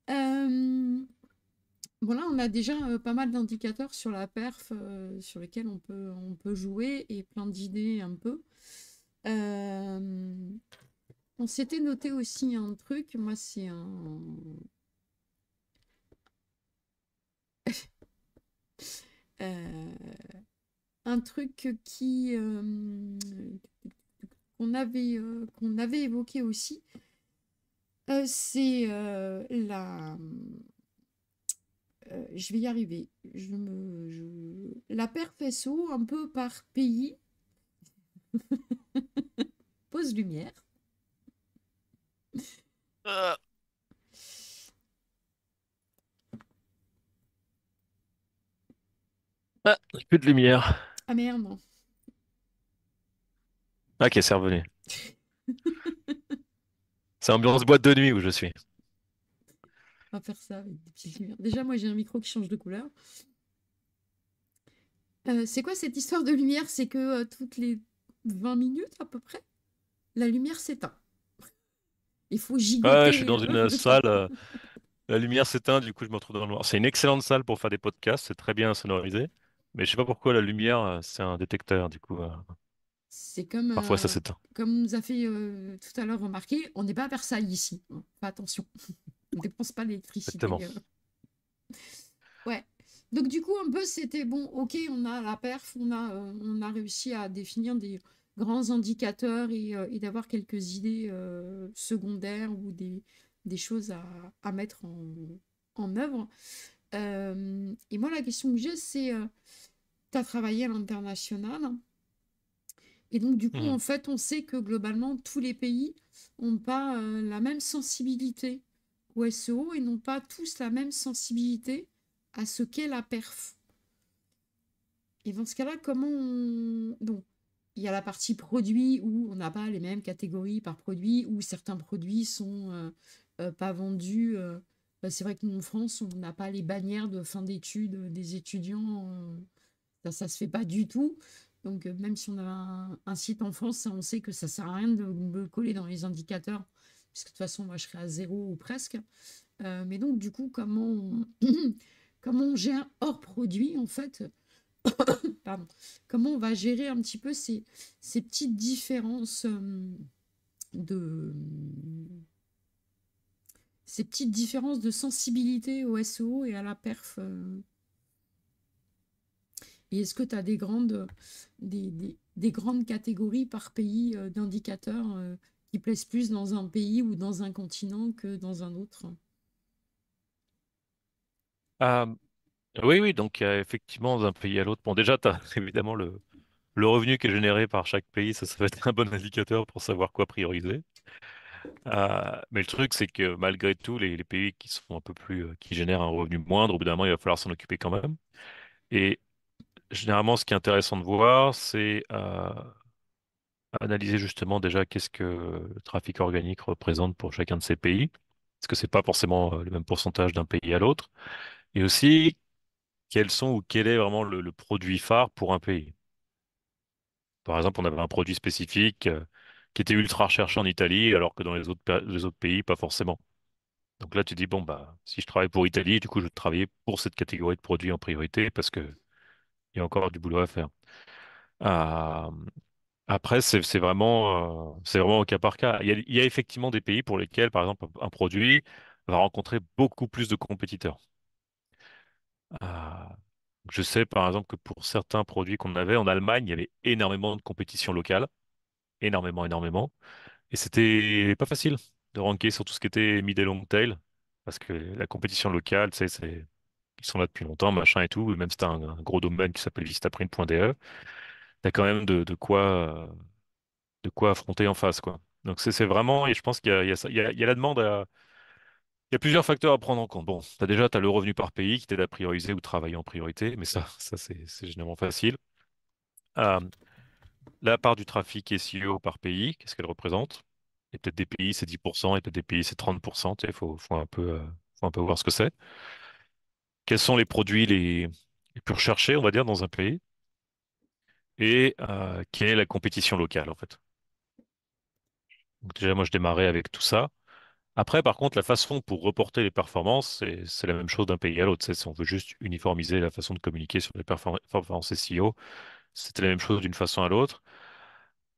Euh, voilà, on a déjà euh, pas mal d'indicateurs sur la perf sur lesquels on peut, on peut jouer et plein d'idées un peu. Euh, on s'était noté aussi un truc, moi c'est un... Euh, un truc qui euh, qu'on avait, euh, qu'on avait évoqué aussi, c'est la... je vais y arriver. Je me, je... La un peu par pays. Pause lumière. Euh. Ah, plus de lumière. Ah merde. Ok, ah, c'est revenu. c'est ambiance boîte de nuit où je suis. On va faire ça avec des petites lumières. Déjà, moi, j'ai un micro qui change de couleur. Euh, c'est quoi cette histoire de lumière C'est que euh, toutes les 20 minutes à peu près, la lumière s'éteint. Il faut je suis dans hein. une salle, euh, la lumière s'éteint, du coup je me retrouve dans le noir. C'est une excellente salle pour faire des podcasts, c'est très bien sonorisé, mais je sais pas pourquoi la lumière, euh, c'est un détecteur, du coup. Euh. C'est comme parfois ça s'éteint. Comme nous a fait tout à l'heure remarquer, on n'est pas à Versailles ici. Pas attention, on ne dépense pas l'électricité. Exactement. Ouais. Donc du coup un peu c'était bon, ok, on a la perf, on a on a réussi à définir des grands indicateurs euh, et, d'avoir quelques idées euh, secondaires ou des, choses à, mettre en, œuvre. Euh, et moi, la question que j'ai, c'est, tu as travaillé à l'international. Et donc, du coup, mmh. en fait, on sait que globalement, tous les pays n'ont pas la même sensibilité au SEO et n'ont pas tous la même sensibilité à ce qu'est la perf. Et dans ce cas-là, comment on il y a la partie produit où on n'a pas les mêmes catégories par produit, où certains produits sont euh, euh, pas vendus. Euh. Bah, c'est vrai que en France, on n'a pas les bannières de fin d'études des étudiants. ça, ne se fait pas du tout. Donc, même si on a un, site en France, on sait que ça sert à rien de me coller dans les indicateurs, puisque de toute façon, moi, je serai à zéro ou presque. mais donc, du coup, comment comment on gère hors produit, en fait, Comment on va gérer un petit peu ces, petites différences euh, de ces petites différences de sensibilité au SEO et à la perf. Euh et est-ce que tu as des grandes, des, grandes catégories par pays euh, d'indicateurs qui plaisent plus dans un pays ou dans un continent que dans un autre oui, oui, donc effectivement, d'un pays à l'autre. Bon, déjà, tu as évidemment le, le revenu qui est généré par chaque pays, ça, ça va être un bon indicateur pour savoir quoi prioriser. Euh, mais le truc, c'est que malgré tout, les, pays qui sont un peu plus, euh, qui génèrent un revenu moindre, au bout d'un moment, il va falloir s'en occuper quand même. Et généralement, ce qui est intéressant de voir, c'est euh, analyser justement déjà qu'est-ce que le trafic organique représente pour chacun de ces pays, parce que c'est pas forcément le même pourcentage d'un pays à l'autre, et aussi quels sont ou quel est vraiment le, produit phare pour un pays. Par exemple, on avait un produit spécifique euh, qui était ultra recherché en Italie, alors que dans les autres, pays, pas forcément. Donc là, tu dis, bon, bah, si je travaille pour Italie, du coup, je vais travailler pour cette catégorie de produits en priorité parce qu'il y a encore du boulot à faire. après, c'est vraiment, euh, vraiment au cas par cas. il y a effectivement des pays pour lesquels, par exemple, un produit va rencontrer beaucoup plus de compétiteurs. Ah, je sais par exemple que pour certains produits qu'on avait en Allemagne, il y avait énormément de compétition locale, énormément, énormément. Et c'était pas facile de ranker sur tout ce qui était mid et long tail, parce que la compétition locale, c'est... ils sont là depuis longtemps, machin et tout, même c'est un, gros domaine qui s'appelle vistaprint.de, as quand même de, quoi, de quoi affronter en face, quoi. Donc c'est vraiment, et je pense qu'il y a, y a la demande à, il y a plusieurs facteurs à prendre en compte. Bon, as déjà, tu as le revenu par pays qui t'aide à prioriser ou travailler en priorité, mais ça, ça c'est généralement facile. Euh, la part du trafic SEO par pays, qu'est-ce qu'elle représente Et peut-être des pays, c'est 10%, et peut-être des pays, c'est 30%. Il faut, faut, un peu, euh, un peu voir ce que c'est. Quels sont les produits les, les, plus recherchés, on va dire, dans un pays Et euh, quelle est la compétition locale, en fait Donc, Déjà, moi, je démarrais avec tout ça. Après, par contre, la façon pour reporter les performances, c'est la même chose d'un pays à l'autre. Si on veut juste uniformiser la façon de communiquer sur les performances SEO, c'était la même chose d'une façon à l'autre.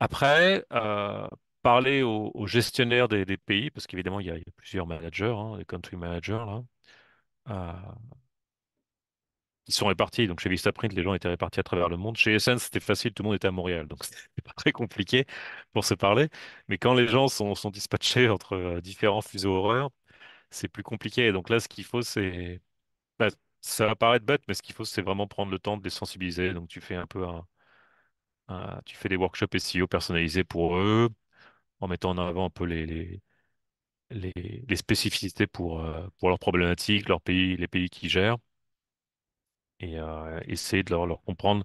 Après, euh, parler aux, gestionnaires des, pays, parce qu'évidemment, il, y a plusieurs managers, hein, des country managers, là, euh, ils sont répartis. Donc chez Vistaprint, les gens étaient répartis à travers le monde. Chez SN, c'était facile, tout le monde était à Montréal. Donc c'était pas très compliqué pour se parler. Mais quand les gens sont, sont dispatchés entre euh, différents fuseaux horaires, c'est plus compliqué. donc là, ce qu'il faut, c'est. Bah, ça va paraître bête, mais ce qu'il faut, c'est vraiment prendre le temps de les sensibiliser. Donc tu fais un peu tu fais des workshops SEO personnalisés pour eux, en mettant en avant un peu les, les... spécificités pour, euh, pour leurs problématiques, leurs pays, les pays qu'ils gèrent et euh, essayer de leur, comprendre.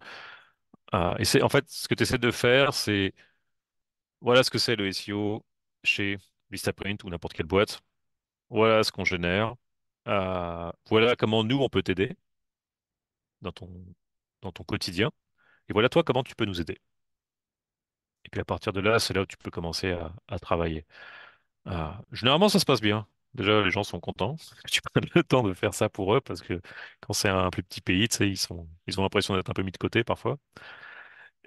Ah, et c'est, en fait, ce que tu essaies de faire, c'est voilà ce que c'est le SEO chez Vistaprint ou n'importe quelle boîte. Voilà ce qu'on génère. Ah, voilà comment nous, on peut t'aider dans ton, dans ton quotidien. Et voilà toi comment tu peux nous aider. Et puis à partir de là, c'est là où tu peux commencer à travailler. Ah, généralement, ça se passe bien. Déjà, les gens sont contents que tu prennes le temps de faire ça pour eux parce que quand c'est un plus petit pays, ils sont, ils ont l'impression d'être un peu mis de côté parfois.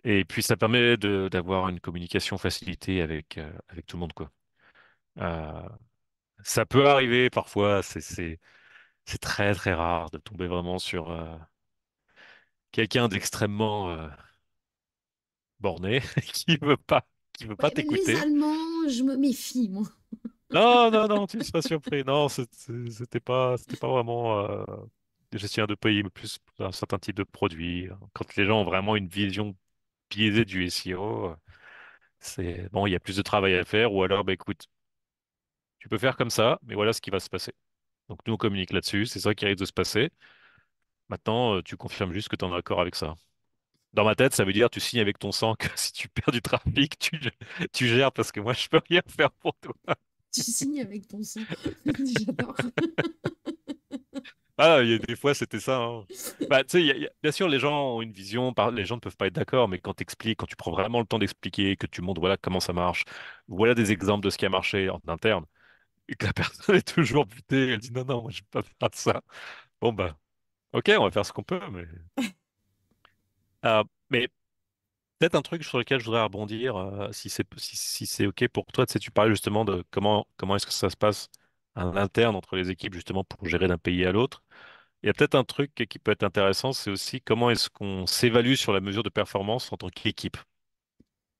Et puis, ça permet d'avoir une communication facilitée avec, euh, tout le monde, euh, ça peut arriver parfois, c'est, très, très rare de tomber vraiment sur euh, quelqu'un d'extrêmement borné qui veut pas, veut pas t'écouter. Allemands, je me méfie, moi. Non, non, non, tu seras surpris. Non, c'était pas, c'était pas vraiment euh, gestionnaire de pays, mais plus un certain type de produit. Quand les gens ont vraiment une vision biaisée du SEO, c'est bon, il y a plus de travail à faire, ou alors, bah, écoute, tu peux faire comme ça, mais voilà ce qui va se passer. Donc nous, on communique là-dessus, c'est ça qui risque de se passer. Maintenant, euh, tu confirmes juste que tu es en accord avec ça. Dans ma tête, ça veut dire tu signes avec ton sang que si tu perds du trafic, tu, tu gères parce que moi, je peux rien faire pour toi tu signes avec ton sang. J'adore. Ah, y a des fois, c'était ça. Hein. Bah, bien sûr, les gens ont une vision, les gens ne peuvent pas être d'accord, mais quand tu expliques, quand tu prends vraiment le temps d'expliquer, que tu montres voilà comment ça marche, voilà des exemples de ce qui a marché en interne, et que la personne est toujours butée, elle dit non, non, moi je ne vais pas faire ça. Bon, bah, ok, on va faire ce qu'on peut, mais. Ah, mais peut-être un truc sur lequel je voudrais rebondir, euh, si c'est si, c'est OK pour toi. Tu, sais, tu parlais justement de comment, comment est-ce que ça se passe à l'interne entre les équipes, justement, pour gérer d'un pays à l'autre. Il y a peut-être un truc qui peut être intéressant, c'est aussi comment est-ce qu'on s'évalue sur la mesure de performance en tant qu'équipe.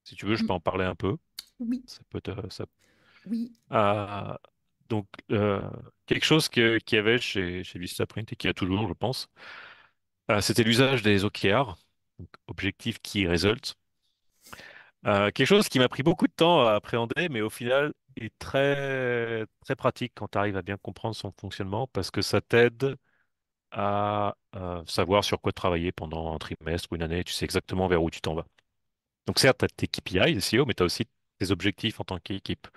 Si tu veux, je mmh. peux en parler un peu. Oui. Ça peut ça- Oui, ah, donc, euh, quelque chose qu'il y avait chez, chez Print et qu'il y a toujours, je pense, euh, c'était l'usage des OKR. Donc, objectif qui résulte. Euh, quelque chose qui m'a pris beaucoup de temps à appréhender, mais au final est très, très pratique quand tu arrives à bien comprendre son fonctionnement parce que ça t'aide à euh, savoir sur quoi travailler pendant un trimestre ou une année. Tu sais exactement vers où tu t'en vas. Donc, certes, tu as tes KPI, les CEO, mais tu as aussi tes objectifs en tant qu'équipe.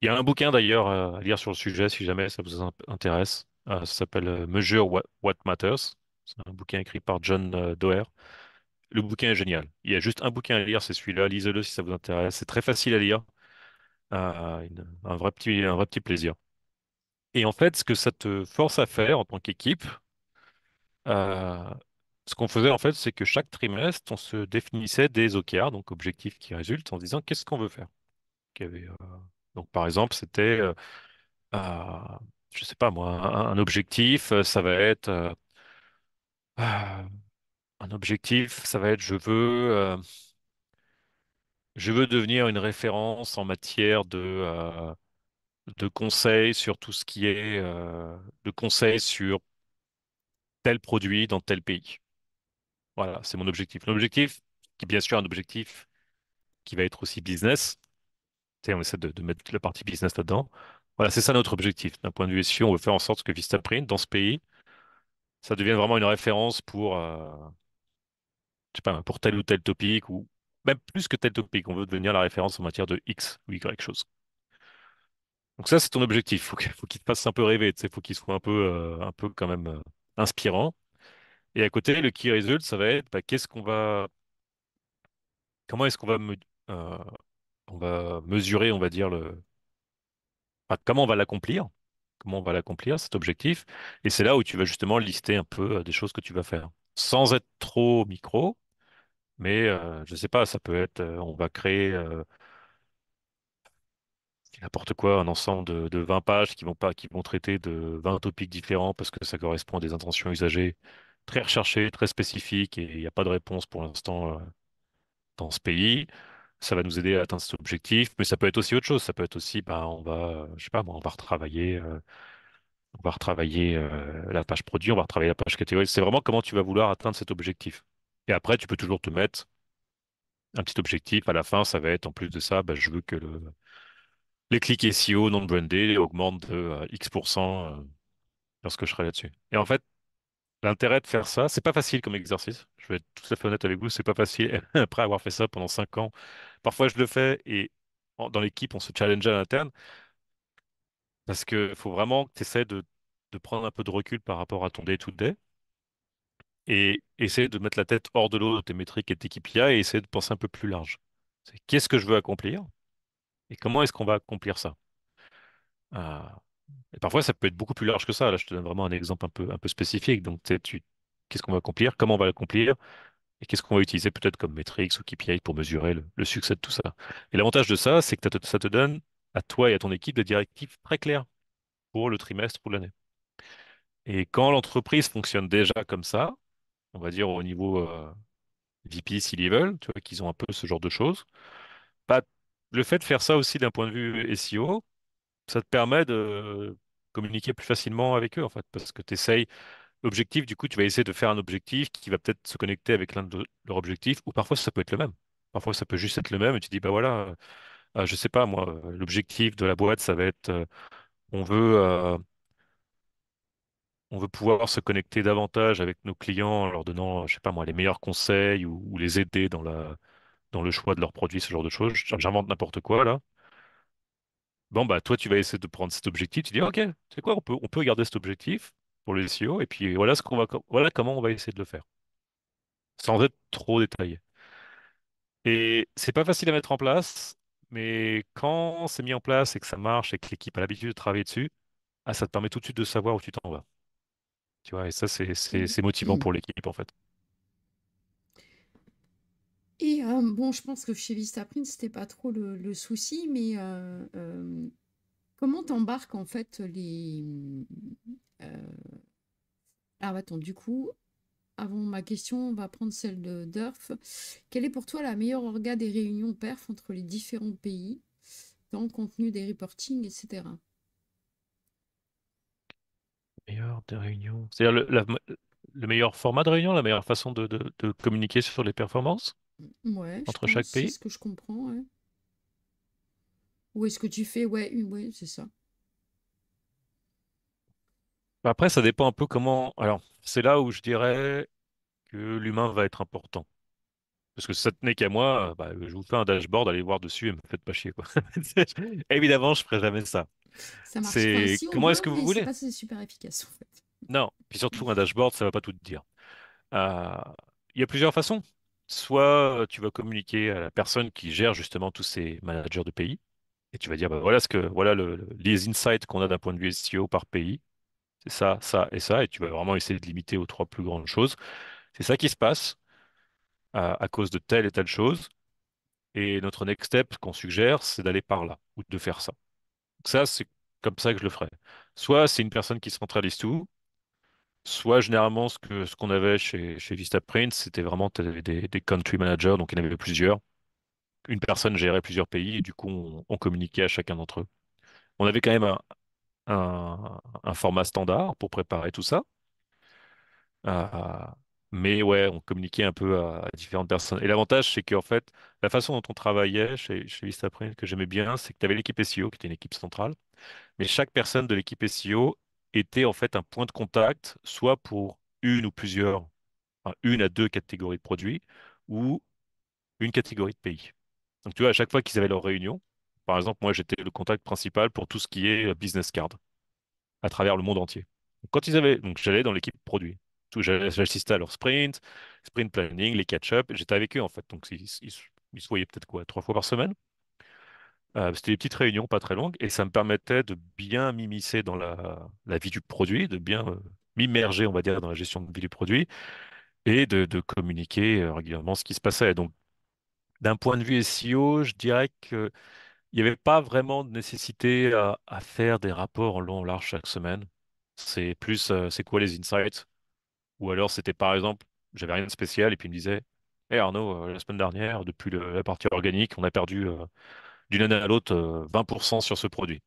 il y a un bouquin d'ailleurs euh, à lire sur le sujet si jamais ça vous intéresse. ça s'appelle Measure What Matters c'est un bouquin écrit par John euh, Doerr. Le bouquin est génial. Il y a juste un bouquin à lire, c'est celui-là. Lisez-le si ça vous intéresse. C'est très facile à lire. Euh, un, vrai petit, un vrai petit plaisir. Et en fait, ce que ça te force à faire en tant qu'équipe, euh, ce qu'on faisait en fait, c'est que chaque trimestre, on se définissait des OKR, donc objectifs qui résultent, en disant qu'est-ce qu'on veut faire. Donc, par exemple, c'était, je ne sais pas moi, un objectif, ça va être ah, un objectif, ça va être je veux, euh, je veux devenir une référence en matière de, euh, de conseils sur tout ce qui est euh, de conseils sur tel produit dans tel pays. Voilà, c'est mon objectif. L'objectif, qui bien sûr un objectif qui va être aussi business, on essaie de, de mettre la partie business là-dedans. Voilà, c'est ça notre objectif. D'un point de vue SEO, on veut faire en sorte que Vistaprint, dans ce pays, ça devient vraiment une référence pour, euh, pour tel ou tel topic, ou même plus que tel topic. On veut devenir la référence en matière de X ou Y chose. Donc ça, c'est ton objectif. il faut qu'il te fasse un peu rêver. Il faut qu'il soit un peu, euh, un peu quand même euh, inspirant. Et à côté, le key result, ça va être bah, qu'est-ce qu'on va, comment est-ce qu'on va, va mesurer, on va dire le, bah, comment on va l'accomplir comment on va l'accomplir, cet objectif. Et c'est là où tu vas justement lister un peu euh, des choses que tu vas faire, sans être trop micro. Mais euh, je ne sais pas, ça peut être, euh, on va créer n'importe quoi, un ensemble de, 20 pages qui vont, pas, qui vont traiter de 20 topics différents parce que ça correspond à des intentions usagées très recherchées, très spécifiques et il n'y a pas de réponse pour l'instant dans ce pays ça va nous aider à atteindre cet objectif, mais ça peut être aussi autre chose. Ça peut être aussi, bah on va, je sais pas, on va retravailler, euh, on va retravailler euh, la page produit, on va retravailler la page catégorie. C'est vraiment comment tu vas vouloir atteindre cet objectif. Et après, tu peux toujours te mettre un petit objectif. À la fin, ça va être en plus de ça, ben, je veux que le, les clics SEO non branded augmentent de euh, X% lorsque je serai là-dessus. Et en fait, L'intérêt de faire ça, c'est pas facile comme exercice. Je vais être tout à fait honnête avec vous, c'est pas facile. Après avoir fait ça pendant cinq ans, parfois je le fais et dans l'équipe, on se challenge à l'interne parce qu'il faut vraiment que tu essaies de, prendre un peu de recul par rapport à ton day-to-day et essayer de mettre la tête hors de l'eau de tes métriques et de tes KPI et essayer de penser un peu plus large. C'est qu'est-ce que je veux accomplir et comment est-ce qu'on va accomplir ça? Euh, parfois, ça peut être beaucoup plus large que ça. Là, je te donne vraiment un exemple un peu, un peu spécifique. Donc, tu, qu'est-ce qu'on va accomplir, comment on va l'accomplir, et qu'est-ce qu'on va utiliser peut-être comme Metrics ou KPI pour mesurer le, succès de tout ça. Et l'avantage de ça, c'est que ça te donne à toi et à ton équipe des directives très claires pour le trimestre pour l'année. Et quand l'entreprise fonctionne déjà comme ça, on va dire au niveau euh, VP, C-level, tu vois, qu'ils ont un peu ce genre de choses, bah, le fait de faire ça aussi d'un point de vue SEO, ça te permet de euh, communiquer plus facilement avec eux, en fait, parce que tu essayes. l'objectif. du coup, tu vas essayer de faire un objectif qui va peut-être se connecter avec l'un de leurs objectifs, ou parfois ça peut être le même. Parfois ça peut juste être le même, et tu dis, bah voilà, je ah, je sais pas, moi, l'objectif de la boîte, ça va être, euh, on veut, euh, on veut pouvoir se connecter davantage avec nos clients en leur donnant, je sais pas moi, les meilleurs conseils ou, les aider dans la, dans le choix de leurs produits, ce genre de choses. J'invente n'importe quoi là bon, bah, toi, tu vas essayer de prendre cet objectif. Tu dis, OK, c'est quoi, on peut, on peut garder cet objectif pour le SEO. Et puis, voilà, ce qu'on va, voilà comment on va essayer de le faire. Sans être trop détaillé. Et c'est pas facile à mettre en place, mais quand c'est mis en place et que ça marche et que l'équipe a l'habitude de travailler dessus, ah, ça te permet tout de suite de savoir où tu t'en vas. Tu vois, et ça, c'est mmh. motivant mmh. pour l'équipe, en fait. Et euh, bon, je pense que chez Vistaprint, c'était pas trop le, souci, mais euh, euh, comment t'embarques en fait les. Ah, bah, attends, du coup, avant ma question, on va prendre celle de Durf. Quelle est pour toi la meilleure orga des réunions perf entre les différents pays, dans le contenu des reporting, etc. Meilleure des réunions. C'est-à-dire le, meilleur format de réunion, la meilleure façon de communiquer sur les performances Ouais, entre chaque pays. C'est ce que je comprends. Ou est-ce que tu fais Ouais, c'est ça. Bah, après, ça dépend un peu comment. Alors, c'est là où je dirais que l'humain va être important. Parce que si ça tenait qu'à moi, bah, je vous fais un dashboard, allez voir dessus et me faites pas chier. Quoi. Évidemment, je ferai jamais ça. ça comment est-ce que vous voulez C'est super efficace en fait. Non, puis surtout un dashboard, ça va pas tout te dire. Euh, il y a plusieurs façons soit tu vas communiquer à la personne qui gère justement tous ces managers de pays et tu vas dire bah, voilà ce que voilà les insights qu'on a d'un point de vue SEO par pays c'est ça ça et ça et tu vas vraiment essayer de limiter aux trois plus grandes choses c'est ça qui se passe à, cause de telle et telle chose et notre next step qu'on suggère c'est d'aller par là ou de faire ça ça c'est comme ça que je le ferai soit c'est une personne qui centralise tout soit généralement ce qu'on avait chez, chez Print, c'était vraiment des, des, country managers, donc il y en avait plusieurs. Une personne gérait plusieurs pays et du coup on, communiquait à chacun d'entre eux. On avait quand même un, format standard pour préparer tout ça. Euh, mais ouais, on communiquait un peu à, différentes personnes. Et l'avantage, c'est qu'en fait, la façon dont on travaillait chez, chez Vistaprint, que j'aimais bien, c'est que tu avais l'équipe SEO, qui était une équipe centrale, mais chaque personne de l'équipe SEO était en fait un point de contact, soit pour une ou plusieurs, une à deux catégories de produits, ou une catégorie de pays. Donc tu vois, à chaque fois qu'ils avaient leur réunion, par exemple, moi j'étais le contact principal pour tout ce qui est business card à travers le monde entier. Donc, quand ils avaient, donc j'allais dans l'équipe produit, j'assistais à leur sprint, sprint planning, les catch-up, j'étais avec eux en fait. Donc ils se voyaient peut-être quoi, trois fois par semaine. Euh, c'était des petites réunions, pas très longues, et ça me permettait de bien m'immiscer dans la, la vie du produit, de bien euh, m'immerger, on va dire, dans la gestion de vie du produit, et de, communiquer euh, régulièrement ce qui se passait. Donc, d'un point de vue SEO, je dirais qu'il n'y avait pas vraiment de nécessité à, faire des rapports longs long, large chaque semaine. C'est plus, c'est quoi les insights? Ou alors, c'était par exemple, j'avais rien de spécial et puis il me disait, Hé hey Arnaud, la semaine dernière, depuis la partie organique, on a perdu d'une année à l'autre 20% euh, sur ce produit.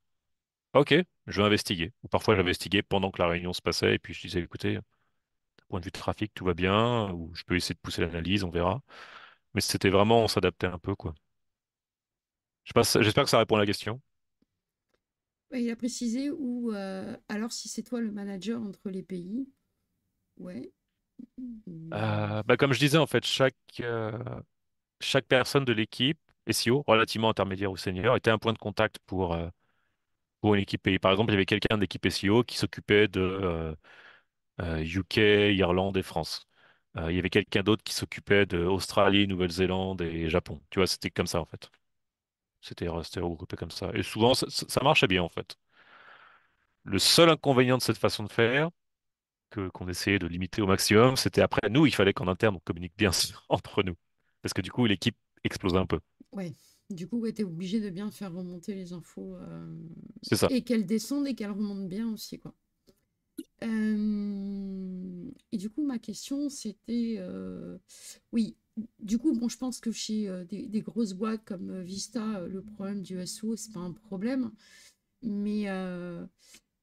Ok, je vais investiguer. Ou parfois j'investiguais pendant que la réunion se passait et puis je disais écoutez, du point de vue de trafic, tout va bien, ou je peux essayer de pousser l'analyse, on verra. Mais c'était vraiment, on s'adaptait un peu, quoi. J'espère que ça répond à la question. Il a précisé où, euh, alors si c'est toi le manager entre les pays, ouais. Euh, bah, comme je disais, en fait, chaque, chaque personne de l'équipe SEO, relativement intermédiaire ou senior, était un point de contact pour, euh, pour une équipe pays. Par exemple, il y avait quelqu'un d'équipe SEO qui s'occupait de UK, euh, euh, Irlande et France. il y avait quelqu'un d'autre qui s'occupait d'Australie, Nouvelle-Zélande et Japon. Tu vois, c'était comme ça en fait. C'était regroupé comme ça. Et souvent, ça, marchait bien en fait. Le seul inconvénient de cette façon de faire, qu'on essayait de limiter au maximum, c'était après nous, il fallait qu'en interne on communique bien entre nous, parce que du coup l'équipe explosait un peu. Ouais. Du coup, on tu es obligé de bien faire remonter les infos. Euh, et qu'elles descendent et qu'elles remontent bien aussi, quoi. Euh, et du coup, ma question, c'était... Euh, oui, du coup, bon, je pense que chez des, grosses boîtes comme Vista, le problème du SEO, n'est pas un problème. Mais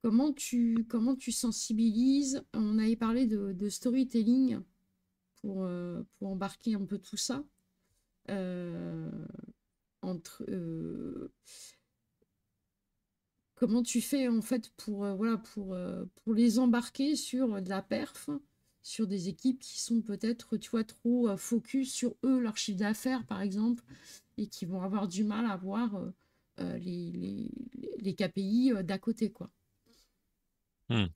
comment, tu, comment tu sensibilises On avait parlé de, de storytelling pour, pour embarquer un peu tout ça. Euh, entre euh, comment tu fais en fait pour euh, voilà pour pour les embarquer sur de la perf sur des équipes qui sont peut-être tu vois trop focus sur eux leur chiffre d'affaires par exemple et qui vont avoir du mal à voir les, les, les, KPI d'à côté quoi hmm.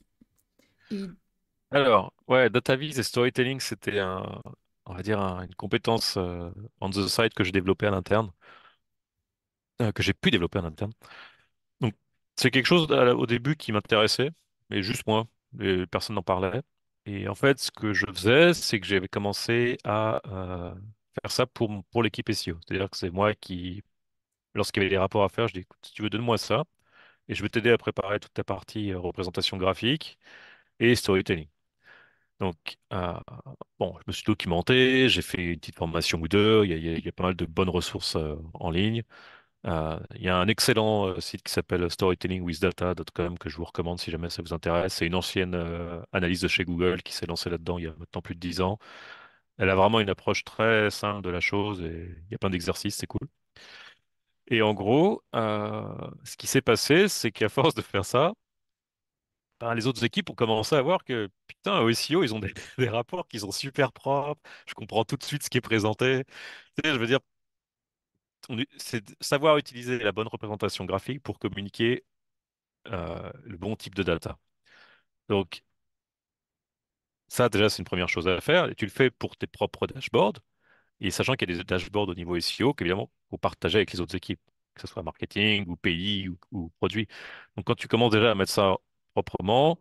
alors ouais data et storytelling c'était un on va dire, une compétence euh, on the side que j'ai développée à l'interne, euh, que j'ai pu développer à l'interne. Donc, c'est quelque chose au début qui m'intéressait, mais juste moi, personne n'en parlait. Et en fait, ce que je faisais, c'est que j'avais commencé à euh, faire ça pour, pour l'équipe SEO. C'est-à-dire que c'est moi qui, lorsqu'il y avait des rapports à faire, je dis, écoute, si tu veux, donne-moi ça, et je vais t'aider à préparer toute ta partie représentation graphique et storytelling. Donc, euh, bon, je me suis documenté, j'ai fait une petite formation ou deux, il y, a, pas mal de bonnes ressources euh, en ligne. Euh, il y a un excellent site qui s'appelle storytellingwithdata.com que je vous recommande si jamais ça vous intéresse. C'est une ancienne analyse de chez Google qui s'est lancée là-dedans il y a maintenant plus de 10 ans. Elle a vraiment une approche très simple de la chose et il y a plein d'exercices, c'est cool. Et en gros, ce qui s'est passé, c'est qu'à force de faire ça, les autres équipes ont commencé à voir que, putain, au SEO ils ont des, rapports qui sont super propres, je comprends tout de suite ce qui est présenté. Tu sais, je veux dire, c'est savoir utiliser la bonne représentation graphique pour communiquer euh, le bon type de data. Donc, ça, déjà, c'est une première chose à faire. Et tu le fais pour tes propres dashboards. Et sachant qu'il y a des dashboards au niveau SEO qu'évidemment, faut partager avec les autres équipes, que ce soit marketing ou pays ou, produits. Donc, quand tu commences déjà à mettre ça proprement,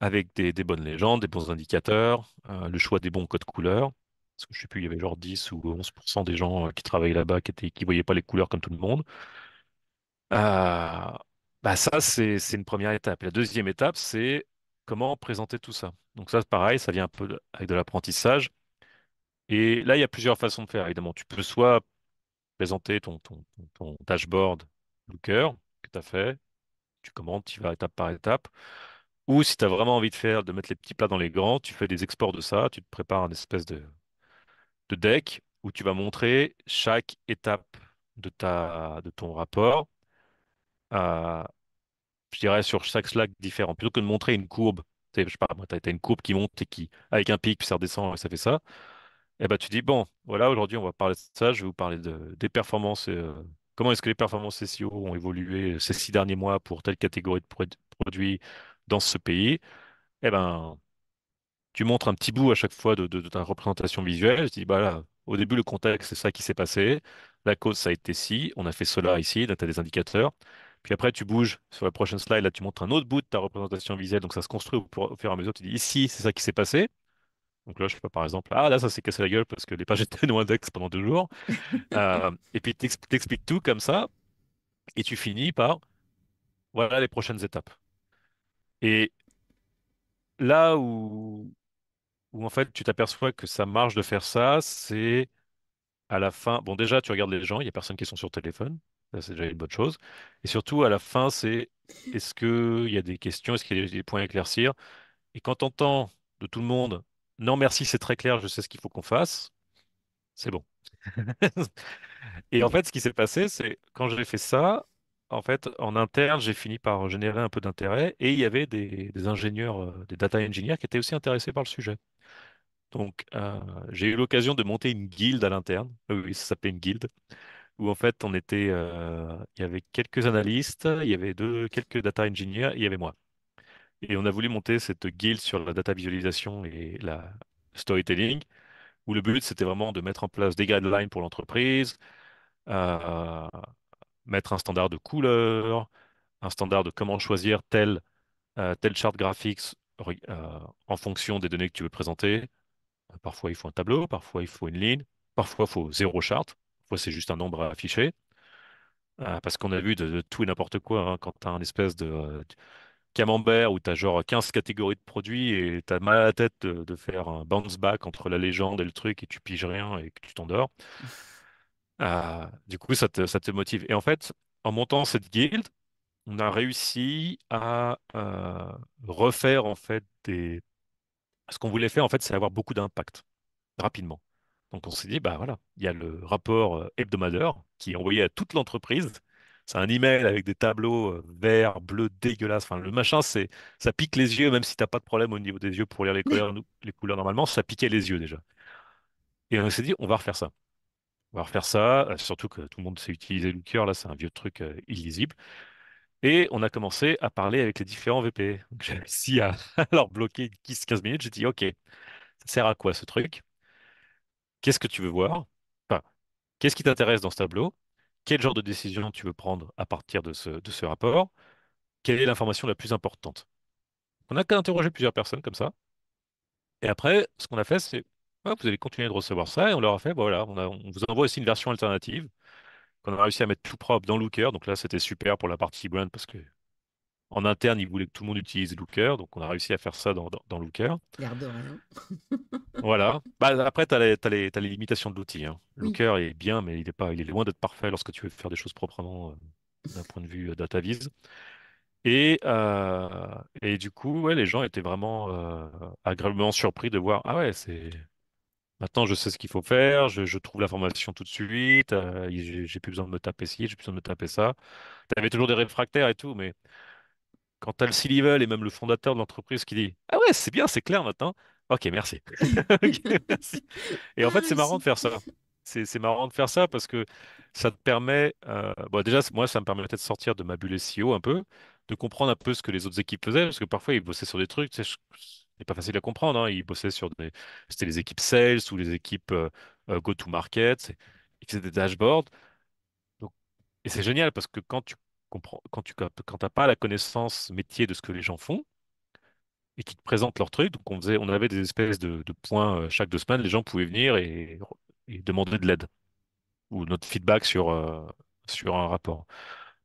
avec des, bonnes légendes, des bons indicateurs, euh, le choix des bons codes couleurs. Parce que je sais plus, il y avait genre 10 ou 11% des gens euh, qui travaillaient là-bas qui ne qui voyaient pas les couleurs comme tout le monde. Euh, bah ça, c'est une première étape. La deuxième étape, c'est comment présenter tout ça. Donc ça, pareil, ça vient un peu avec de l'apprentissage. Et là, il y a plusieurs façons de faire. Évidemment, tu peux soit présenter ton, ton, ton dashboard Looker que tu as fait, tu commandes, tu vas étape par étape. Ou si tu as vraiment envie de faire, de mettre les petits plats dans les grands, tu fais des exports de ça, tu te prépares un espèce de, de deck où tu vas montrer chaque étape de, ta, de ton rapport, euh, je dirais sur chaque slack différent. Plutôt que de montrer une courbe, je tu as, une courbe qui monte et qui, avec un pic, puis ça redescend et ça fait ça. Et eh ben, tu dis, bon, voilà, aujourd'hui, on va parler de ça, je vais vous parler de, des performances. Euh, Comment est-ce que les performances SEO ont évolué euh, ces six derniers mois pour telle catégorie de produits dans ce pays Eh ben, tu montres un petit bout à chaque fois de, ta représentation visuelle. Je dis, bah là, au début, le contexte, c'est ça qui s'est passé. La cause, ça a été ci. On a fait cela ici. Là, tu as des indicateurs. Puis après, tu bouges sur la prochaine slide. Là, tu montres un autre bout de ta représentation visuelle. Donc, ça se construit au fur et à mesure. Tu dis, ici, c'est ça qui s'est passé. Donc là, je sais pas, par exemple, ah là, ça s'est cassé la gueule parce que les pages étaient loin index pendant deux jours. Euh, et puis, expliques tout comme ça. Et tu finis par voilà les prochaines étapes. Et là où, où en fait, tu t'aperçois que ça marche de faire ça, c'est à la fin. Bon, déjà, tu regardes les gens, il n'y a personne qui sont sur téléphone. Ça, c'est déjà une bonne chose. Et surtout, à la fin, c'est est-ce qu'il y a des questions, est-ce qu'il y a des points à éclaircir Et quand tu entends de tout le monde, non merci, c'est très clair, je sais ce qu'il faut qu'on fasse, c'est bon. et en fait, ce qui s'est passé, c'est quand j'ai fait ça, en fait, en interne, j'ai fini par générer un peu d'intérêt et il y avait des, ingénieurs, euh, des data engineers qui étaient aussi intéressés par le sujet. Donc, euh, j'ai eu l'occasion de monter une guilde à l'interne. Euh, oui, ça s'appelait une guilde. Où en fait, on était, il y avait quelques analystes, il y avait deux, quelques data engineers, et il y avait moi. Et on a voulu monter cette guilde sur la data visualisation et la storytelling, où le but, c'était vraiment de mettre en place des guidelines pour l'entreprise, euh, mettre un standard de couleur, un standard de comment choisir tel euh, chart graphique euh, en fonction des données que tu veux présenter. Parfois, il faut un tableau, parfois, il faut une ligne, parfois, il faut zéro chart, parfois, c'est juste un nombre à afficher. parce qu'on a vu de, tout et n'importe quoi hein, quand tu as un espèce de camembert où tu as genre 15 catégories de produits et tu as mal à la tête de, faire un bounce back entre la légende et le truc et tu piges rien et que tu t'endors. Euh, du coup, ça te, ça te motive. Et en fait, en montant cette guilde, on a réussi à euh, refaire en fait des. Ce qu'on voulait faire en fait, c'est avoir beaucoup d'impact rapidement. Donc on s'est dit, bah voilà, il y a le rapport euh, hebdomadaire qui est envoyé à toute l'entreprise c'est un email avec des tableaux euh, verts, bleus, dégueulasses. Enfin, le machin, c'est, ça pique les yeux, même si tu n'as pas de problème au niveau des yeux pour lire les couleurs, normalement, ça piquait les yeux déjà. Et on s'est dit, on va refaire ça. On va refaire ça, euh, surtout que tout le monde sait utiliser Looker, là, c'est un vieux truc euh, illisible. Et on a commencé à parler avec les différents VP. J'ai réussi à leur bloquer 15 minutes. J'ai dit, OK, ça sert à quoi ce truc Qu'est-ce que tu veux voir Enfin, qu'est-ce qui t'intéresse dans ce tableau quel genre de décision tu veux prendre à partir de ce, rapport, quelle est l'information la plus importante. On a qu'à interroger plusieurs personnes comme ça. Et après, ce qu'on a fait, c'est ah, vous allez continuer de recevoir ça et on leur a fait bah, voilà, on, on vous envoie aussi une version alternative qu'on a réussi à mettre tout propre dans Looker. Donc là, c'était super pour la partie brand parce que en interne, ils voulaient que tout le monde utilise Looker, donc on a réussi à faire ça dans, Looker. Garde voilà. Bah, après, tu as, les limitations de l'outil. Hein. Looker est bien, mais il est, pas, il est loin d'être parfait lorsque tu veux faire des choses proprement euh, d'un point de vue euh, DataVis. Euh, et, du coup, ouais, les gens étaient vraiment agréablement surpris de voir Ah ouais, c'est. Maintenant, je sais ce qu'il faut faire, je, trouve l'information tout de suite, j'ai plus besoin de me taper ci, j'ai plus besoin de me taper ça. Tu avais toujours des réfractaires et tout, mais quand as le C-Level et même le fondateur de l'entreprise qui dit Ah ouais, c'est bien, c'est clair maintenant. Ok, merci. merci. Et en ah, fait, c'est marrant de faire ça. C'est marrant de faire ça parce que ça te permet. Euh, bon, déjà, moi, ça me permet peut-être de sortir de ma bulle SEO un peu, de comprendre un peu ce que les autres équipes faisaient parce que parfois, ils bossaient sur des trucs. Tu n'est pas facile à comprendre. Hein. Ils bossaient sur des. C'était les équipes sales ou les équipes euh, euh, go-to-market. Ils faisaient des dashboards. Et c'est génial parce que quand tu quand tu quand pas la connaissance métier de ce que les gens font et qui te présentent leur truc, donc on faisait, on avait des espèces de, points euh, chaque deux semaines, les gens pouvaient venir et, demander de l'aide ou notre feedback sur, euh, sur un rapport.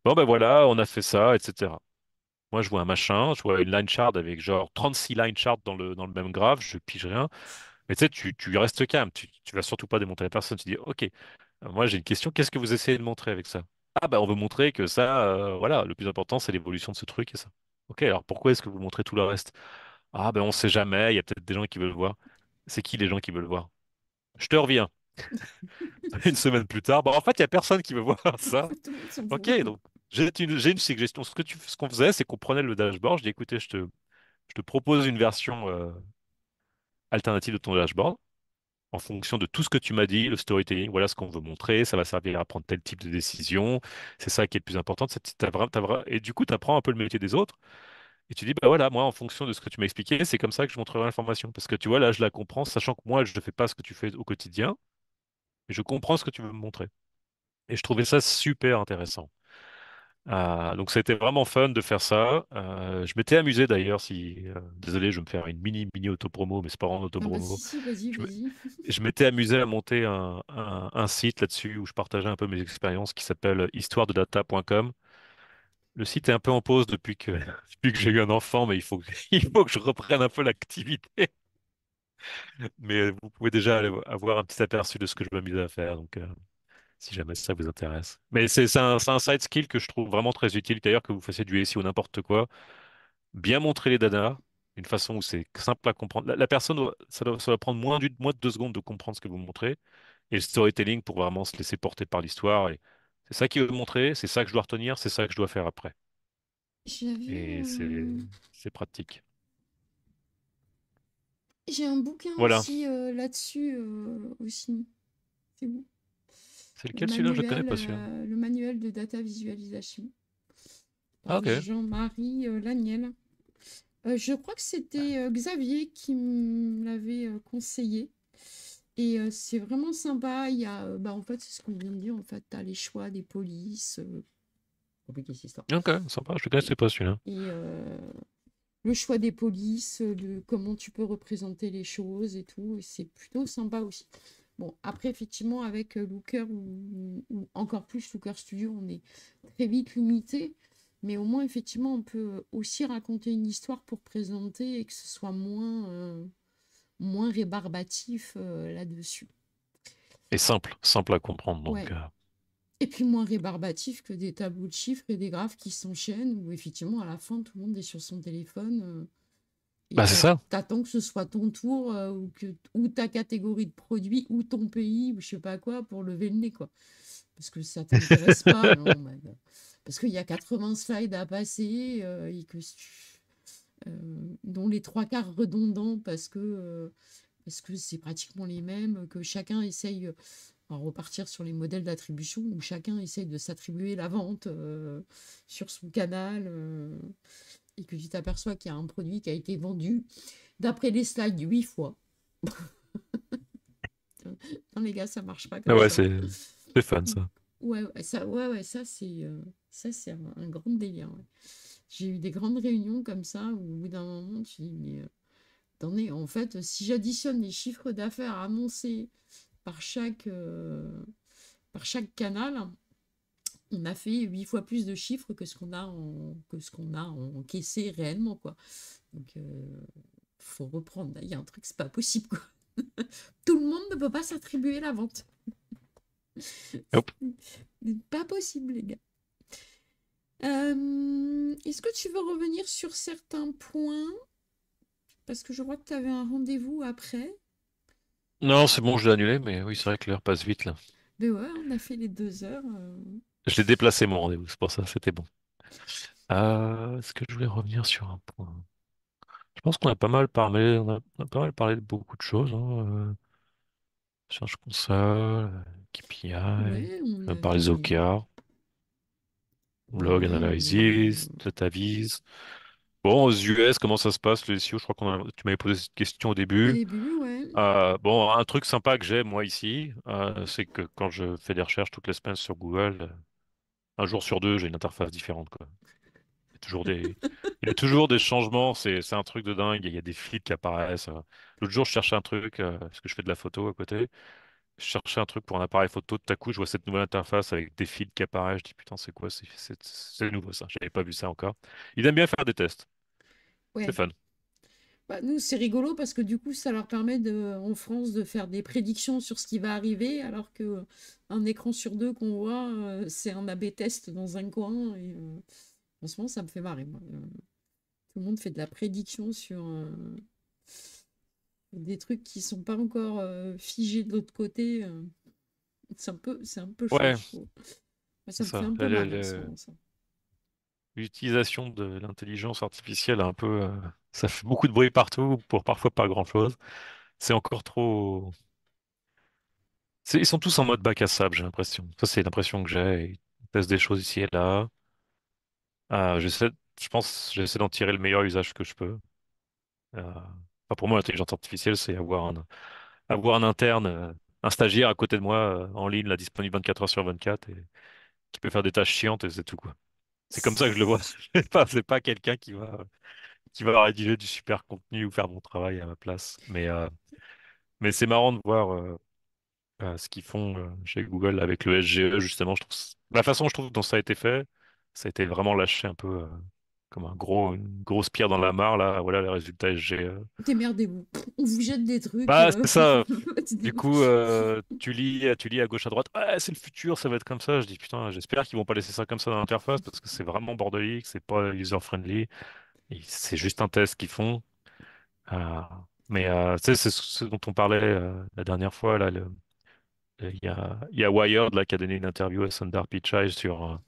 Bon ben voilà, on a fait ça, etc. Moi, je vois un machin, je vois une line chart avec genre 36 line chart dans le, dans le même graphe, je pige rien. Mais tu sais, tu, restes calme, tu, ne vas surtout pas démonter la personne, tu dis, OK, moi j'ai une question, qu'est-ce que vous essayez de montrer avec ça? ah ben on veut montrer que ça, euh, voilà, le plus important c'est l'évolution de ce truc et ça. Ok, alors pourquoi est-ce que vous montrez tout le reste? Ah ben on sait jamais, il y a peut-être des gens qui veulent voir. C'est qui les gens qui veulent voir? Je te reviens. Une semaine plus tard, bon bah, en fait il y a personne qui veut voir ça. Ok, donc j'ai une, suggestion. Ce que tu, ce qu'on faisait, c'est qu'on prenait le dashboard. Je dis écoutez, je te, je te propose une version euh, alternative de ton dashboard en fonction de tout ce que tu m'as dit, le storytelling, voilà ce qu'on veut montrer, ça va servir à prendre tel type de décision, c'est ça qui est le plus important. et du coup, tu apprends un peu le métier des autres. Et tu dis, bah voilà, moi, en fonction de ce que tu m'as expliqué, c'est comme ça que je montrerai l'information. Parce que tu vois, là, je la comprends, sachant que moi, je ne fais pas ce que tu fais au quotidien, mais je comprends ce que tu veux me montrer. Et je trouvais ça super intéressant. Ah, donc ça a été vraiment fun de faire ça. Euh, je m'étais amusé d'ailleurs, si euh, désolé, je vais me faire une mini mini promo mais c'est pas en ah bah autopromo. Ah je m'étais amusé à monter un, site là-dessus où je partageais un peu mes expériences qui s'appelle histoirededata.com. Le site est un peu en pause depuis que, depuis que j'ai eu un enfant, mais il faut, il faut que je reprenne un peu l'activité. Mais vous pouvez déjà avoir un petit aperçu de ce que je m'amusais à faire. Donc, euh, si jamais ça vous intéresse. Mais c'est un, side skill que je trouve vraiment très utile. D'ailleurs, que vous fassiez du SEO ou n'importe quoi, bien montrer les dadas d'une façon où c'est simple à comprendre. La, personne, ça, doit, prendre moins, de deux secondes de comprendre ce que vous montrez. Et le storytelling pour vraiment se laisser porter par l'histoire. Et c'est ça qui veut montrer, c'est ça que je dois retenir, c'est ça que je dois faire après. Et euh, c'est pratique. J'ai un bouquin aussi euh, là-dessus euh, aussi. C'est bon. C'est lequel celui-là Je ne connais pas celui-là. Euh, le manuel de data visualisation. Ah, Jean-Marie euh, Lagnel. Euh, je crois que c'était Xavier qui me l'avait conseillé. Et c'est vraiment sympa. Il y a, bah, en fait, c'est ce qu'on vient de dire. En fait, tu as les choix des polices. Ok, sympa. Je ne connais pas celui-là. Et le choix des polices, comment tu peux représenter les choses et tout. Et c'est plutôt sympa aussi. Bon, après, effectivement, avec euh, Looker ou, encore plus Looker Studio, on est très vite limité. Mais au moins, effectivement, on peut euh, aussi raconter une histoire pour présenter et que ce soit moins, euh, moins rébarbatif là-dessus. Et simple, simple à comprendre. Et puis moins rébarbatif que des tableaux de chiffres et des graphes qui s'enchaînent, où effectivement, à la fin, tout le monde est sur son téléphone bah, c'est ça. T'attends que ce soit ton tour euh, ou, que, ou ta catégorie de produits ou ton pays ou je sais pas quoi pour lever le nez, quoi. Parce que ça t'intéresse pas. parce qu'il y a 80 slides à passer euh, et que euh, dont les trois quarts redondants parce que parce que c'est pratiquement les mêmes, que chacun essaye en repartir sur les modèles d'attribution où chacun essaye de s'attribuer la vente sur son canal et que tu t'aperçois qu'il y a un produit qui a été vendu, d'après les slides, huit fois. non, les gars, ça marche pas. Comme ah ouais, c'est fun ça. Ouais, ça, ouais, ouais, ça c'est euh, un, grand délire. J'ai eu des grandes réunions comme ça où au bout d'un moment, tu dis, mais euh, attendez, en fait, si j'additionne les chiffres d'affaires annoncés par chaque, euh, par chaque canal, on a fait huit fois plus de chiffres que ce qu'on a en, que ce qu'on a encaissé réellement quoi. Donc euh, faut reprendre. Il y a un truc c'est pas possible quoi. Tout le monde ne peut pas s'attribuer la vente. n'est Pas possible les gars. Euh, est-ce que tu veux revenir sur certains points Parce que je crois que tu avais un rendez-vous après. Non, c'est bon, je l'ai annulé, mais oui, c'est vrai que l'heure passe vite là. ouais, on a fait les deux heures. Euh, je l'ai déplacé mon rendez-vous, c'est pour ça, c'était bon. Euh, est-ce que je voulais revenir sur un point? Je pense qu'on a pas mal parlé, on a, pas parlé de beaucoup de choses. hein, euh, console, KPI, on a parlé les OKR, blog analysis, data Bon, aux US, comment ça se passe, le e SEO? Je crois qu'on tu m'avais posé cette question au début. Euh, bon, un truc sympa que j'ai moi ici, c'est que quand je fais des recherches toutes les semaines sur Google, un jour sur deux, j'ai une interface différente. Il, y a toujours des... changements, c'est un truc de dingue. Il y a des flics qui apparaissent. Euh. L'autre jour, je cherchais un truc, euh, parce que je fais de la photo à côté. Je cherchais un truc pour un appareil photo. Tout à coup, je vois cette nouvelle interface avec des fils qui apparaissent. Je dis putain, c'est quoi C'est nouveau ça. n'avais pas vu ça encore. Il aiment bien faire des tests. C'est fun. Bah, nous, c'est rigolo parce que du coup, ça leur permet de, en France de faire des prédictions sur ce qui va arriver, alors que un écran sur deux qu'on voit, euh, c'est un AB test dans un coin. Et, euh, ça me fait marrer. Euh, tout le monde fait de la prédiction sur des trucs qui ne sont pas encore figés de l'autre côté. c'est un peu, c'est un peu chaud. L'utilisation de l'intelligence artificielle un peu ça fait beaucoup de bruit partout pour parfois pas grand-chose. C'est encore trop. Ils sont tous en mode bac à sable, j'ai l'impression. Ça, c'est l'impression que j'ai. Ils testent des choses ici et là. Euh, je pense, j'essaie d'en tirer le meilleur usage que je peux. Euh, pour moi, l'intelligence artificielle, c'est avoir un, avoir un interne, euh, un stagiaire à côté de moi, euh, en ligne, là, disponible 24 heures sur 24, et qui peut faire des tâches chiantes, et c'est tout, quoi. C'est comme ça que je le vois. C'est pas, c'est pas quelqu'un qui va qui va rédiger du super contenu ou faire mon travail à ma place. Mais, euh, mais c'est marrant de voir euh, euh, ce qu'ils font chez Google avec le SGE, justement. Je trouve, la façon, je trouve, dont ça a été fait, ça a été vraiment lâché un peu comme un gros, une grosse pierre dans la mare, là, voilà les résultats SGE. Démerdez-vous, on vous jette des trucs. Bah, c'est ça. du coup, tu, lis, tu lis à gauche, à droite, c'est le futur, ça va être comme ça. Je dis, putain, j'espère qu'ils vont pas laisser ça comme ça dans l'interface parce que c'est vraiment bordelique, c'est pas user-friendly. C'est juste un test qu'ils font. Euh, mais euh, c'est ce dont on parlait euh, la dernière fois. Là, il y a, Wired qui a donné une interview à Sundar Pichai sur,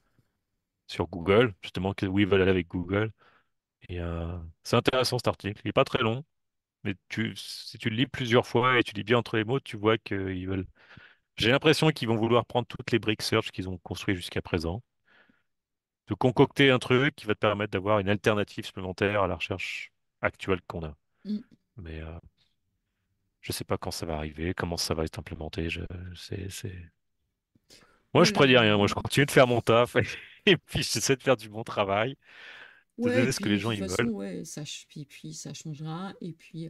sur Google, justement, qu'ils veulent aller avec Google. c'est intéressant cet article. Il n'est pas très long, mais tu, si tu le lis plusieurs fois et tu lis bien entre les mots, tu vois qu'ils veulent. J'ai l'impression qu'ils vont vouloir prendre toutes les briques search qu'ils ont construites jusqu'à présent concocter un truc qui va te permettre d'avoir une alternative supplémentaire à la recherche actuelle qu'on a. Mm. Mais euh, je sais pas quand ça va arriver, comment ça va être implémenté. Je, sais c'est... Moi, je je prédis rien. Moi, je continue de faire mon taf et puis j'essaie de faire du bon travail. ce que les gens ils veulent. Ouais, ça, et puis ça changera. Et puis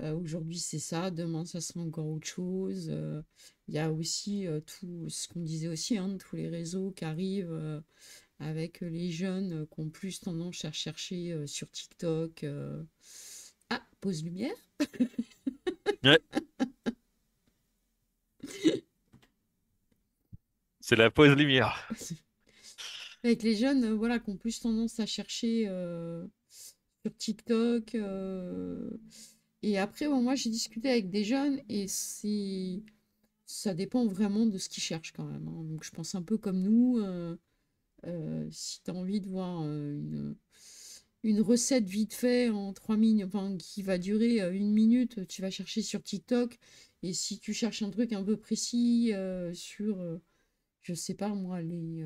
euh, aujourd'hui, c'est ça. Demain, ça sera encore autre chose. Euh, il y a aussi tout ce qu'on disait aussi, hein, tous les réseaux qui arrivent avec les jeunes euh, qui ont plus tendance à chercher euh, sur TikTok. Euh. Ah, pause lumière. C'est la pause lumière. Avec les jeunes, voilà, qui ont plus tendance à chercher sur TikTok. Et après, moi, j'ai discuté avec des jeunes et c'est... ça dépend vraiment de ce qu'ils cherchent quand même. Hein. Donc, je pense un peu comme nous. Euh, si tu as envie de voir euh, une, recette vite fait en 3 minutes, enfin, qui va durer euh, une minute, tu vas chercher sur TikTok. Et si tu cherches un truc un peu précis sur, je sais pas moi, les,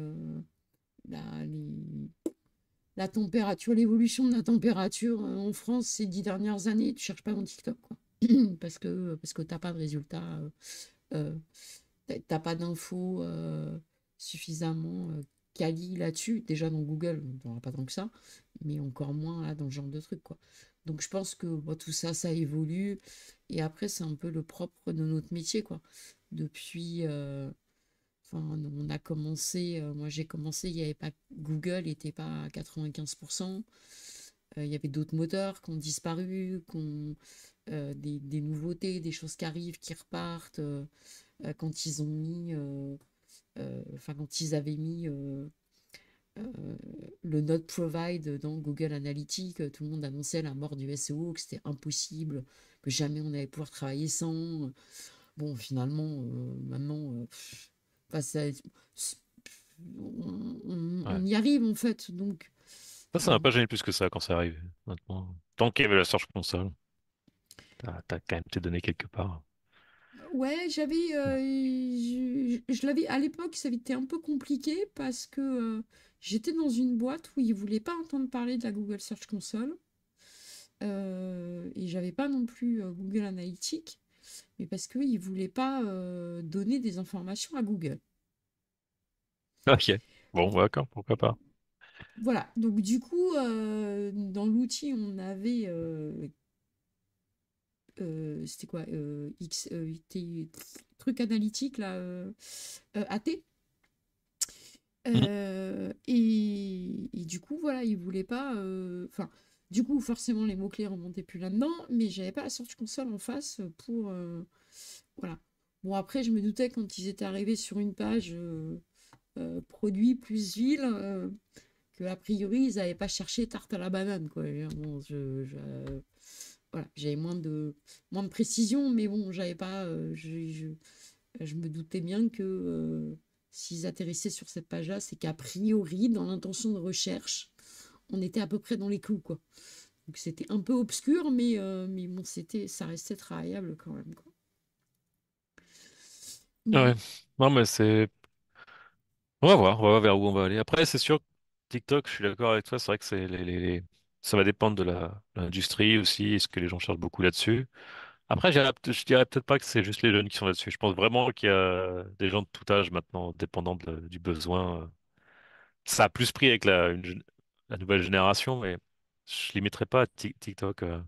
la, température, l'évolution de la température en France ces dix dernières années, tu cherches pas mon TikTok, parce que, parce que tu pas de résultats, tu n'as pas d'infos suffisamment quali là-dessus, déjà dans Google, on n'en pas tant que ça, mais encore moins là dans ce genre de truc, quoi. Donc je pense que bah, tout ça, ça évolue, et après c'est un peu le propre de notre métier, quoi. Depuis, euh, on a commencé, euh, moi j'ai commencé, il n'y avait pas Google, n'était pas à 95%. Euh, il y avait d'autres moteurs qui ont disparu, des, nouveautés, des choses qui arrivent, qui repartent. quand ils ont mis euh, enfin quand ils avaient mis euh, euh, le Not Provide dans Google Analytics, tout le monde annonçait la mort du SEO, que c'était impossible, que jamais on allait pouvoir travailler sans. Bon, finalement, maintenant, on, y arrive en fait. Donc, ça, n'a m'a pas gêné plus que ça quand ça arrive, maintenant. Tant qu'il y avait la Search Console, tu as quand même tes données quelque part ouais, j'avais, euh, je, l'avais à l'époque, ça avait été un peu compliqué parce que euh, j'étais dans une boîte où ils ne voulaient pas entendre parler de la Google Search Console euh, et j'avais pas non plus Google Analytics, mais parce qu'ils ne voulaient pas donner des informations à Google. Ok, bon, bah, d'accord, pourquoi pas. Voilà, donc du coup, dans l'outil, on avait euh, c'était quoi euh, X euh, truc analytique là AT mhm. et, du coup voilà il voulait pas enfin du coup forcément les mots clés remontaient plus là dedans mais j'avais pas la sortie console en face pour voilà bon après je me doutais quand ils étaient arrivés sur une page produit plus ville que a priori ils n'avaient pas cherché tarte à la banane quoi je voilà, j'avais moins de, moins de précision, mais bon, j'avais pas. Euh, je, je, me doutais bien que euh, s'ils atterrissaient sur cette page-là, c'est qu'a priori, dans l'intention de recherche, on était à peu près dans les clous, quoi. Donc c'était un peu obscur, mais, euh, mais bon, c'était, ça restait travaillable quand même, ah Ouais. mais c'est... On va voir, on va voir vers où on va aller. Après, c'est sûr, TikTok, je suis d'accord avec toi, c'est vrai que c'est les- ça va dépendre de l'industrie aussi. Est-ce que les gens cherchent beaucoup là-dessus? Après, je ne dirais peut-être pas que c'est juste les jeunes qui sont là-dessus. Je pense vraiment qu'il y a des gens de tout âge maintenant, dépendant du besoin. Ça a plus pris avec la, nouvelle génération, mais je ne limiterai pas à TikTok, euh,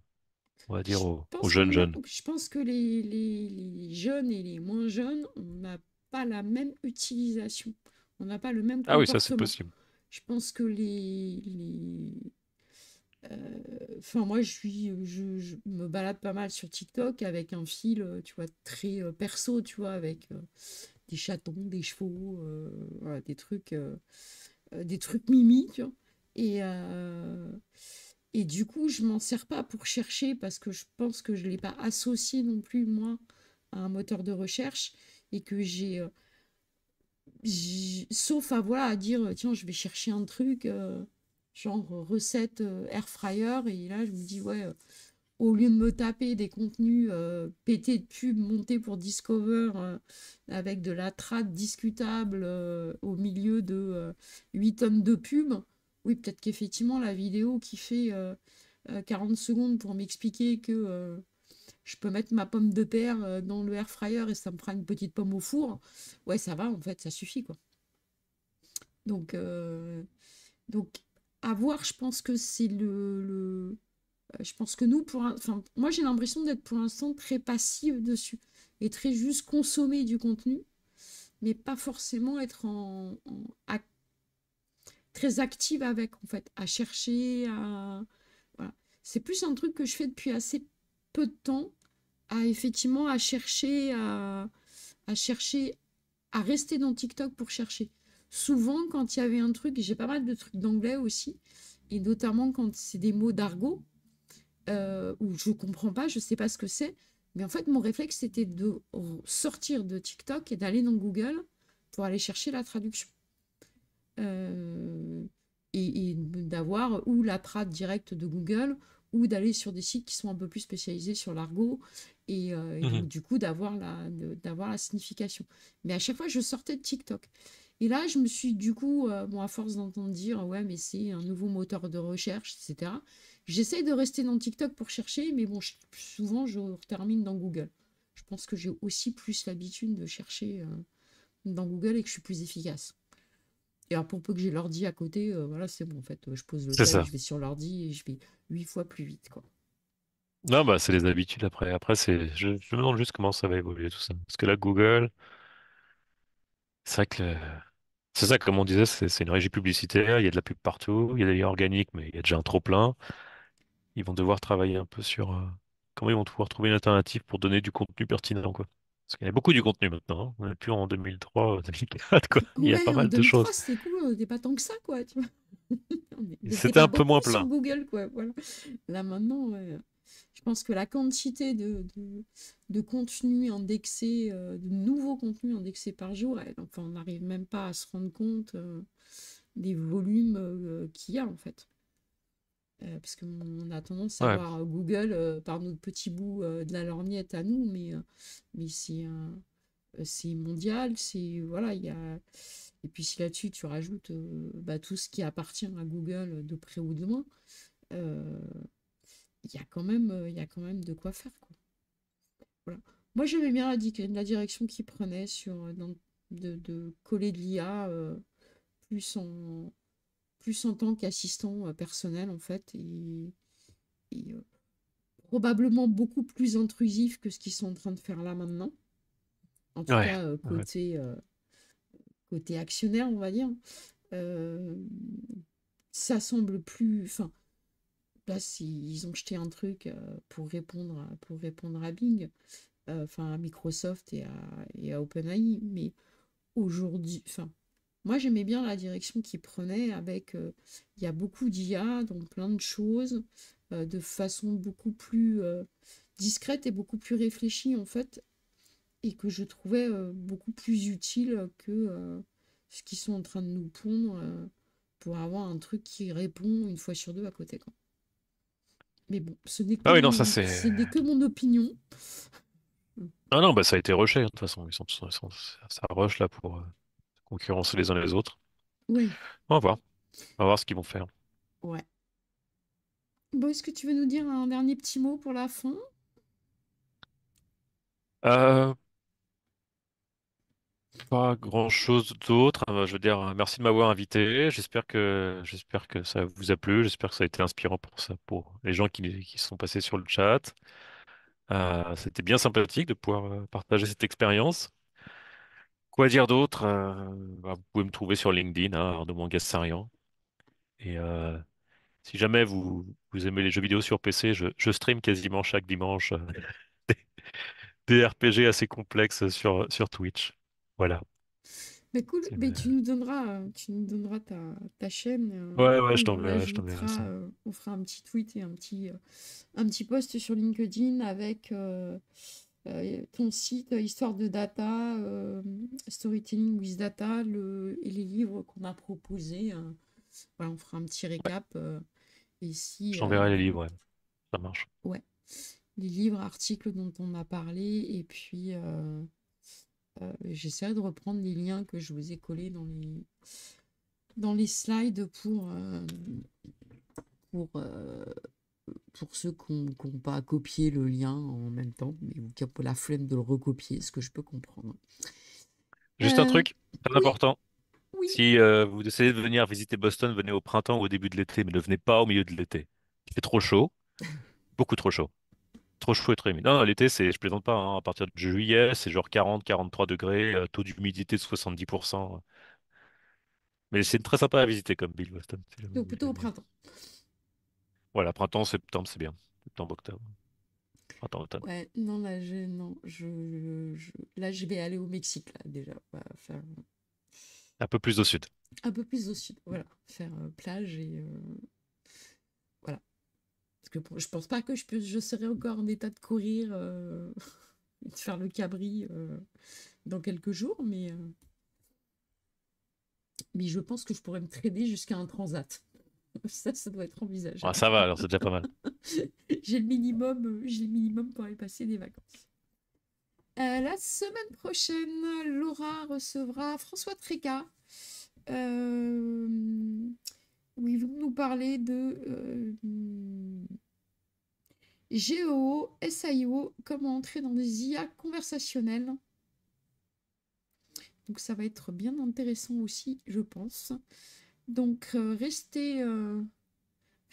on va dire, aux, jeunes jeunes. Je pense que les, jeunes et les moins jeunes, on n'a pas la même utilisation. On n'a pas le même Ah oui, ça c'est possible. Je pense que les, euh, enfin, moi, je, suis, euh, je, me balade pas mal sur TikTok avec un fil, euh, tu vois, très perso, tu vois, avec des chatons, des chevaux, des trucs, des trucs mimi, Et, et du coup, je m'en sers pas pour chercher parce que je pense que je l'ai pas associé non plus, moi, à un moteur de recherche et que j'ai. sauf à, voilà, dire, tiens, je vais chercher un truc genre euh, recette euh, air fryer. Et là, je me dis, ouais, euh, au lieu de me taper des contenus pété pétés de pub montés pour Discover avec de la trade discutable au milieu de 8 tonnes de pub. oui, peut-être qu'effectivement, la vidéo qui fait 40 secondes pour m'expliquer que je peux mettre ma pomme de terre dans le air fryer et ça me fera une petite pomme au four, ouais, ça va, en fait, ça suffit, quoi. Donc, donc avoir voir. Je pense que c'est le, euh, Je pense que nous, pour enfin, moi j'ai l'impression d'être pour l'instant très passive dessus et très juste consommer du contenu, mais pas forcément être en, très active avec, en fait, à chercher, à... C'est plus un truc que je fais depuis assez peu de temps, à effectivement à chercher, à chercher, à rester dans TikTok pour chercher souvent quand il y avait un truc, j'ai pas mal de trucs d'anglais aussi, et notamment quand c'est des mots d'argot, euh, où je comprends pas, je sais pas ce que c'est, mais en fait mon réflexe c'était de sortir de TikTok et d'aller dans Google pour aller chercher la traduction. Euh, et, d'avoir ou la trad directe de Google ou d'aller sur des sites qui sont un peu plus spécialisés sur l'argot et, euh, mhm. donc, du coup d'avoir la, d'avoir la signification. Mais à chaque fois, je sortais de TikTok. Et là, je me suis du coup, euh, bon, à force d'entendre dire, ouais, mais c'est un nouveau moteur de recherche, etc. J'essaie de rester dans TikTok pour chercher, mais bon, souvent, je termine dans Google. Je pense que j'ai aussi plus l'habitude de chercher euh, dans Google et que je suis plus efficace. Et alors, pour peu que j'ai l'ordi à côté, euh, voilà, c'est bon, en fait, je pose le tel, je vais sur l'ordi et je vais huit fois plus vite, quoi. Non, bah, c'est les habitudes après. Après, c'est, je me demande juste comment ça va évoluer tout ça. Parce que là, Google, c'est vrai que c'est ça, comme on disait, c'est une régie publicitaire, il y a de la pub partout, il y a des liens organiques, mais il y a déjà un trop-plein. Ils vont devoir travailler un peu sur euh, comment ils vont pouvoir trouver une alternative pour donner du contenu pertinent, quoi. Parce qu'il y a beaucoup du contenu maintenant, hein. On n'est plus en 2003, 2004, Il y a pas mal de choses. c'était cool, on n'était pas tant que ça, quoi, tu vois. C'était un peu moins sur plein. Google, quoi, voilà. Là, maintenant, je pense que la quantité de, de, contenu indexé, euh, de nouveaux contenus indexés par jour, on n'arrive même pas à se rendre compte euh, des volumes euh, qu'il y a en fait. parce qu'on a tendance à voir Google par notre petit bout de la lorgnette à nous, mais, mais c'est mondial, c'est voilà, il y et puis si là-dessus tu rajoutes bah, tout ce qui appartient à Google de près ou de loin, euh, il y, a quand même, euh, y a quand même de quoi faire. Quoi. Moi, j'aimais bien la, direction qu'ils prenaient sur, euh, de, coller de l'IA euh, plus, en, plus en tant qu'assistant personnel, en fait. Et, probablement beaucoup plus intrusif que ce qu'ils sont en train de faire là maintenant. En tout cas, côté, côté actionnaire, on va dire. ça semble plus. Enfin, Là, ils, ont jeté un truc euh, pour répondre à, pour répondre à Bing, euh, enfin à Microsoft et à, OpenAI. Mais aujourd'hui, enfin, moi j'aimais bien la direction qu'ils prenaient avec, euh, il y a beaucoup d'IA, donc plein de choses, de façon beaucoup plus discrète et beaucoup plus réfléchie en fait, et que je trouvais beaucoup plus utile que ce qu'ils sont en train de nous pondre pour avoir un truc qui répond une fois sur deux à côté. Quoi. Mais bon, ce n'est ah que, mon... non, que mon opinion. Ah non, bah, ça a été rushé, hein, de toute façon. Ils sont, ça rush là pour euh, concurrencer les uns les autres. Oui. On va voir. On va voir ce qu'ils vont faire. Ouais. Bon, est-ce que tu veux nous dire un dernier petit mot pour la fond euh, pas grand-chose d'autre. Euh, je veux dire, euh, merci de m'avoir invité. J'espère que, j'espère que ça vous a plu. J'espère que ça a été inspirant pour ça, pour les gens qui, qui sont passés sur le chat. Euh, c'était bien sympathique de pouvoir partager cette expérience. Quoi dire d'autre? Bah, vous pouvez me trouver sur LinkedIn, hein, Arnaud Mangassarian. Et si jamais vous, vous aimez les jeux vidéo sur PC, je, stream quasiment chaque dimanche des, RPG assez complexes sur, sur Twitch. Voilà. Mais cool, mais tu nous donneras, euh, tu nous donneras ta, chaîne. Euh, ouais, ouais, je t'enverrai, ça. Euh, on fera un petit tweet et un petit, un petit post sur LinkedIn avec ton site Histoire de Data, Storytelling with Data le, et les livres qu'on a proposés. Hein. on fera un petit récap. J'enverrai les livres, ça marche. Ouais, les livres, articles dont on a parlé et puis euh, j'essaierai de reprendre les liens que je vous ai collés dans les, dans les slides pour, euh, pour, euh, pour ceux qui n'ont pas copié le lien en même temps, mais qui ont la flemme de le recopier, ce que je peux comprendre. Juste un truc, important. Si vous décidez de venir visiter Boston, venez au printemps ou au début de l'été, mais ne venez pas au milieu de l'été. Il fait trop chaud, beaucoup trop chaud. Trop chaud et très Non, l'été, c'est, je plaisante pas, hein. à partir de juillet, c'est genre 40, 43 degrés, euh, taux d'humidité de 70%. Mais c'est très sympa à visiter comme Bill Boston. Donc plutôt au printemps. Voilà, printemps, septembre, c'est bien. Septembre, octobre. Printemps, automne. Ouais, non, là, je, non, là, je vais aller au Mexique, là, déjà. Bah, euh, un peu plus au sud. un peu plus au sud, voilà. Faire euh, plage et, je ne je pense pas que je, serai encore en état de courir euh, et de faire le cabri euh, dans quelques jours, mais, euh, mais je pense que je pourrais me traîner jusqu'à un transat. Ça, ça doit être envisagé. Ah, ça va, alors c'est déjà pas mal. j'ai le minimum, j'ai le minimum pour aller passer des vacances. la semaine prochaine, Laura recevra François Tréca où ils vont nous parler de euh, GEO, SIO, comment entrer dans des IA conversationnelles. Donc ça va être bien intéressant aussi, je pense. Donc euh, restez, euh,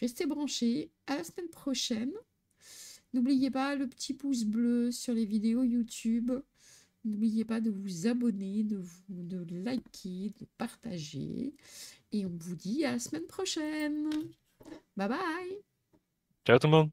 restez branchés. À la semaine prochaine. N'oubliez pas le petit pouce bleu sur les vidéos YouTube. N'oubliez pas de vous abonner, de, vous, de liker, de partager. Et on vous dit à la semaine prochaine. Bye bye. Ciao tout le monde.